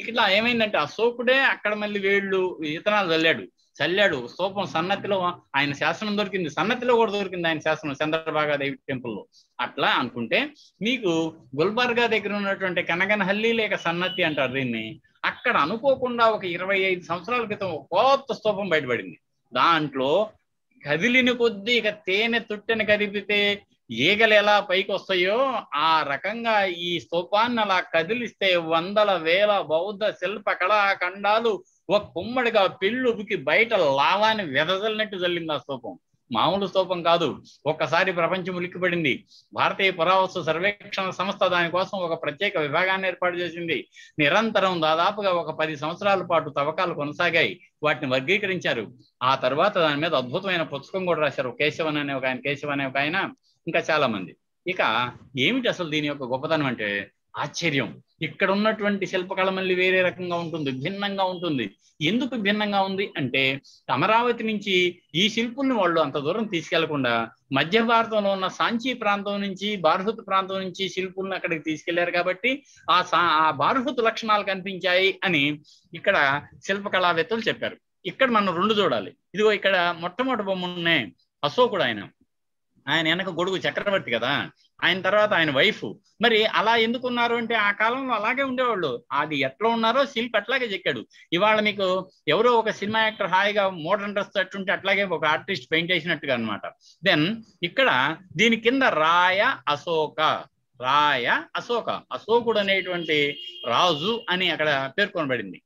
ఇట్లా ఏమైందంటే అశోకుడే అక్కడ మళ్ళీ వేళ్ళు ఇతనాలు చల్లాడు చల్లాడు స్తూపం సన్నతిలో ఆయన శాసనం దొరికింది సన్నతిలో కూడా దొరికింది ఆయన శాసనం చంద్రబాగా దేవి టెంపుల్లో అట్లా అనుకుంటే మీకు గుల్బర్గా దగ్గర ఉన్నటువంటి కనగనహల్లి లేక సన్నతి అంటారు దీన్ని అక్కడ అనుకోకుండా ఒక ఇరవై ఐదు సంవత్సరాల క్రితం ఒక కొత్త స్తూపం బయటపడింది దాంట్లో కదిలిన కొద్దీ ఇక తేనె తుట్టెని కదిపితే ఈగలు ఎలా పైకి వస్తాయో ఆ రకంగా ఈ స్థూపాన్ని అలా కదిలిస్తే వందల వేల బౌద్ధ శిల్ప కళాఖండాలు ఒక కుమ్మడిగా పిల్లుకి బయట లావాన్ని వెదజల్లినట్టు జల్లింది ఆ స్తూపం మామూలు స్తూపం కాదు ఒక్కసారి ప్రపంచం ఉలిక్కిపడింది భారతీయ పురావస్తు సర్వేక్షణ సంస్థ దానికోసం ఒక ప్రత్యేక విభాగాన్ని ఏర్పాటు చేసింది నిరంతరం దాదాపుగా ఒక పది సంవత్సరాల పాటు తవ్వకాలు కొనసాగాయి వాటిని వర్గీకరించారు ఆ తర్వాత దాని మీద అద్భుతమైన పుస్తకం కూడా రాశారు కేశవన్ అనే ఒక ఆయన కేశవన్ అనే ఒక ఆయన ఇంకా చాలా మంది ఇక ఏమిటి అసలు దీని యొక్క గొప్పతనం అంటే ఆశ్చర్యం ఇక్కడ ఉన్నటువంటి శిల్పకళ మళ్ళీ వేరే రకంగా ఉంటుంది భిన్నంగా ఉంటుంది ఎందుకు భిన్నంగా ఉంది అంటే అమరావతి నుంచి ఈ శిల్పుల్ని వాళ్ళు అంత దూరం తీసుకెళ్లకుండా మధ్య భారతంలో ఉన్న సాంచి ప్రాంతం నుంచి బార్హుత్ ప్రాంతం నుంచి శిల్పుల్ని అక్కడికి తీసుకెళ్లారు కాబట్టి ఆ సా ఆ బార్హుత్ లక్షణాలు కనిపించాయి అని ఇక్కడ శిల్పకళావేత్తలు చెప్పారు ఇక్కడ మనం రెండు చూడాలి ఇదిగో ఇక్కడ మొట్టమొదటి బొమ్మ ఉన్నాయి అశోకుడు ఆయన ఆయన వెనక గొడుగు చక్రవర్తి కదా ఆయన తర్వాత ఆయన వైఫ్ మరి అలా ఎందుకు ఉన్నారు అంటే ఆ కాలంలో అలాగే ఉండేవాళ్ళు అది ఎట్లా ఉన్నారో శిల్పి అట్లాగే చెక్కాడు ఇవాళ మీకు ఎవరో ఒక సినిమా యాక్టర్ హాయిగా మోడర్న్ డ్రెస్ అట్టుంటే అట్లాగే ఒక ఆర్టిస్ట్ పెయింట్ చేసినట్టుగా అనమాట దెన్ ఇక్కడ దీని కింద రాయ అశోక రాయ అశోక అశోకుడు అనేటువంటి రాజు అని అక్కడ పేర్కొనబడింది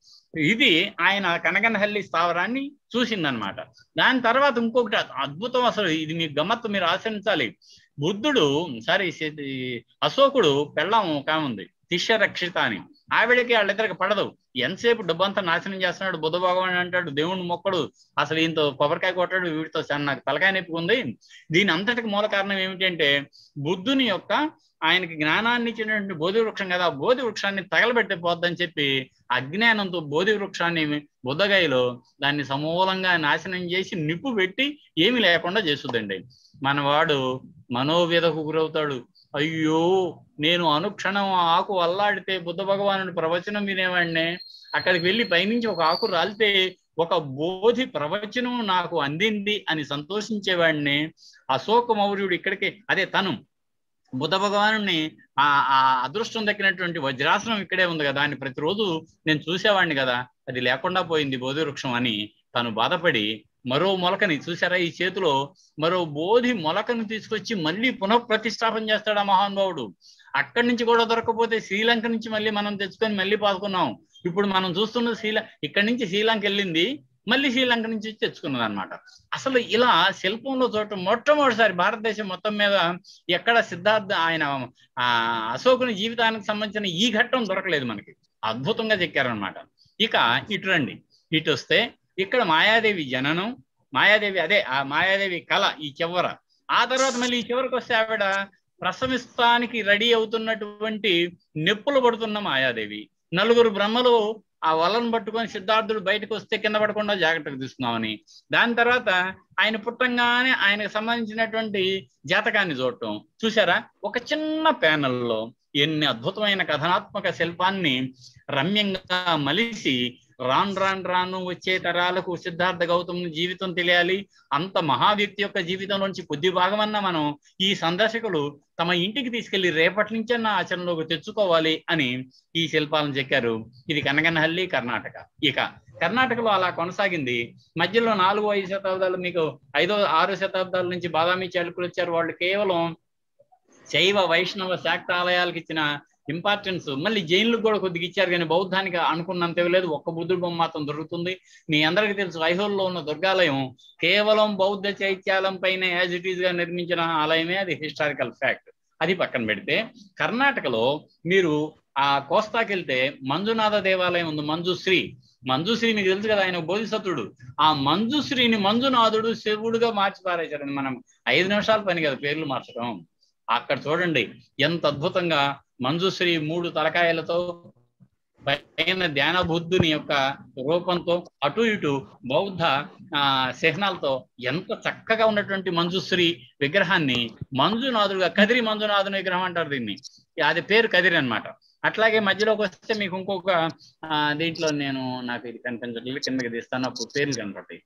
ఇది ఆయన కనకనహల్లి స్థావరాన్ని చూసిందనమాట దాని తర్వాత ఇంకొకటి అద్భుతం అసలు ఇది మీ గమ్మత్తు మీరు ఆశ్రయించాలి బుద్ధుడు సారీ అశోకుడు పెళ్ళం కాముంది తిష్య రక్షిత అని ఆవిడకి వాళ్ళిద్దరికి పడదు ఎంతసేపు డబ్బంతా నాశనం చేస్తున్నాడు బుద్ధ భగవాన్ అంటాడు దేవుని మొక్కడు అసలు ఈయనతో కొబ్బరికాయ కొట్టాడు వీటితో నాకు తలకాయ నొప్పి ఉంది దీని అంతటికి మూల కారణం ఏమిటంటే బుద్ధుని యొక్క ఆయనకి జ్ఞానాన్ని ఇచ్చినటువంటి బోధి వృక్షం కదా బోధి వృక్షాన్ని తగలబెట్టిపోద్దని చెప్పి అజ్ఞానంతో బోధి వృక్షాన్ని బుద్ధగాయలో దాన్ని సమూలంగా నాశనం చేసి నిప్పు పెట్టి ఏమి లేకుండా చేస్తుందండి మనవాడు మనోవ్యధకు గురవుతాడు అయ్యో నేను అనుక్షణం ఆకు అల్లాడితే బుద్ధ భగవాను ప్రవచనం వినేవాడినే అక్కడికి వెళ్ళి పైనుంచి ఒక ఆకు రాలితే ఒక బోధి ప్రవచనం నాకు అందింది అని సంతోషించేవాడిని మౌర్యుడు ఇక్కడికి అదే తను బుద్ధ భగవాను ఆ ఆ అదృష్టం దక్కినటువంటి వజ్రాసనం ఇక్కడే ఉంది కదా అని ప్రతిరోజు నేను చూసేవాడిని కదా అది లేకుండా పోయింది బోధి వృక్షం అని తను బాధపడి మరో మొలకని చూసారా ఈ చేతిలో మరో బోధి మొలకను తీసుకొచ్చి మళ్ళీ పునఃప్రతిష్టాపన చేస్తాడు ఆ మహానుభావుడు అక్కడి నుంచి కూడా దొరకపోతే శ్రీలంక నుంచి మళ్ళీ మనం తెచ్చుకొని మళ్ళీ పాల్గొన్నాం ఇప్పుడు మనం చూస్తున్న శ్రీలంక ఇక్కడి నుంచి శ్రీలంక వెళ్ళింది మళ్ళీ శ్రీలంక నుంచి తెచ్చుకున్నది అనమాట అసలు ఇలా శిల్పంలో చోట మొట్టమొదటిసారి భారతదేశం మొత్తం మీద ఎక్కడ సిద్ధార్థ ఆయన అశోకుని జీవితానికి సంబంధించిన ఈ ఘట్టం దొరకలేదు మనకి అద్భుతంగా చెక్కారనమాట ఇక ఇటు రండి ఇటు వస్తే ఇక్కడ మాయాదేవి జననం మాయాదేవి అదే ఆ మాయాదేవి కళ ఈ చివర ఆ తర్వాత మళ్ళీ ఈ చివరికి వస్తే ఆవిడ ప్రసవిస్తానికి రెడీ అవుతున్నటువంటి నిప్పులు పడుతున్న మాయాదేవి నలుగురు బ్రహ్మలు ఆ వలను పట్టుకొని సిద్ధార్థుడు బయటకు వస్తే కింద పడకుండా జాగ్రత్తగా తీసుకున్నామని దాని తర్వాత ఆయన పుట్టంగానే ఆయనకు సంబంధించినటువంటి జాతకాన్ని చూడటం చూసారా ఒక చిన్న ప్యానల్లో ఎన్ని అద్భుతమైన కథనాత్మక శిల్పాన్ని రమ్యంగా మలిసి రాను రాను రాను వచ్చే తరాలకు సిద్ధార్థ గౌతమ్ జీవితం తెలియాలి అంత మహా వ్యక్తి యొక్క నుంచి కొద్ది అన్న మనం ఈ సందర్శకులు తమ ఇంటికి తీసుకెళ్లి రేపటి అన్న ఆచరణలోకి తెచ్చుకోవాలి అని ఈ శిల్పాలను చెక్కారు ఇది కనగనహల్లి కర్ణాటక ఇక కర్ణాటకలో అలా కొనసాగింది మధ్యలో నాలుగు ఐదు శతాబ్దాలు మీకు ఐదో ఆరు శతాబ్దాల నుంచి బాదామి చాళుకులు వచ్చారు వాళ్ళు కేవలం శైవ వైష్ణవ శాక్త ఆలయాలకు ఇచ్చిన ఇంపార్టెన్స్ మళ్ళీ జైన్లకు కూడా కొద్దిగా ఇచ్చారు కానీ బౌద్ధానికి అనుకున్నంత లేదు ఒక్క బుద్ధుడు బొమ్మ మాత్రం దొరుకుతుంది మీ అందరికీ తెలుసు ఐహోల్లో ఉన్న దుర్గాలయం కేవలం బౌద్ధ చైత్యాలం పైన యాజ్ ఇట్ ఈస్ గా నిర్మించిన ఆలయమే అది హిస్టారికల్ ఫ్యాక్ట్ అది పక్కన పెడితే కర్ణాటకలో మీరు ఆ కోస్తాకి వెళ్తే మంజునాథ దేవాలయం ఉంది మంజుశ్రీ మంజుశ్రీ మీకు తెలుసు కదా ఆయన బోధిసత్తుడు ఆ మంజుశ్రీని మంజునాథుడు శివుడుగా మార్చి పారేశాడండి మనం ఐదు నిమిషాల పని కదా పేర్లు మార్చడం అక్కడ చూడండి ఎంత అద్భుతంగా మంజుశ్రీ మూడు తలకాయలతో పైన ధ్యాన బుద్ధుని యొక్క రూపంతో అటు ఇటు బౌద్ధ ఆ చిహ్నాలతో ఎంత చక్కగా ఉన్నటువంటి మంజుశ్రీ విగ్రహాన్ని మంజునాథుడుగా కదిరి మంజునాథుని విగ్రహం అంటారు దీన్ని అది పేరు కదిరి అనమాట అట్లాగే మధ్యలోకి వస్తే మీకు ఇంకొక దీంట్లో నేను నాకు ఇది కనిపించట్లేదు కిందకి తీస్తాను అప్పుడు పేర్లు కనపడతాయి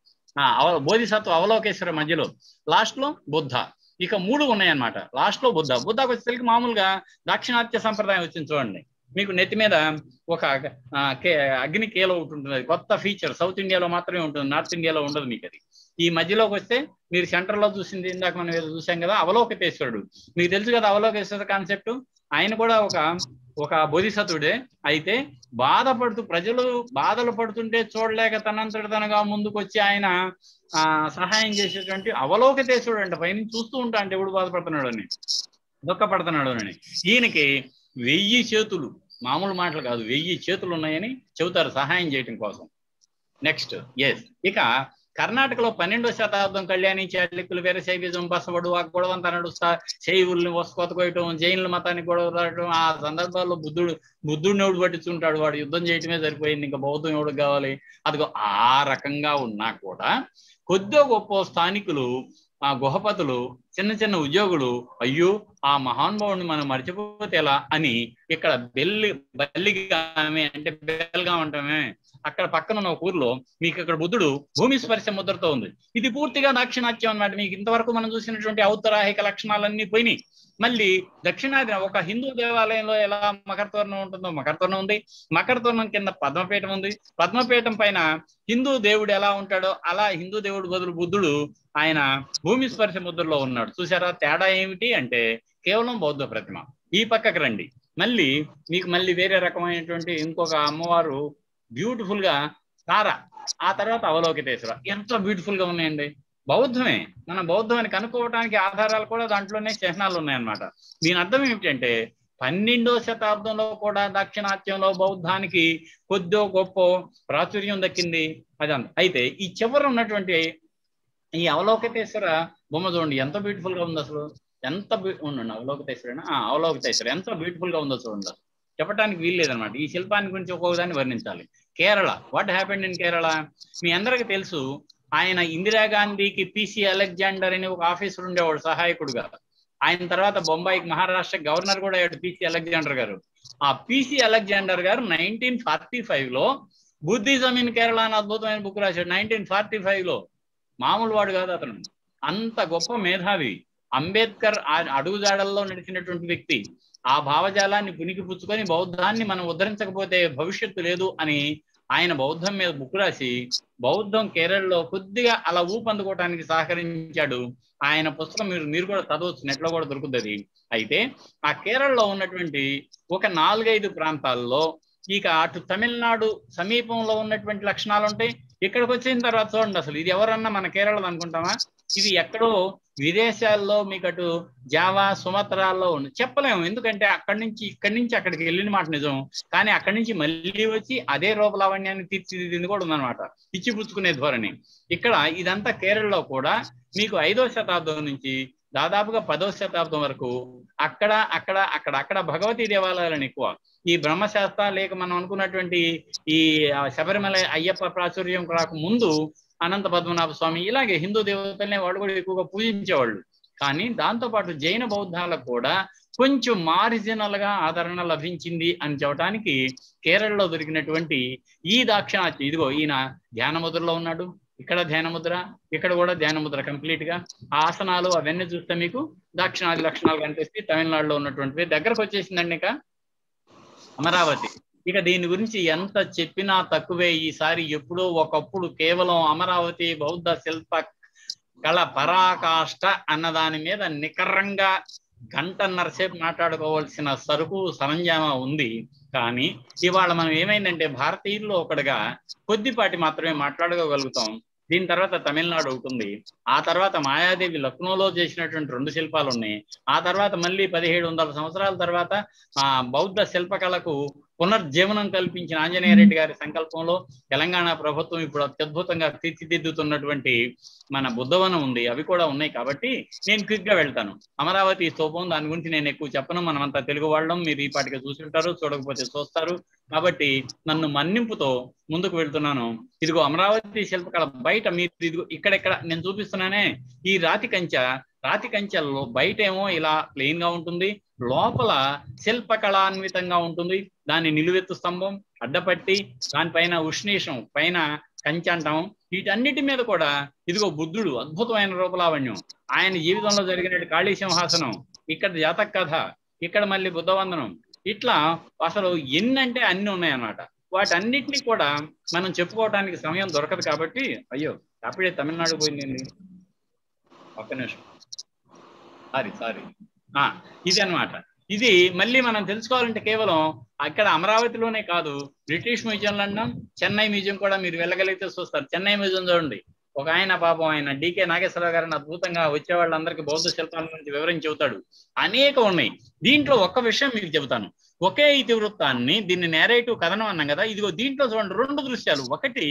బోధిసత్వ అవలోకేశ్వర మధ్యలో లాస్ట్ లో బుద్ధ ఇక మూడు ఉన్నాయన్నమాట లాస్ట్ లో బుద్ధ బుద్ధకు వచ్చేసరికి మామూలుగా దాక్షిణాత్య సంప్రదాయం వచ్చింది చూడండి మీకు నెత్తి మీద ఒక అగ్ని కేలో ఉంటుంది కొత్త ఫీచర్ సౌత్ ఇండియాలో మాత్రమే ఉంటుంది నార్త్ ఇండియాలో ఉండదు మీకు అది ఈ మధ్యలోకి వస్తే మీరు సెంటర్ లో చూసింది ఇందాక మనం ఏదో చూసాం కదా అవలోకితేశ్వరుడు మీకు తెలుసు కదా అవలోకేశ్వర కాన్సెప్ట్ ఆయన కూడా ఒక ఒక బోధిసత్వుడే అయితే బాధపడుతూ ప్రజలు బాధలు పడుతుంటే చూడలేక తనంతటి తనగా ముందుకొచ్చి ఆయన ఆ సహాయం చేసేటువంటి అవలోకతేశుడు అంట పైన చూస్తూ ఉంటా అంటే ఎవడు బాధపడుతున్నాడు అని దుఃఖపడుతున్నాడు అని ఈయనకి వెయ్యి చేతులు మామూలు మాటలు కాదు వెయ్యి చేతులు ఉన్నాయని చెబుతారు సహాయం చేయటం కోసం నెక్స్ట్ ఎస్ ఇక కర్ణాటకలో పన్నెండో శతాబ్దం కళ్యాణి చాళుక్యులు వేరే శైవిజం బసవడు ఆ గొడవ తనడు శైవుల్ని కోయటం జైనుల మతానికి గొడవ రావటం ఆ సందర్భాల్లో బుద్ధుడు బుద్ధుడిని ఎవడు పట్టించుకుంటాడు వాడు యుద్ధం చేయటమే సరిపోయింది ఇంకా బౌద్ధం ఎవడు కావాలి అదిగో ఆ రకంగా ఉన్నా కూడా కొద్దిగా గొప్ప స్థానికులు ఆ గుహపతులు చిన్న చిన్న ఉద్యోగులు అయ్యో ఆ మహానుభావుని మనం మర్చిపోతే ఎలా అని ఇక్కడ బెల్లి బల్లిగామే అంటే బెల్గా ఉంటామే అక్కడ పక్కన ఉన్న ఊర్లో మీకు ఇక్కడ బుద్ధుడు భూమి స్పర్శ ముద్రతో ఉంది ఇది పూర్తిగా దాక్షిణాత్యం అనమాట మీకు ఇంతవరకు మనం చూసినటువంటి ఔత్తరాహిక లక్షణాలన్నీ పోయినాయి మళ్ళీ దక్షిణాది ఒక హిందూ దేవాలయంలో ఎలా మకరతోరణం ఉంటుందో మకరతోరణం ఉంది మకరతోరణం కింద పద్మపీఠం ఉంది పద్మపీఠం పైన హిందూ దేవుడు ఎలా ఉంటాడో అలా హిందూ దేవుడు బదులు బుద్ధుడు ఆయన భూమి స్పర్శ ముద్రలో ఉన్నాడు చూసారా తేడా ఏమిటి అంటే కేవలం బౌద్ధ ప్రతిమ ఈ పక్కకి రండి మళ్ళీ మీకు మళ్ళీ వేరే రకమైనటువంటి ఇంకొక అమ్మవారు బ్యూటిఫుల్ గా సారా ఆ తర్వాత అవలోకితేశ్వర ఎంత బ్యూటిఫుల్ గా ఉన్నాయండి బౌద్ధమే మన బౌద్ధమని కనుక్కోవటానికి ఆధారాలు కూడా దాంట్లోనే చిహ్నాలు ఉన్నాయన్నమాట దీని అర్థం ఏమిటంటే పన్నెండో శతాబ్దంలో కూడా దక్షిణాత్యంలో బౌద్ధానికి కొద్దో గొప్ప ప్రాచుర్యం దక్కింది అదంతా అయితే ఈ చివర ఉన్నటువంటి ఈ అవలోకితేశ్వర బొమ్మ చూడండి ఎంత బ్యూటిఫుల్ గా ఉంది అసలు ఎంత ఉండండి అవలోకితేశ్వర ఆ అవలోకితేశ్వర ఎంత బ్యూటిఫుల్ గా ఉందో చూడండి చెప్పడానికి వీల్లేదనమాట ఈ శిల్పాన్ని గురించి ఒక్కొక్కదాన్ని వర్ణించాలి Kerala what happened in Kerala మీ అందరికి తెలుసు ఆయన ఇందిరాగాంధీకి పిసి అలెగ్జాండర్ అని ఒక ఆఫీసర్ ఉండేవాడు సహాయకుడుగా ఆయన తర్వాత బొంబాయికి మహారాష్ట్ర గవర్నర్ కూడా అయ్యాడు పిసి అలెగ్జాండర్ గారు ఆ పిసి అలెగ్జాండర్ గారు నైన్టీన్ ఫార్టీ ఫైవ్ లో బుద్ధిజం ఇన్ కేరళ అని అద్భుతమైన బుక్ రాశాడు నైన్టీన్ ఫార్టీ ఫైవ్ లో మామూలు వాడు కాదు అతను అంత గొప్ప మేధావి అంబేద్కర్ జాడల్లో నడిచినటువంటి వ్యక్తి ఆ భావజాలాన్ని పునికి పుచ్చుకొని బౌద్ధాన్ని మనం ఉద్ధరించకపోతే భవిష్యత్తు లేదు అని ఆయన బౌద్ధం మీద బుక్ రాసి బౌద్ధం కేరళలో కొద్దిగా అలా ఊపందుకోవటానికి సహకరించాడు ఆయన పుస్తకం మీరు మీరు కూడా చదవచ్చు నెట్లో కూడా దొరుకుతుంది అయితే ఆ కేరళలో ఉన్నటువంటి ఒక నాలుగైదు ప్రాంతాల్లో ఇక అటు తమిళనాడు సమీపంలో ఉన్నటువంటి లక్షణాలు ఉంటాయి ఇక్కడికి వచ్చిన తర్వాత చూడండి అసలు ఇది ఎవరన్నా మన కేరళ అనుకుంటామా ఇది ఎక్కడో విదేశాల్లో మీకు అటు జావా సుమత్రాల్లో ఉంది చెప్పలేము ఎందుకంటే అక్కడి నుంచి ఇక్కడి నుంచి అక్కడికి వెళ్ళిన మాట నిజం కానీ అక్కడి నుంచి మళ్ళీ వచ్చి అదే రూపలావణ్యాన్ని తీర్చిదిద్దింది కూడా ఉందన్నమాట ఇచ్చిపుచ్చుకునే ధోరణి ఇక్కడ ఇదంతా కేరళలో కూడా మీకు ఐదో శతాబ్దం నుంచి దాదాపుగా పదో శతాబ్దం వరకు అక్కడ అక్కడ అక్కడ అక్కడ భగవతీ దేవాలయాలను ఎక్కువ ఈ బ్రహ్మశాస్త్ర లేక మనం అనుకున్నటువంటి ఈ శబరిమల అయ్యప్ప ప్రాచుర్యం రాకముందు ముందు అనంత పద్మనాభ స్వామి ఇలాగే హిందూ దేవతలనే వాళ్ళు కూడా ఎక్కువగా పూజించేవాళ్ళు కానీ దాంతోపాటు జైన బౌద్ధాలకు కూడా కొంచెం మారిజినల్ గా ఆదరణ లభించింది అని చెప్పడానికి కేరళలో దొరికినటువంటి ఈ దాక్షిణాత్యం ఇదిగో ఈయన ధ్యానముద్రలో ఉన్నాడు ఇక్కడ ధ్యానముద్ర ఇక్కడ కూడా ధ్యానముద్ర కంప్లీట్ గా ఆసనాలు అవన్నీ చూస్తే మీకు దక్షిణాది లక్షణాలు కనిపిస్తాయి తమిళనాడులో ఉన్నటువంటివి దగ్గరకు వచ్చేసిందండి ఇక అమరావతి ఇక దీని గురించి ఎంత చెప్పినా తక్కువే ఈసారి ఎప్పుడో ఒకప్పుడు కేవలం అమరావతి బౌద్ధ శిల్ప కళ పరాకాష్ట అన్న దాని మీద నికరంగా గంటన్నరసేపు మాట్లాడుకోవాల్సిన సరుకు సరంజామ ఉంది కానీ ఇవాళ మనం ఏమైందంటే భారతీయుల్లో ఒకటిగా కొద్దిపాటి మాత్రమే మాట్లాడుకోగలుగుతాం దీని తర్వాత తమిళనాడు ఒకటి ఆ తర్వాత మాయాదేవి లక్నోలో చేసినటువంటి రెండు శిల్పాలు ఉన్నాయి ఆ తర్వాత మళ్ళీ పదిహేడు వందల సంవత్సరాల తర్వాత ఆ బౌద్ధ శిల్పకళకు పునర్జీవనం కల్పించిన ఆంజనేయ రెడ్డి గారి సంకల్పంలో తెలంగాణ ప్రభుత్వం ఇప్పుడు అత్యద్భుతంగా తీర్చిదిద్దుతున్నటువంటి మన బుద్ధవనం ఉంది అవి కూడా ఉన్నాయి కాబట్టి నేను క్విక్ గా వెళ్తాను అమరావతి స్తూపం దాని గురించి నేను ఎక్కువ చెప్పను మనమంతా తెలుగు వాళ్ళం మీరు ఈ పాటికి చూసి ఉంటారు చూడకపోతే చూస్తారు కాబట్టి నన్ను మన్నింపుతో ముందుకు వెళ్తున్నాను ఇదిగో అమరావతి శిల్పకళ బయట మీరు ఇదిగో ఇక్కడెక్కడ నేను చూపిస్తున్నానే ఈ రాతి కంచె రాతి కంచెల్లో బయట ఏమో ఇలా ప్లెయిన్ గా ఉంటుంది లోపల శిల్పకళాన్వితంగా ఉంటుంది దాని నిలువెత్తు స్తంభం అడ్డపట్టి దానిపైన ఉష్ణీషం పైన కంచంటం వీటన్నిటి మీద కూడా ఇదిగో బుద్ధుడు అద్భుతమైన రూపలావణ్యం ఆయన జీవితంలో జరిగిన కాళీ సింహాసనం ఇక్కడ జాతక కథ ఇక్కడ మళ్ళీ బుద్ధవందనం ఇట్లా అసలు ఎన్నంటే అన్ని ఉన్నాయన్నమాట వాటన్నిటిని కూడా మనం చెప్పుకోవడానికి సమయం దొరకదు కాబట్టి అయ్యో అప్పుడే తమిళనాడు పోయిందండి ఒక్క నిమిషం సారీ సారీ ఇది అనమాట ఇది మళ్ళీ మనం తెలుసుకోవాలంటే కేవలం అక్కడ అమరావతిలోనే కాదు బ్రిటిష్ మ్యూజియంలు అన్నాం చెన్నై మ్యూజియం కూడా మీరు వెళ్ళగలిగితే చూస్తారు చెన్నై మ్యూజియం చూడండి ఒక ఆయన పాపం ఆయన డికే నాగేశ్వరరావు గారిని అద్భుతంగా వచ్చే వాళ్ళందరికీ బౌద్ధ శిల్పాల గురించి వివరించి చెబుతాడు అనేక ఉన్నాయి దీంట్లో ఒక్క విషయం మీకు చెబుతాను ఒకే ఇతివృత్తాన్ని దీన్ని నేరేటివ్ కథనం అన్నాం కదా ఇదిగో దీంట్లో చూడండి రెండు దృశ్యాలు ఒకటి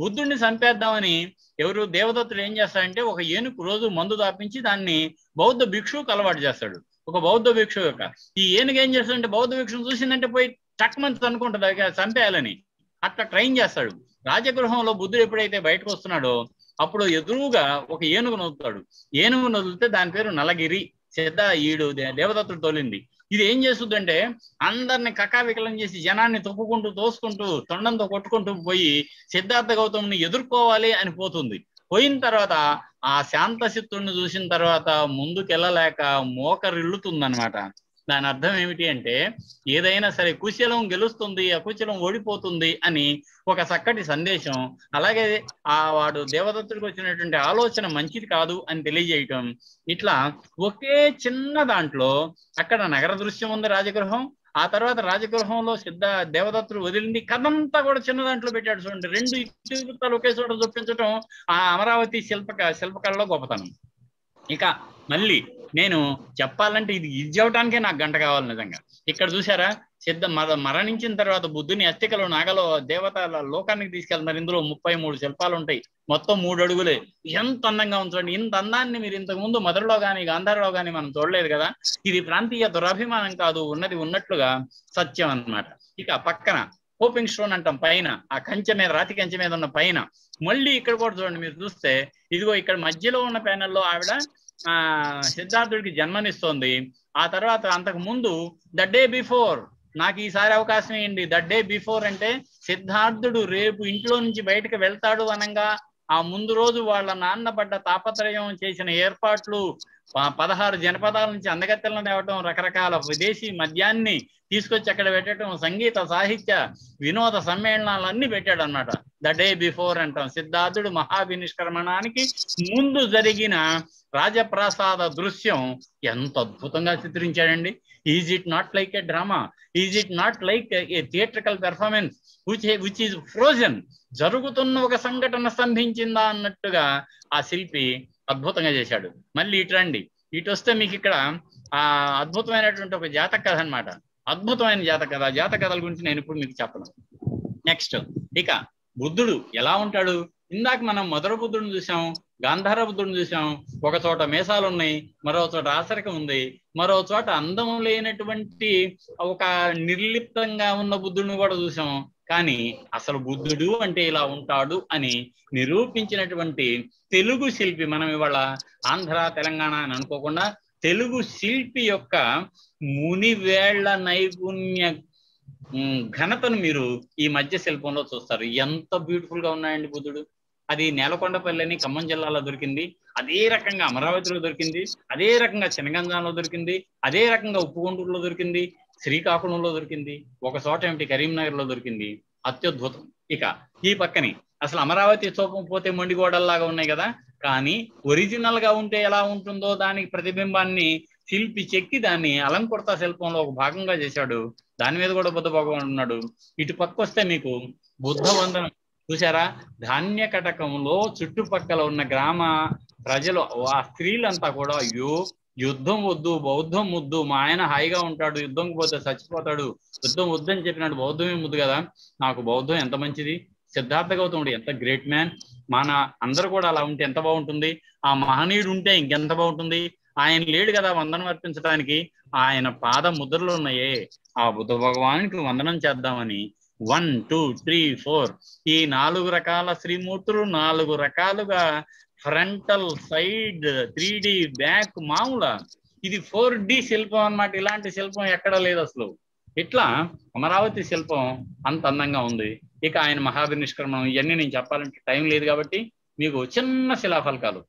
బుద్ధుడిని చంపేద్దామని ఎవరు దేవదత్తుడు ఏం చేస్తాడంటే ఒక ఏనుకు రోజు మందు దాపించి దాన్ని బౌద్ధ భిక్షువుకు అలవాటు చేస్తాడు ఒక బౌద్ధ భిక్షు యొక్క ఈ ఏనుగు ఏం చేస్తాడంటే బౌద్ధ భిక్షును చూసిందంటే పోయి టక్మంత్ అనుకుంటుంది చంపేయాలని అట్లా ట్రైన్ చేస్తాడు రాజగృహంలో బుద్ధుడు ఎప్పుడైతే బయటకు వస్తున్నాడో అప్పుడు ఎదురుగా ఒక ఏనుగు నొదుతాడు ఏనుగు నదులితే దాని పేరు నలగిరి సిద్ధ ఈడు దేవదత్తుడు తోలింది ఇది ఏం చేస్తుందంటే అందరిని కకావికలం చేసి జనాన్ని తొక్కుకుంటూ తోసుకుంటూ తొండంతో కొట్టుకుంటూ పోయి సిద్ధార్థ గౌతముని ఎదుర్కోవాలి అని పోతుంది పోయిన తర్వాత ఆ శాంతచిత్తుడిని చూసిన తర్వాత ముందుకెళ్ళలేక అనమాట దాని అర్థం ఏమిటి అంటే ఏదైనా సరే కుశలం గెలుస్తుంది అకుశలం ఓడిపోతుంది అని ఒక చక్కటి సందేశం అలాగే ఆ వాడు దేవదత్తుడికి వచ్చినటువంటి ఆలోచన మంచిది కాదు అని తెలియజేయటం ఇట్లా ఒకే చిన్న దాంట్లో అక్కడ నగర దృశ్యం ఉంది రాజగృహం ఆ తర్వాత రాజగృహంలో సిద్ధ దేవదత్తుడు వదిలింది కథ అంతా కూడా చిన్న దాంట్లో పెట్టాడు చూడండి రెండు ఇతివృత్తాలు ఒకే చోట చూపించడం ఆ అమరావతి శిల్పక శిల్పకళలో గొప్పతనం ఇక మళ్ళీ నేను చెప్పాలంటే ఇది ఇది చెప్పడానికే నాకు గంట కావాలి నిజంగా ఇక్కడ చూసారా సిద్ధ మర మరణించిన తర్వాత బుద్ధుని అస్థికలు నాగలో దేవతల లోకానికి తీసుకెళ్తున్నారు ఇందులో ముప్పై మూడు శిల్పాలు ఉంటాయి మొత్తం మూడు అడుగులే ఎంత అందంగా ఉంచండి ఇంత అందాన్ని మీరు ఇంతకు ముందు మధురలో కానీ గాంధారలో కానీ మనం చూడలేదు కదా ఇది ప్రాంతీయ దురాభిమానం కాదు ఉన్నది ఉన్నట్లుగా సత్యం అన్నమాట ఇక పక్కన హోపింగ్ స్టోన్ అంటాం పైన ఆ కంచె మీద రాతి కంచె మీద ఉన్న పైన మళ్ళీ ఇక్కడ కూడా చూడండి మీరు చూస్తే ఇదిగో ఇక్కడ మధ్యలో ఉన్న ప్యానెల్లో ఆవిడ ఆ సిద్ధార్థుడికి జన్మనిస్తోంది ఆ తర్వాత అంతకు ముందు ద డే బిఫోర్ నాకు ఈసారి అవకాశం ఏంటి ద డే బిఫోర్ అంటే సిద్ధార్థుడు రేపు ఇంట్లో నుంచి బయటకు వెళ్తాడు అనంగా ఆ ముందు రోజు వాళ్ళ నాన్న పడ్డ తాపత్రయం చేసిన ఏర్పాట్లు పదహారు జనపదాల నుంచి అందగత్తెలను తేవటం రకరకాల విదేశీ మద్యాన్ని తీసుకొచ్చి అక్కడ పెట్టడం సంగీత సాహిత్య వినోద సమ్మేళనాలు అన్ని పెట్టాడు అనమాట ద డే బిఫోర్ అంటాం సిద్ధార్థుడు మహావినిష్క్రమణానికి ముందు జరిగిన రాజప్రాసాద దృశ్యం ఎంత అద్భుతంగా చిత్రించాడండి is it not like a drama is it not like a theatrical performance which which is frozen జరుగుతున్న ఒక సంఘటన స్తంభించిందా అన్నట్టుగా ఆ శిల్పి అద్భుతంగా చేశాడు మళ్ళీ ఇటు రండి ఇటు వస్తే మీకు ఇక్కడ ఆ అద్భుతమైనటువంటి ఒక జాతక కథ అనమాట అద్భుతమైన జాతక కథ జాతక కథల గురించి నేను ఇప్పుడు మీకు చెప్పను నెక్స్ట్ ఇక బుద్ధుడు ఎలా ఉంటాడు ఇందాక మనం మధుర బుద్ధుడిని చూసాం గాంధారబుద్ధుడిని చూసాం ఒక చోట మేసాలు ఉన్నాయి మరో చోట ఆసరికం ఉంది మరో చోట అందం లేనటువంటి ఒక నిర్లిప్తంగా ఉన్న బుద్ధుడిని కూడా చూసాం కానీ అసలు బుద్ధుడు అంటే ఇలా ఉంటాడు అని నిరూపించినటువంటి తెలుగు శిల్పి మనం ఇవాళ ఆంధ్ర తెలంగాణ అని అనుకోకుండా తెలుగు శిల్పి యొక్క మునివేళ్ల నైపుణ్య ఘనతను మీరు ఈ మధ్య శిల్పంలో చూస్తారు ఎంత బ్యూటిఫుల్ గా ఉన్నాయండి బుద్ధుడు అది అని ఖమ్మం జిల్లాలో దొరికింది అదే రకంగా అమరావతిలో దొరికింది అదే రకంగా చినగంజంలో దొరికింది అదే రకంగా ఉప్పుగుంటూరులో దొరికింది శ్రీకాకుళంలో దొరికింది ఒక చోట ఏమిటి కరీంనగర్ లో దొరికింది అత్యద్భుతం ఇక ఈ పక్కని అసలు అమరావతి చూపం పోతే మొండిగోడల్లాగా ఉన్నాయి కదా కానీ ఒరిజినల్ గా ఉంటే ఎలా ఉంటుందో దానికి ప్రతిబింబాన్ని శిల్పి చెక్కి దాన్ని అలంకృత శిల్పంలో ఒక భాగంగా చేశాడు దాని మీద కూడా బుద్ధ భగవాన్ ఉన్నాడు ఇటు పక్క వస్తే మీకు బుద్ధ వందనం చూసారా ధాన్య కటకంలో చుట్టుపక్కల ఉన్న గ్రామ ప్రజలు ఆ స్త్రీలంతా కూడా అయ్యో యుద్ధం వద్దు బౌద్ధం వద్దు మా ఆయన హాయిగా ఉంటాడు యుద్ధంకి పోతే చచ్చిపోతాడు యుద్ధం వద్దని చెప్పినాడు బౌద్ధమే ముద్దు కదా నాకు బౌద్ధం ఎంత మంచిది సిద్ధార్థ గౌతముడు ఎంత గ్రేట్ మ్యాన్ మన అందరు కూడా అలా ఉంటే ఎంత బాగుంటుంది ఆ మహనీయుడు ఉంటే ఇంకెంత బాగుంటుంది ఆయన లేడు కదా వందనం అర్పించడానికి ఆయన పాద ముద్రలు ఉన్నాయే ఆ బుద్ధ భగవానికి వందనం చేద్దామని వన్ టూ త్రీ ఫోర్ ఈ నాలుగు రకాల శ్రీమూర్తులు నాలుగు రకాలుగా frontal side three D back మామూలు ఇది ఫోర్ డి శిల్పం అనమాట ఇలాంటి శిల్పం ఎక్కడ లేదు అసలు ఇట్లా అమరావతి శిల్పం అంత అందంగా ఉంది ఇక ఆయన మహాభినిష్క్రమణం ఇవన్నీ నేను చెప్పాలంటే టైం లేదు కాబట్టి మీకు చిన్న శిలాఫలకాలు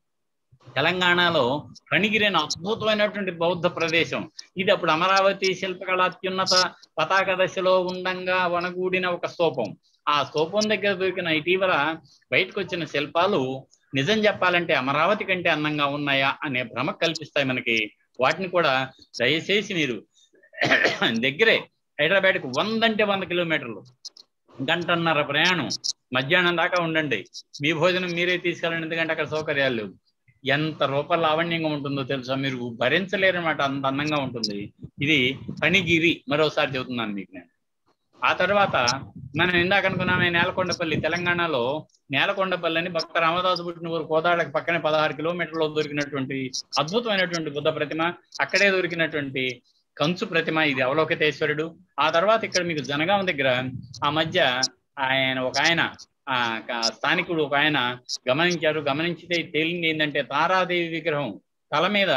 తెలంగాణలో కణిగిరైన అద్భుతమైనటువంటి బౌద్ధ ప్రదేశం ఇది అప్పుడు అమరావతి శిల్పకళ అత్యున్నత పతాక దశలో ఉండంగా వనగూడిన ఒక స్తూపం ఆ స్తూపం దగ్గర దొరికిన ఇటీవల బయటకు వచ్చిన శిల్పాలు నిజం చెప్పాలంటే అమరావతి కంటే అందంగా ఉన్నాయా అనే భ్రమ కల్పిస్తాయి మనకి వాటిని కూడా దయచేసి మీరు *coughs* దగ్గరే హైదరాబాద్కు వందంటే వంద కిలోమీటర్లు గంటన్నర ప్రయాణం మధ్యాహ్నం దాకా ఉండండి మీ భోజనం మీరే తీసుకెళ్ళండి ఎందుకంటే అక్కడ సౌకర్యాలు లేవు ఎంత రూప లావణ్యంగా ఉంటుందో తెలుసా మీరు భరించలేరన్నమాట అంత అందంగా ఉంటుంది ఇది పనిగిరి మరోసారి చెబుతున్నాను మీకు నేను ఆ తర్వాత మనం ఇందాక అనుకున్నామే నేలకొండపల్లి తెలంగాణలో నేలకొండపల్లి అని భక్త రామదాసు పుట్టిన ఊరు కోదాడకు పక్కనే పదహారు కిలోమీటర్లో దొరికినటువంటి అద్భుతమైనటువంటి బుద్ధ ప్రతిమ అక్కడే దొరికినటువంటి కంచు ప్రతిమ ఇది అవలోకితేశ్వరుడు ఆ తర్వాత ఇక్కడ మీకు జనగాం దగ్గర ఆ మధ్య ఆయన ఒక ఆయన ఆ స్థానికుడు ఒక ఆయన గమనించారు గమనించితే తేలింది ఏంటంటే తారాదేవి విగ్రహం తల మీద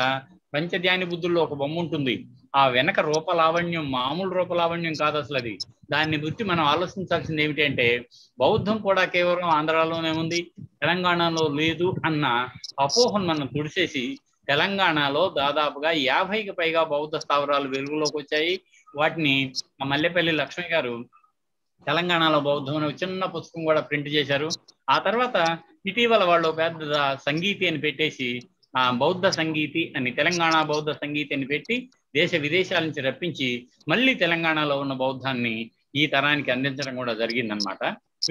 పంచధ్యాని బుద్ధుల్లో ఒక బొమ్మ ఉంటుంది ఆ వెనక రూపలావణ్యం మామూలు రూపలావణ్యం కాదు అసలు అది దాన్ని గురించి మనం ఆలోచించాల్సింది ఏమిటి అంటే బౌద్ధం కూడా కేవలం ఆంధ్రాలోనే ఉంది తెలంగాణలో లేదు అన్న అపోహను మనం తుడిచేసి తెలంగాణలో దాదాపుగా యాభైకి పైగా బౌద్ధ స్థావరాలు వెలుగులోకి వచ్చాయి వాటిని మల్లెపల్లి లక్ష్మి గారు తెలంగాణలో బౌద్ధం అనే చిన్న పుస్తకం కూడా ప్రింట్ చేశారు ఆ తర్వాత ఇటీవల వాళ్ళు పెద్ద సంగీతి అని పెట్టేసి ఆ బౌద్ధ సంగీతి అని తెలంగాణ బౌద్ధ సంగీతి అని పెట్టి దేశ విదేశాల నుంచి రప్పించి మళ్ళీ తెలంగాణలో ఉన్న బౌద్ధాన్ని ఈ తరానికి అందించడం కూడా జరిగిందనమాట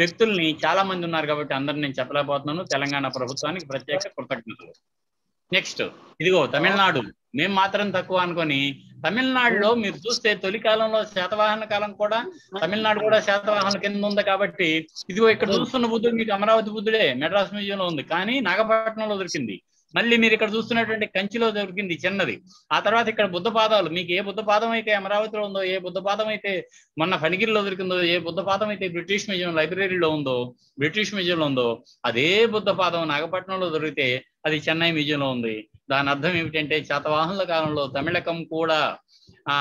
వ్యక్తుల్ని చాలా మంది ఉన్నారు కాబట్టి అందరిని నేను చెప్పలేకపోతున్నాను తెలంగాణ ప్రభుత్వానికి ప్రత్యేక కృతజ్ఞతలు నెక్స్ట్ ఇదిగో తమిళనాడు మేము మాత్రం తక్కువ అనుకొని తమిళనాడులో మీరు చూస్తే తొలి కాలంలో శాతవాహన కాలం కూడా తమిళనాడు కూడా శాతవాహన కింద ఉంది కాబట్టి ఇదిగో ఇక్కడ చూస్తున్న బుద్ధుడు మీకు అమరావతి బుద్ధుడే మెడ్రాస్ మ్యూజియంలో ఉంది కానీ నాగపట్నంలో దొరికింది మళ్ళీ మీరు ఇక్కడ చూస్తున్నటువంటి కంచిలో దొరికింది చిన్నది ఆ తర్వాత ఇక్కడ బుద్ధ పాదాలు మీకు ఏ బుద్ధ పాదం అయితే అమరావతిలో ఉందో ఏ బుద్ధ పాదం అయితే మొన్న ఫణిగిరిలో దొరికిందో ఏ బుద్ధ పాదం అయితే బ్రిటిష్ మ్యూజియం లైబ్రరీలో ఉందో బ్రిటిష్ మ్యూజియంలో ఉందో అదే బుద్ధ పాదం నాగపట్నంలో దొరికితే అది చెన్నై మ్యూజియంలో ఉంది దాని అర్థం ఏమిటంటే శాతవాహనుల కాలంలో తమిళకం కూడా ఆ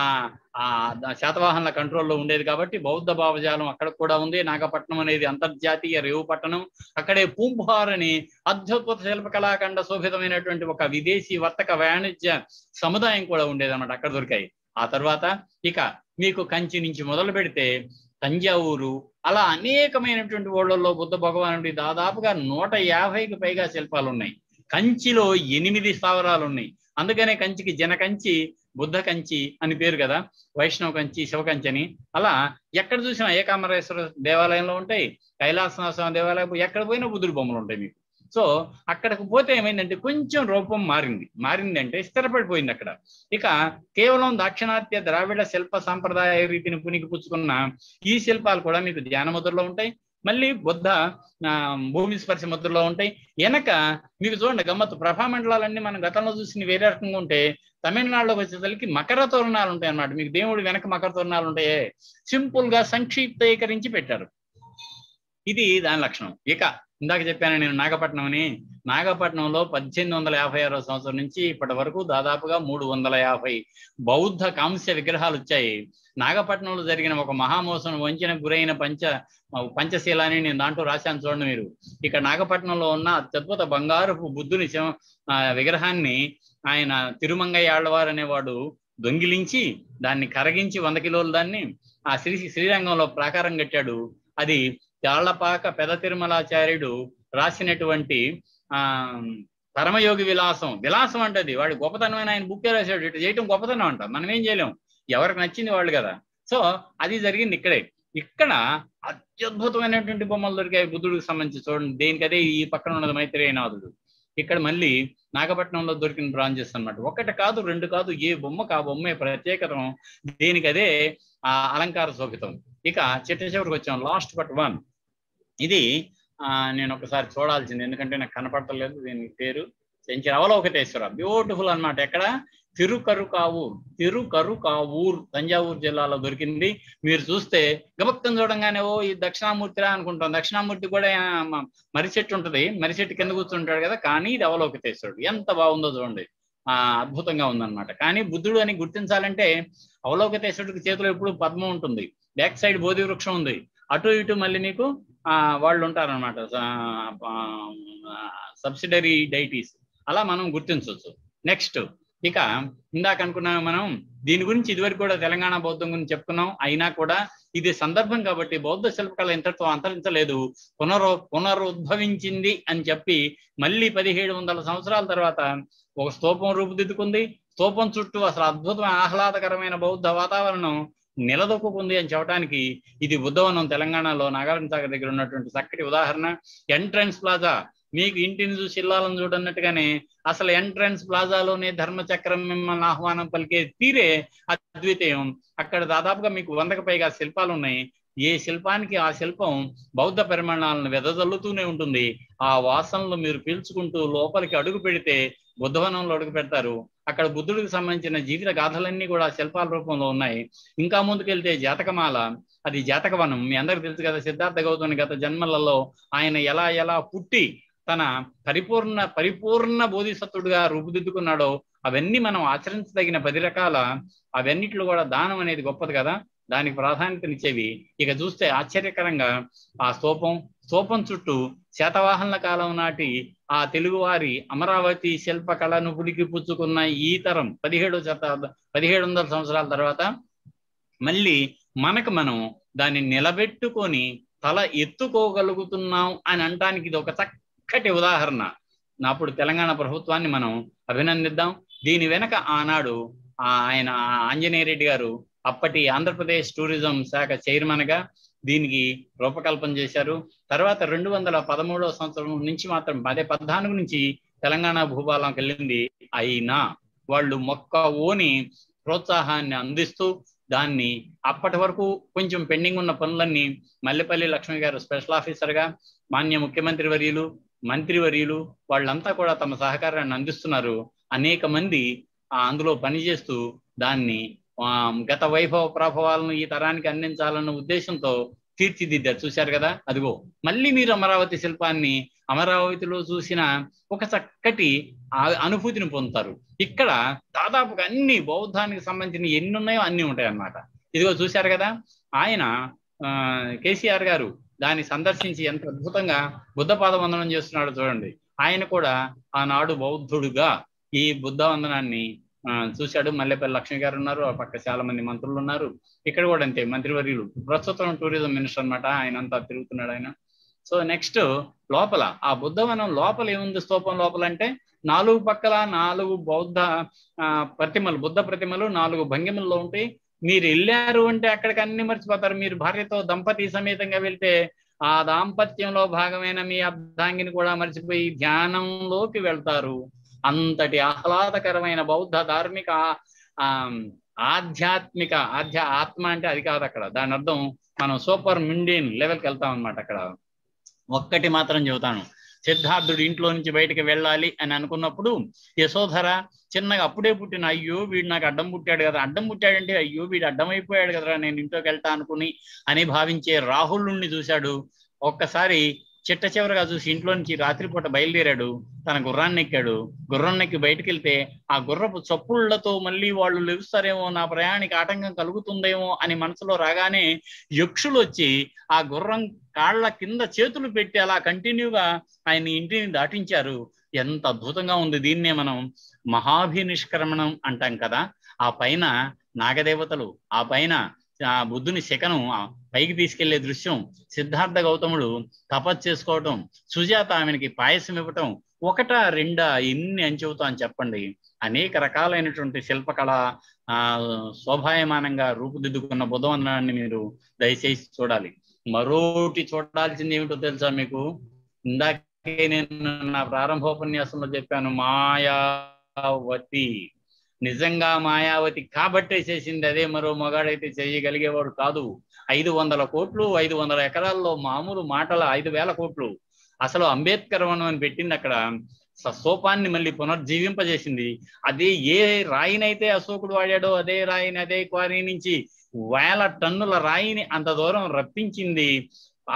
శాతవాహనుల కంట్రోల్లో ఉండేది కాబట్టి బౌద్ధ భావజాలం అక్కడ కూడా ఉంది నాగపట్నం అనేది అంతర్జాతీయ రేవు పట్టణం అక్కడే పూంభార్ అని అద్భుత శిల్పకళాఖండ శోభితమైనటువంటి ఒక విదేశీ వర్తక వాణిజ్య సముదాయం కూడా ఉండేదన్నమాట అక్కడ దొరికాయి ఆ తర్వాత ఇక మీకు కంచి నుంచి మొదలు పెడితే తంజావూరు అలా అనేకమైనటువంటి ఓళ్ళల్లో బుద్ధ భగవానుడి దాదాపుగా నూట యాభైకి పైగా శిల్పాలు ఉన్నాయి కంచిలో ఎనిమిది స్థావరాలు ఉన్నాయి అందుకనే కంచికి జన కంచి బుద్ధ కంచి అని పేరు కదా వైష్ణవ కంచి శివ కంచి అని అలా ఎక్కడ చూసినా ఏకామరేశ్వర దేవాలయంలో ఉంటాయి కైలాసనాథ స్వామి దేవాలయం ఎక్కడ పోయినా బుద్ధుడు బొమ్మలు ఉంటాయి మీకు సో అక్కడికి పోతే ఏమైందంటే కొంచెం రూపం మారింది మారిందంటే స్థిరపడిపోయింది అక్కడ ఇక కేవలం దాక్షిణాత్య ద్రావిడ శిల్ప సాంప్రదాయ రీతిని పునికి పుచ్చుకున్న ఈ శిల్పాలు కూడా మీకు ధ్యానముద్రలో ఉంటాయి మళ్ళీ బుద్ధ భూమి స్పర్శ ముద్రలో ఉంటాయి వెనక మీకు చూడండి గమ్మత్తు ప్రభామండలాలన్నీ మనం గతంలో చూసిన వేరే రకంగా ఉంటే తమిళనాడులోకి వచ్చేసరికి మకర తోరణాలు ఉంటాయి అన్నమాట మీకు దేవుడు వెనక మకర తోరణాలు ఉంటాయే సింపుల్ గా సంక్షిప్తీకరించి పెట్టారు ఇది దాని లక్షణం ఇక ఇందాక చెప్పాను నేను నాగపట్నం అని నాగపట్నంలో పద్దెనిమిది వందల యాభై ఆరో సంవత్సరం నుంచి ఇప్పటి వరకు దాదాపుగా మూడు వందల యాభై బౌద్ధ కాంస్య విగ్రహాలు వచ్చాయి నాగపట్నంలో జరిగిన ఒక మహామోసం వంచిన గురైన పంచ పంచశీలాన్ని నేను దాంట్లో రాశాను చూడండి మీరు ఇక్కడ నాగపట్నంలో ఉన్న అత్యద్భుత బంగారు బుద్ధుని విగ్రహాన్ని ఆయన తిరుమంగయ్య ఆళ్ళవారు అనేవాడు దొంగిలించి దాన్ని కరగించి వంద కిలోలు దాన్ని ఆ శ్రీ శ్రీరంగంలో ప్రాకారం కట్టాడు అది తాళ్లపాక పెద తిరుమలాచార్యుడు రాసినటువంటి ఆ పరమయోగి విలాసం విలాసం అంటది వాడు గొప్పతనమైన ఆయన బుక్కే రాశాడు ఇటు చేయటం గొప్పతనం అంట మనం ఏం చేయలేం ఎవరికి నచ్చింది వాళ్ళు కదా సో అది జరిగింది ఇక్కడే ఇక్కడ అత్యద్భుతమైనటువంటి బొమ్మలు దొరికాయి బుద్ధుడికి సంబంధించి చూడండి దేనికదే ఈ పక్కన ఉన్నది మైత్రేయనాథుడు ఇక్కడ మళ్ళీ నాగపట్నంలో దొరికిన బ్రాంచెస్ అనమాట ఒకటి కాదు రెండు కాదు ఏ బొమ్మకు ఆ బొమ్మే ప్రత్యేకతం దేనికదే ఆ అలంకార శోభితం ఇక చిట్ట చివరికి వచ్చాం లాస్ట్ బట్ వన్ ఇది నేను ఒకసారి చూడాల్సింది ఎందుకంటే నాకు కనపడతలేదు దీని పేరు సెంచరీ అవలోకటేశ్వర బ్యూటిఫుల్ అనమాట ఎక్కడ తిరుకరుకావూర్ తిరుకరుకావూర్ తంజావూరు జిల్లాలో దొరికింది మీరు చూస్తే గమక్తం చూడంగానే ఓ ఈ దక్షిణామూర్తిరా అనుకుంటాం దక్షిణామూర్తి కూడా మరిచెట్టు చెట్టు ఉంటుంది చెట్టు కింద కూర్చుంటాడు కదా కానీ ఇది అవలోకితేశ్వరుడు ఎంత బాగుందో చూడండి ఆ అద్భుతంగా ఉందన్నమాట కానీ బుద్ధుడు అని గుర్తించాలంటే అవలోకితేశ్వరుడికి చేతిలో ఎప్పుడు పద్మం ఉంటుంది బ్యాక్ సైడ్ బోధి వృక్షం ఉంది అటు ఇటు మళ్ళీ నీకు ఆ వాళ్ళు ఉంటారనమాట సబ్సిడరీ డైటీస్ అలా మనం గుర్తించవచ్చు నెక్స్ట్ ఇక ఇందాక అనుకున్నాం మనం దీని గురించి ఇదివరకు కూడా తెలంగాణ బౌద్ధం గురించి చెప్పుకున్నాం అయినా కూడా ఇది సందర్భం కాబట్టి బౌద్ధ శిల్పకళ ఇంతటితో అంతరించలేదు పునరు పునరుద్భవించింది అని చెప్పి మళ్ళీ పదిహేడు వందల సంవత్సరాల తర్వాత ఒక స్తూపం రూపుదిద్దుకుంది స్తూపం చుట్టూ అసలు అద్భుతమైన ఆహ్లాదకరమైన బౌద్ధ వాతావరణం నిలదొక్కుంది అని చెప్పడానికి ఇది ఉద్దవనం తెలంగాణలో నాగార్జున సాగర్ దగ్గర ఉన్నటువంటి చక్కటి ఉదాహరణ ఎంట్రన్స్ ప్లాజా మీకు ఇంటిని చూసి ఇల్లాలను చూడన్నట్టుగానే అసలు ఎంట్రన్స్ ప్లాజాలోనే ధర్మచక్రం మిమ్మల్ని ఆహ్వానం పలికే తీరే అద్వితీయం అక్కడ దాదాపుగా మీకు వందకు పైగా శిల్పాలు ఉన్నాయి ఏ శిల్పానికి ఆ శిల్పం బౌద్ధ పరిమాణాలను వెదజల్లుతూనే ఉంటుంది ఆ వాసనలు మీరు పీల్చుకుంటూ లోపలికి అడుగు పెడితే బుద్ధవనంలో అడుగు పెడతారు అక్కడ బుద్ధుడికి సంబంధించిన జీవిత గాథలన్నీ కూడా శిల్పాల రూపంలో ఉన్నాయి ఇంకా ముందుకెళ్తే జాతకమాల అది జాతకవనం మీ అందరికి తెలుసు కదా సిద్ధార్థ గౌతమి గత జన్మలలో ఆయన ఎలా ఎలా పుట్టి తన పరిపూర్ణ పరిపూర్ణ బోధిసత్తుడుగా రూపుదిద్దుకున్నాడో అవన్నీ మనం ఆచరించదగిన పది రకాల అవన్నిట్లు కూడా దానం అనేది గొప్పది కదా దానికి ప్రాధాన్యతనిచ్చేవి ఇక చూస్తే ఆశ్చర్యకరంగా ఆ స్తూపం స్తూపం చుట్టూ శాతవాహనల కాలం నాటి ఆ తెలుగువారి అమరావతి శిల్పకళను పులికి పుచ్చుకున్న ఈ తరం పదిహేడో శత పదిహేడు వందల సంవత్సరాల తర్వాత మళ్ళీ మనకు మనం దాన్ని నిలబెట్టుకొని తల ఎత్తుకోగలుగుతున్నాం అని అనటానికి ఇది ఒక చక్క చక్కటి ఉదాహరణ అప్పుడు తెలంగాణ ప్రభుత్వాన్ని మనం అభినందిద్దాం దీని వెనక ఆనాడు ఆయన ఆంజనేయ రెడ్డి గారు అప్పటి ఆంధ్రప్రదేశ్ టూరిజం శాఖ చైర్మన్ గా దీనికి రూపకల్పన చేశారు తర్వాత రెండు వందల పదమూడవ సంవత్సరం నుంచి మాత్రం అదే పద్నాలుగు నుంచి తెలంగాణ భూభాగంకి వెళ్ళింది అయినా వాళ్ళు మొక్క ఓని ప్రోత్సాహాన్ని అందిస్తూ దాన్ని అప్పటి వరకు కొంచెం పెండింగ్ ఉన్న పనులన్నీ మల్లెపల్లి లక్ష్మి గారు స్పెషల్ ఆఫీసర్గా మాన్య ముఖ్యమంత్రి వర్యులు మంత్రివర్యులు వాళ్ళంతా కూడా తమ సహకారాన్ని అందిస్తున్నారు అనేక మంది అందులో పనిచేస్తూ దాన్ని గత వైభవ ప్రభావాలను ఈ తరానికి అందించాలన్న ఉద్దేశంతో తీర్చిదిద్దారు చూశారు కదా అదిగో మళ్ళీ మీరు అమరావతి శిల్పాన్ని అమరావతిలో చూసిన ఒక చక్కటి అనుభూతిని పొందుతారు ఇక్కడ దాదాపుగా అన్ని బౌద్ధానికి సంబంధించిన ఎన్ని ఉన్నాయో అన్ని ఉంటాయి అన్నమాట ఇదిగో చూశారు కదా ఆయన కేసీఆర్ గారు దాన్ని సందర్శించి ఎంత అద్భుతంగా బుద్ధ పాదవందనం చేస్తున్నాడు చూడండి ఆయన కూడా ఆనాడు బౌద్ధుడుగా ఈ బుద్ధ వందనాన్ని చూశాడు మల్లెపల్లి లక్ష్మి గారు ఉన్నారు ఆ పక్క చాలా మంది మంత్రులు ఉన్నారు ఇక్కడ కూడా అంతే మంత్రివర్యులు ప్రస్తుతం టూరిజం మినిస్టర్ అనమాట ఆయన అంతా తిరుగుతున్నాడు ఆయన సో నెక్స్ట్ లోపల ఆ బుద్ధవనం లోపల ఏముంది స్తూపం లోపల అంటే నాలుగు పక్కల నాలుగు బౌద్ధ ప్రతిమలు బుద్ధ ప్రతిమలు నాలుగు భంగిమల్లో ఉంటాయి మీరు వెళ్ళారు అంటే అక్కడికి అన్ని మర్చిపోతారు మీరు భార్యతో దంపతి సమేతంగా వెళ్తే ఆ దాంపత్యంలో భాగమైన మీ అర్ధాంగిని కూడా మర్చిపోయి ధ్యానంలోకి వెళ్తారు అంతటి ఆహ్లాదకరమైన బౌద్ధ ధార్మిక ఆధ్యాత్మిక ఆధ్యా ఆత్మ అంటే అది కాదు అక్కడ దాని అర్థం మనం సూపర్ మిండియన్ లెవెల్కి వెళ్తాం అనమాట అక్కడ ఒక్కటి మాత్రం చెబుతాను సిద్ధార్థుడు ఇంట్లో నుంచి బయటకు వెళ్ళాలి అని అనుకున్నప్పుడు యశోధర చిన్నగా అప్పుడే పుట్టిన అయ్యో వీడు నాకు అడ్డం పుట్టాడు కదా అడ్డం పుట్టాడంటే అయ్యో వీడు అడ్డం అయిపోయాడు కదరా నేను ఇంట్లోకి వెళ్తా అనుకుని అని భావించే రాహులుణ్ణి చూశాడు ఒక్కసారి చిట్ట చివరగా చూసి ఇంట్లో నుంచి రాత్రిపూట బయలుదేరాడు తన గుర్రాన్ని ఎక్కాడు గుర్రం ఎక్కి బయటకు వెళ్తే ఆ గుర్రపు చప్పుళ్లతో మళ్ళీ వాళ్ళు లెవిస్తారేమో నా ప్రయాణికి ఆటంకం కలుగుతుందేమో అని మనసులో రాగానే యక్షులు వచ్చి ఆ గుర్రం కాళ్ళ కింద చేతులు పెట్టి అలా కంటిన్యూగా ఆయన ఇంటిని దాటించారు ఎంత అద్భుతంగా ఉంది దీన్నే మనం మహాభినిష్క్రమణం అంటాం కదా ఆ పైన నాగదేవతలు ఆ పైన ఆ బుద్ధుని శకను పైకి తీసుకెళ్లే దృశ్యం సిద్ధార్థ గౌతముడు తపస్సు చేసుకోవటం సుజాత ఆమెకి పాయసం ఇవ్వటం ఒకట రెండా ఎన్ని అంచెవుతా అని చెప్పండి అనేక రకాలైనటువంటి శిల్పకళ ఆ శోభాయమానంగా రూపుదిద్దుకున్న బుధవందనాన్ని మీరు దయచేసి చూడాలి మరోటి చూడాల్సింది ఏమిటో తెలుసా మీకు ఇందాకే నేను నా ప్రారంభోపన్యాసంలో చెప్పాను మాయావతి నిజంగా మాయావతి కాబట్టే చేసింది అదే మరో మగాడైతే చేయగలిగేవాడు కాదు ఐదు వందల కోట్లు ఐదు వందల ఎకరాల్లో మామూలు మాటల ఐదు వేల కోట్లు అసలు అంబేద్కర్ వనం అని పెట్టింది అక్కడ సోపాన్ని మళ్ళీ పునర్జీవింపజేసింది అదే ఏ రాయినైతే అశోకుడు వాడాడో అదే రాయిని అదే క్వారీ నుంచి వేల టన్నుల రాయిని అంత దూరం రప్పించింది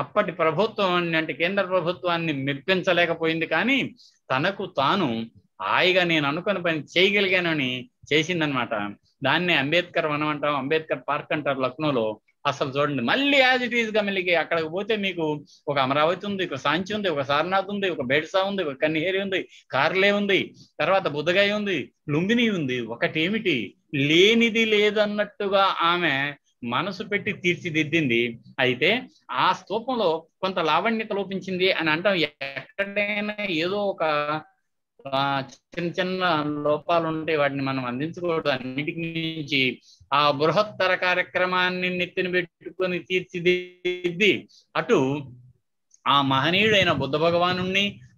అప్పటి ప్రభుత్వం అంటే కేంద్ర ప్రభుత్వాన్ని మెప్పించలేకపోయింది కానీ తనకు తాను హాయిగా నేను అనుకున్న పని చేయగలిగానని చేసిందనమాట దాన్ని అంబేద్కర్ వనం అంటాం అంబేద్కర్ పార్క్ అంటారు లక్నోలో అసలు చూడండి మళ్ళీ యాజ్ ఇట్ ఈజ్ గా మళ్ళీ అక్కడికి పోతే మీకు ఒక అమరావతి ఉంది ఒక సాంచి ఉంది ఒక సారనాథ్ ఉంది ఒక బేడ్సా ఉంది ఒక కన్నేరి ఉంది కార్లే ఉంది తర్వాత బుద్ధగాయ ఉంది లుంబిని ఉంది ఒకటి ఏమిటి లేనిది లేదన్నట్టుగా ఆమె మనసు పెట్టి తీర్చిదిద్దింది అయితే ఆ స్తూపంలో కొంత లావణ్యత లోపించింది అని అంటాం ఎక్కడైనా ఏదో ఒక చిన్న చిన్న లోపాలు ఉంటాయి వాటిని మనం అందించకూడదు అన్నిటికి నుంచి ఆ బృహత్తర కార్యక్రమాన్ని నెత్తిన పెట్టుకొని తీర్చిదిద్ది అటు ఆ మహనీయుడైన బుద్ధ భగవాను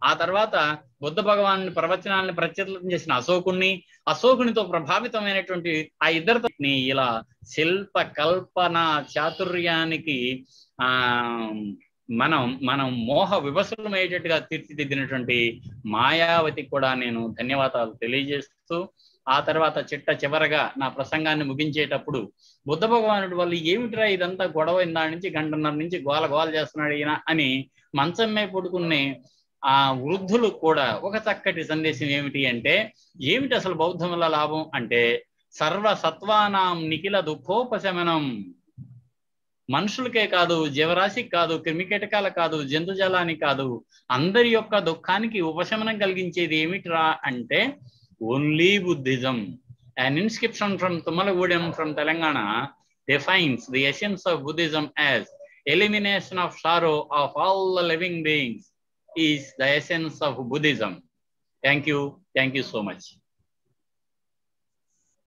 ఆ తర్వాత బుద్ధ భగవాను ప్రవచనాలను ప్రత్యేకం చేసిన అశోకుణ్ణి అశోకునితో ప్రభావితమైనటువంటి ఆ ఇద్దరితో ఇలా శిల్ప కల్పన చాతుర్యానికి ఆ మనం మనం మోహ వివసులమయ్యేటట్టుగా తీర్చిదిద్దినటువంటి మాయావతి కూడా నేను ధన్యవాదాలు తెలియజేస్తూ ఆ తర్వాత చిట్ట చివరగా నా ప్రసంగాన్ని ముగించేటప్పుడు బుద్ధ భగవానుడి వల్ల ఏమిటిరా ఇదంతా గొడవ ఇందా నుంచి గంటన్నర నుంచి గోల గోల చేస్తున్నాడు ఈయన అని మంచం మీద పడుకునే ఆ వృద్ధులు కూడా ఒక చక్కటి సందేశం ఏమిటి అంటే ఏమిటి అసలు బౌద్ధముల లాభం అంటే సర్వ సత్వానాం నిఖిల దుఃఖోపశమనం మనుషులకే కాదు జీవరాశికి కాదు క్రిమికీటకాల కాదు జంతుజలానికి కాదు అందరి యొక్క దుఃఖానికి ఉపశమనం కలిగించేది ఏమిట్రా అంటే only Buddhism. An inscription from Tumalagudam from Telangana defines the essence of Buddhism as elimination of sorrow of all the living beings is the essence of Buddhism. Thank you. Thank you so much.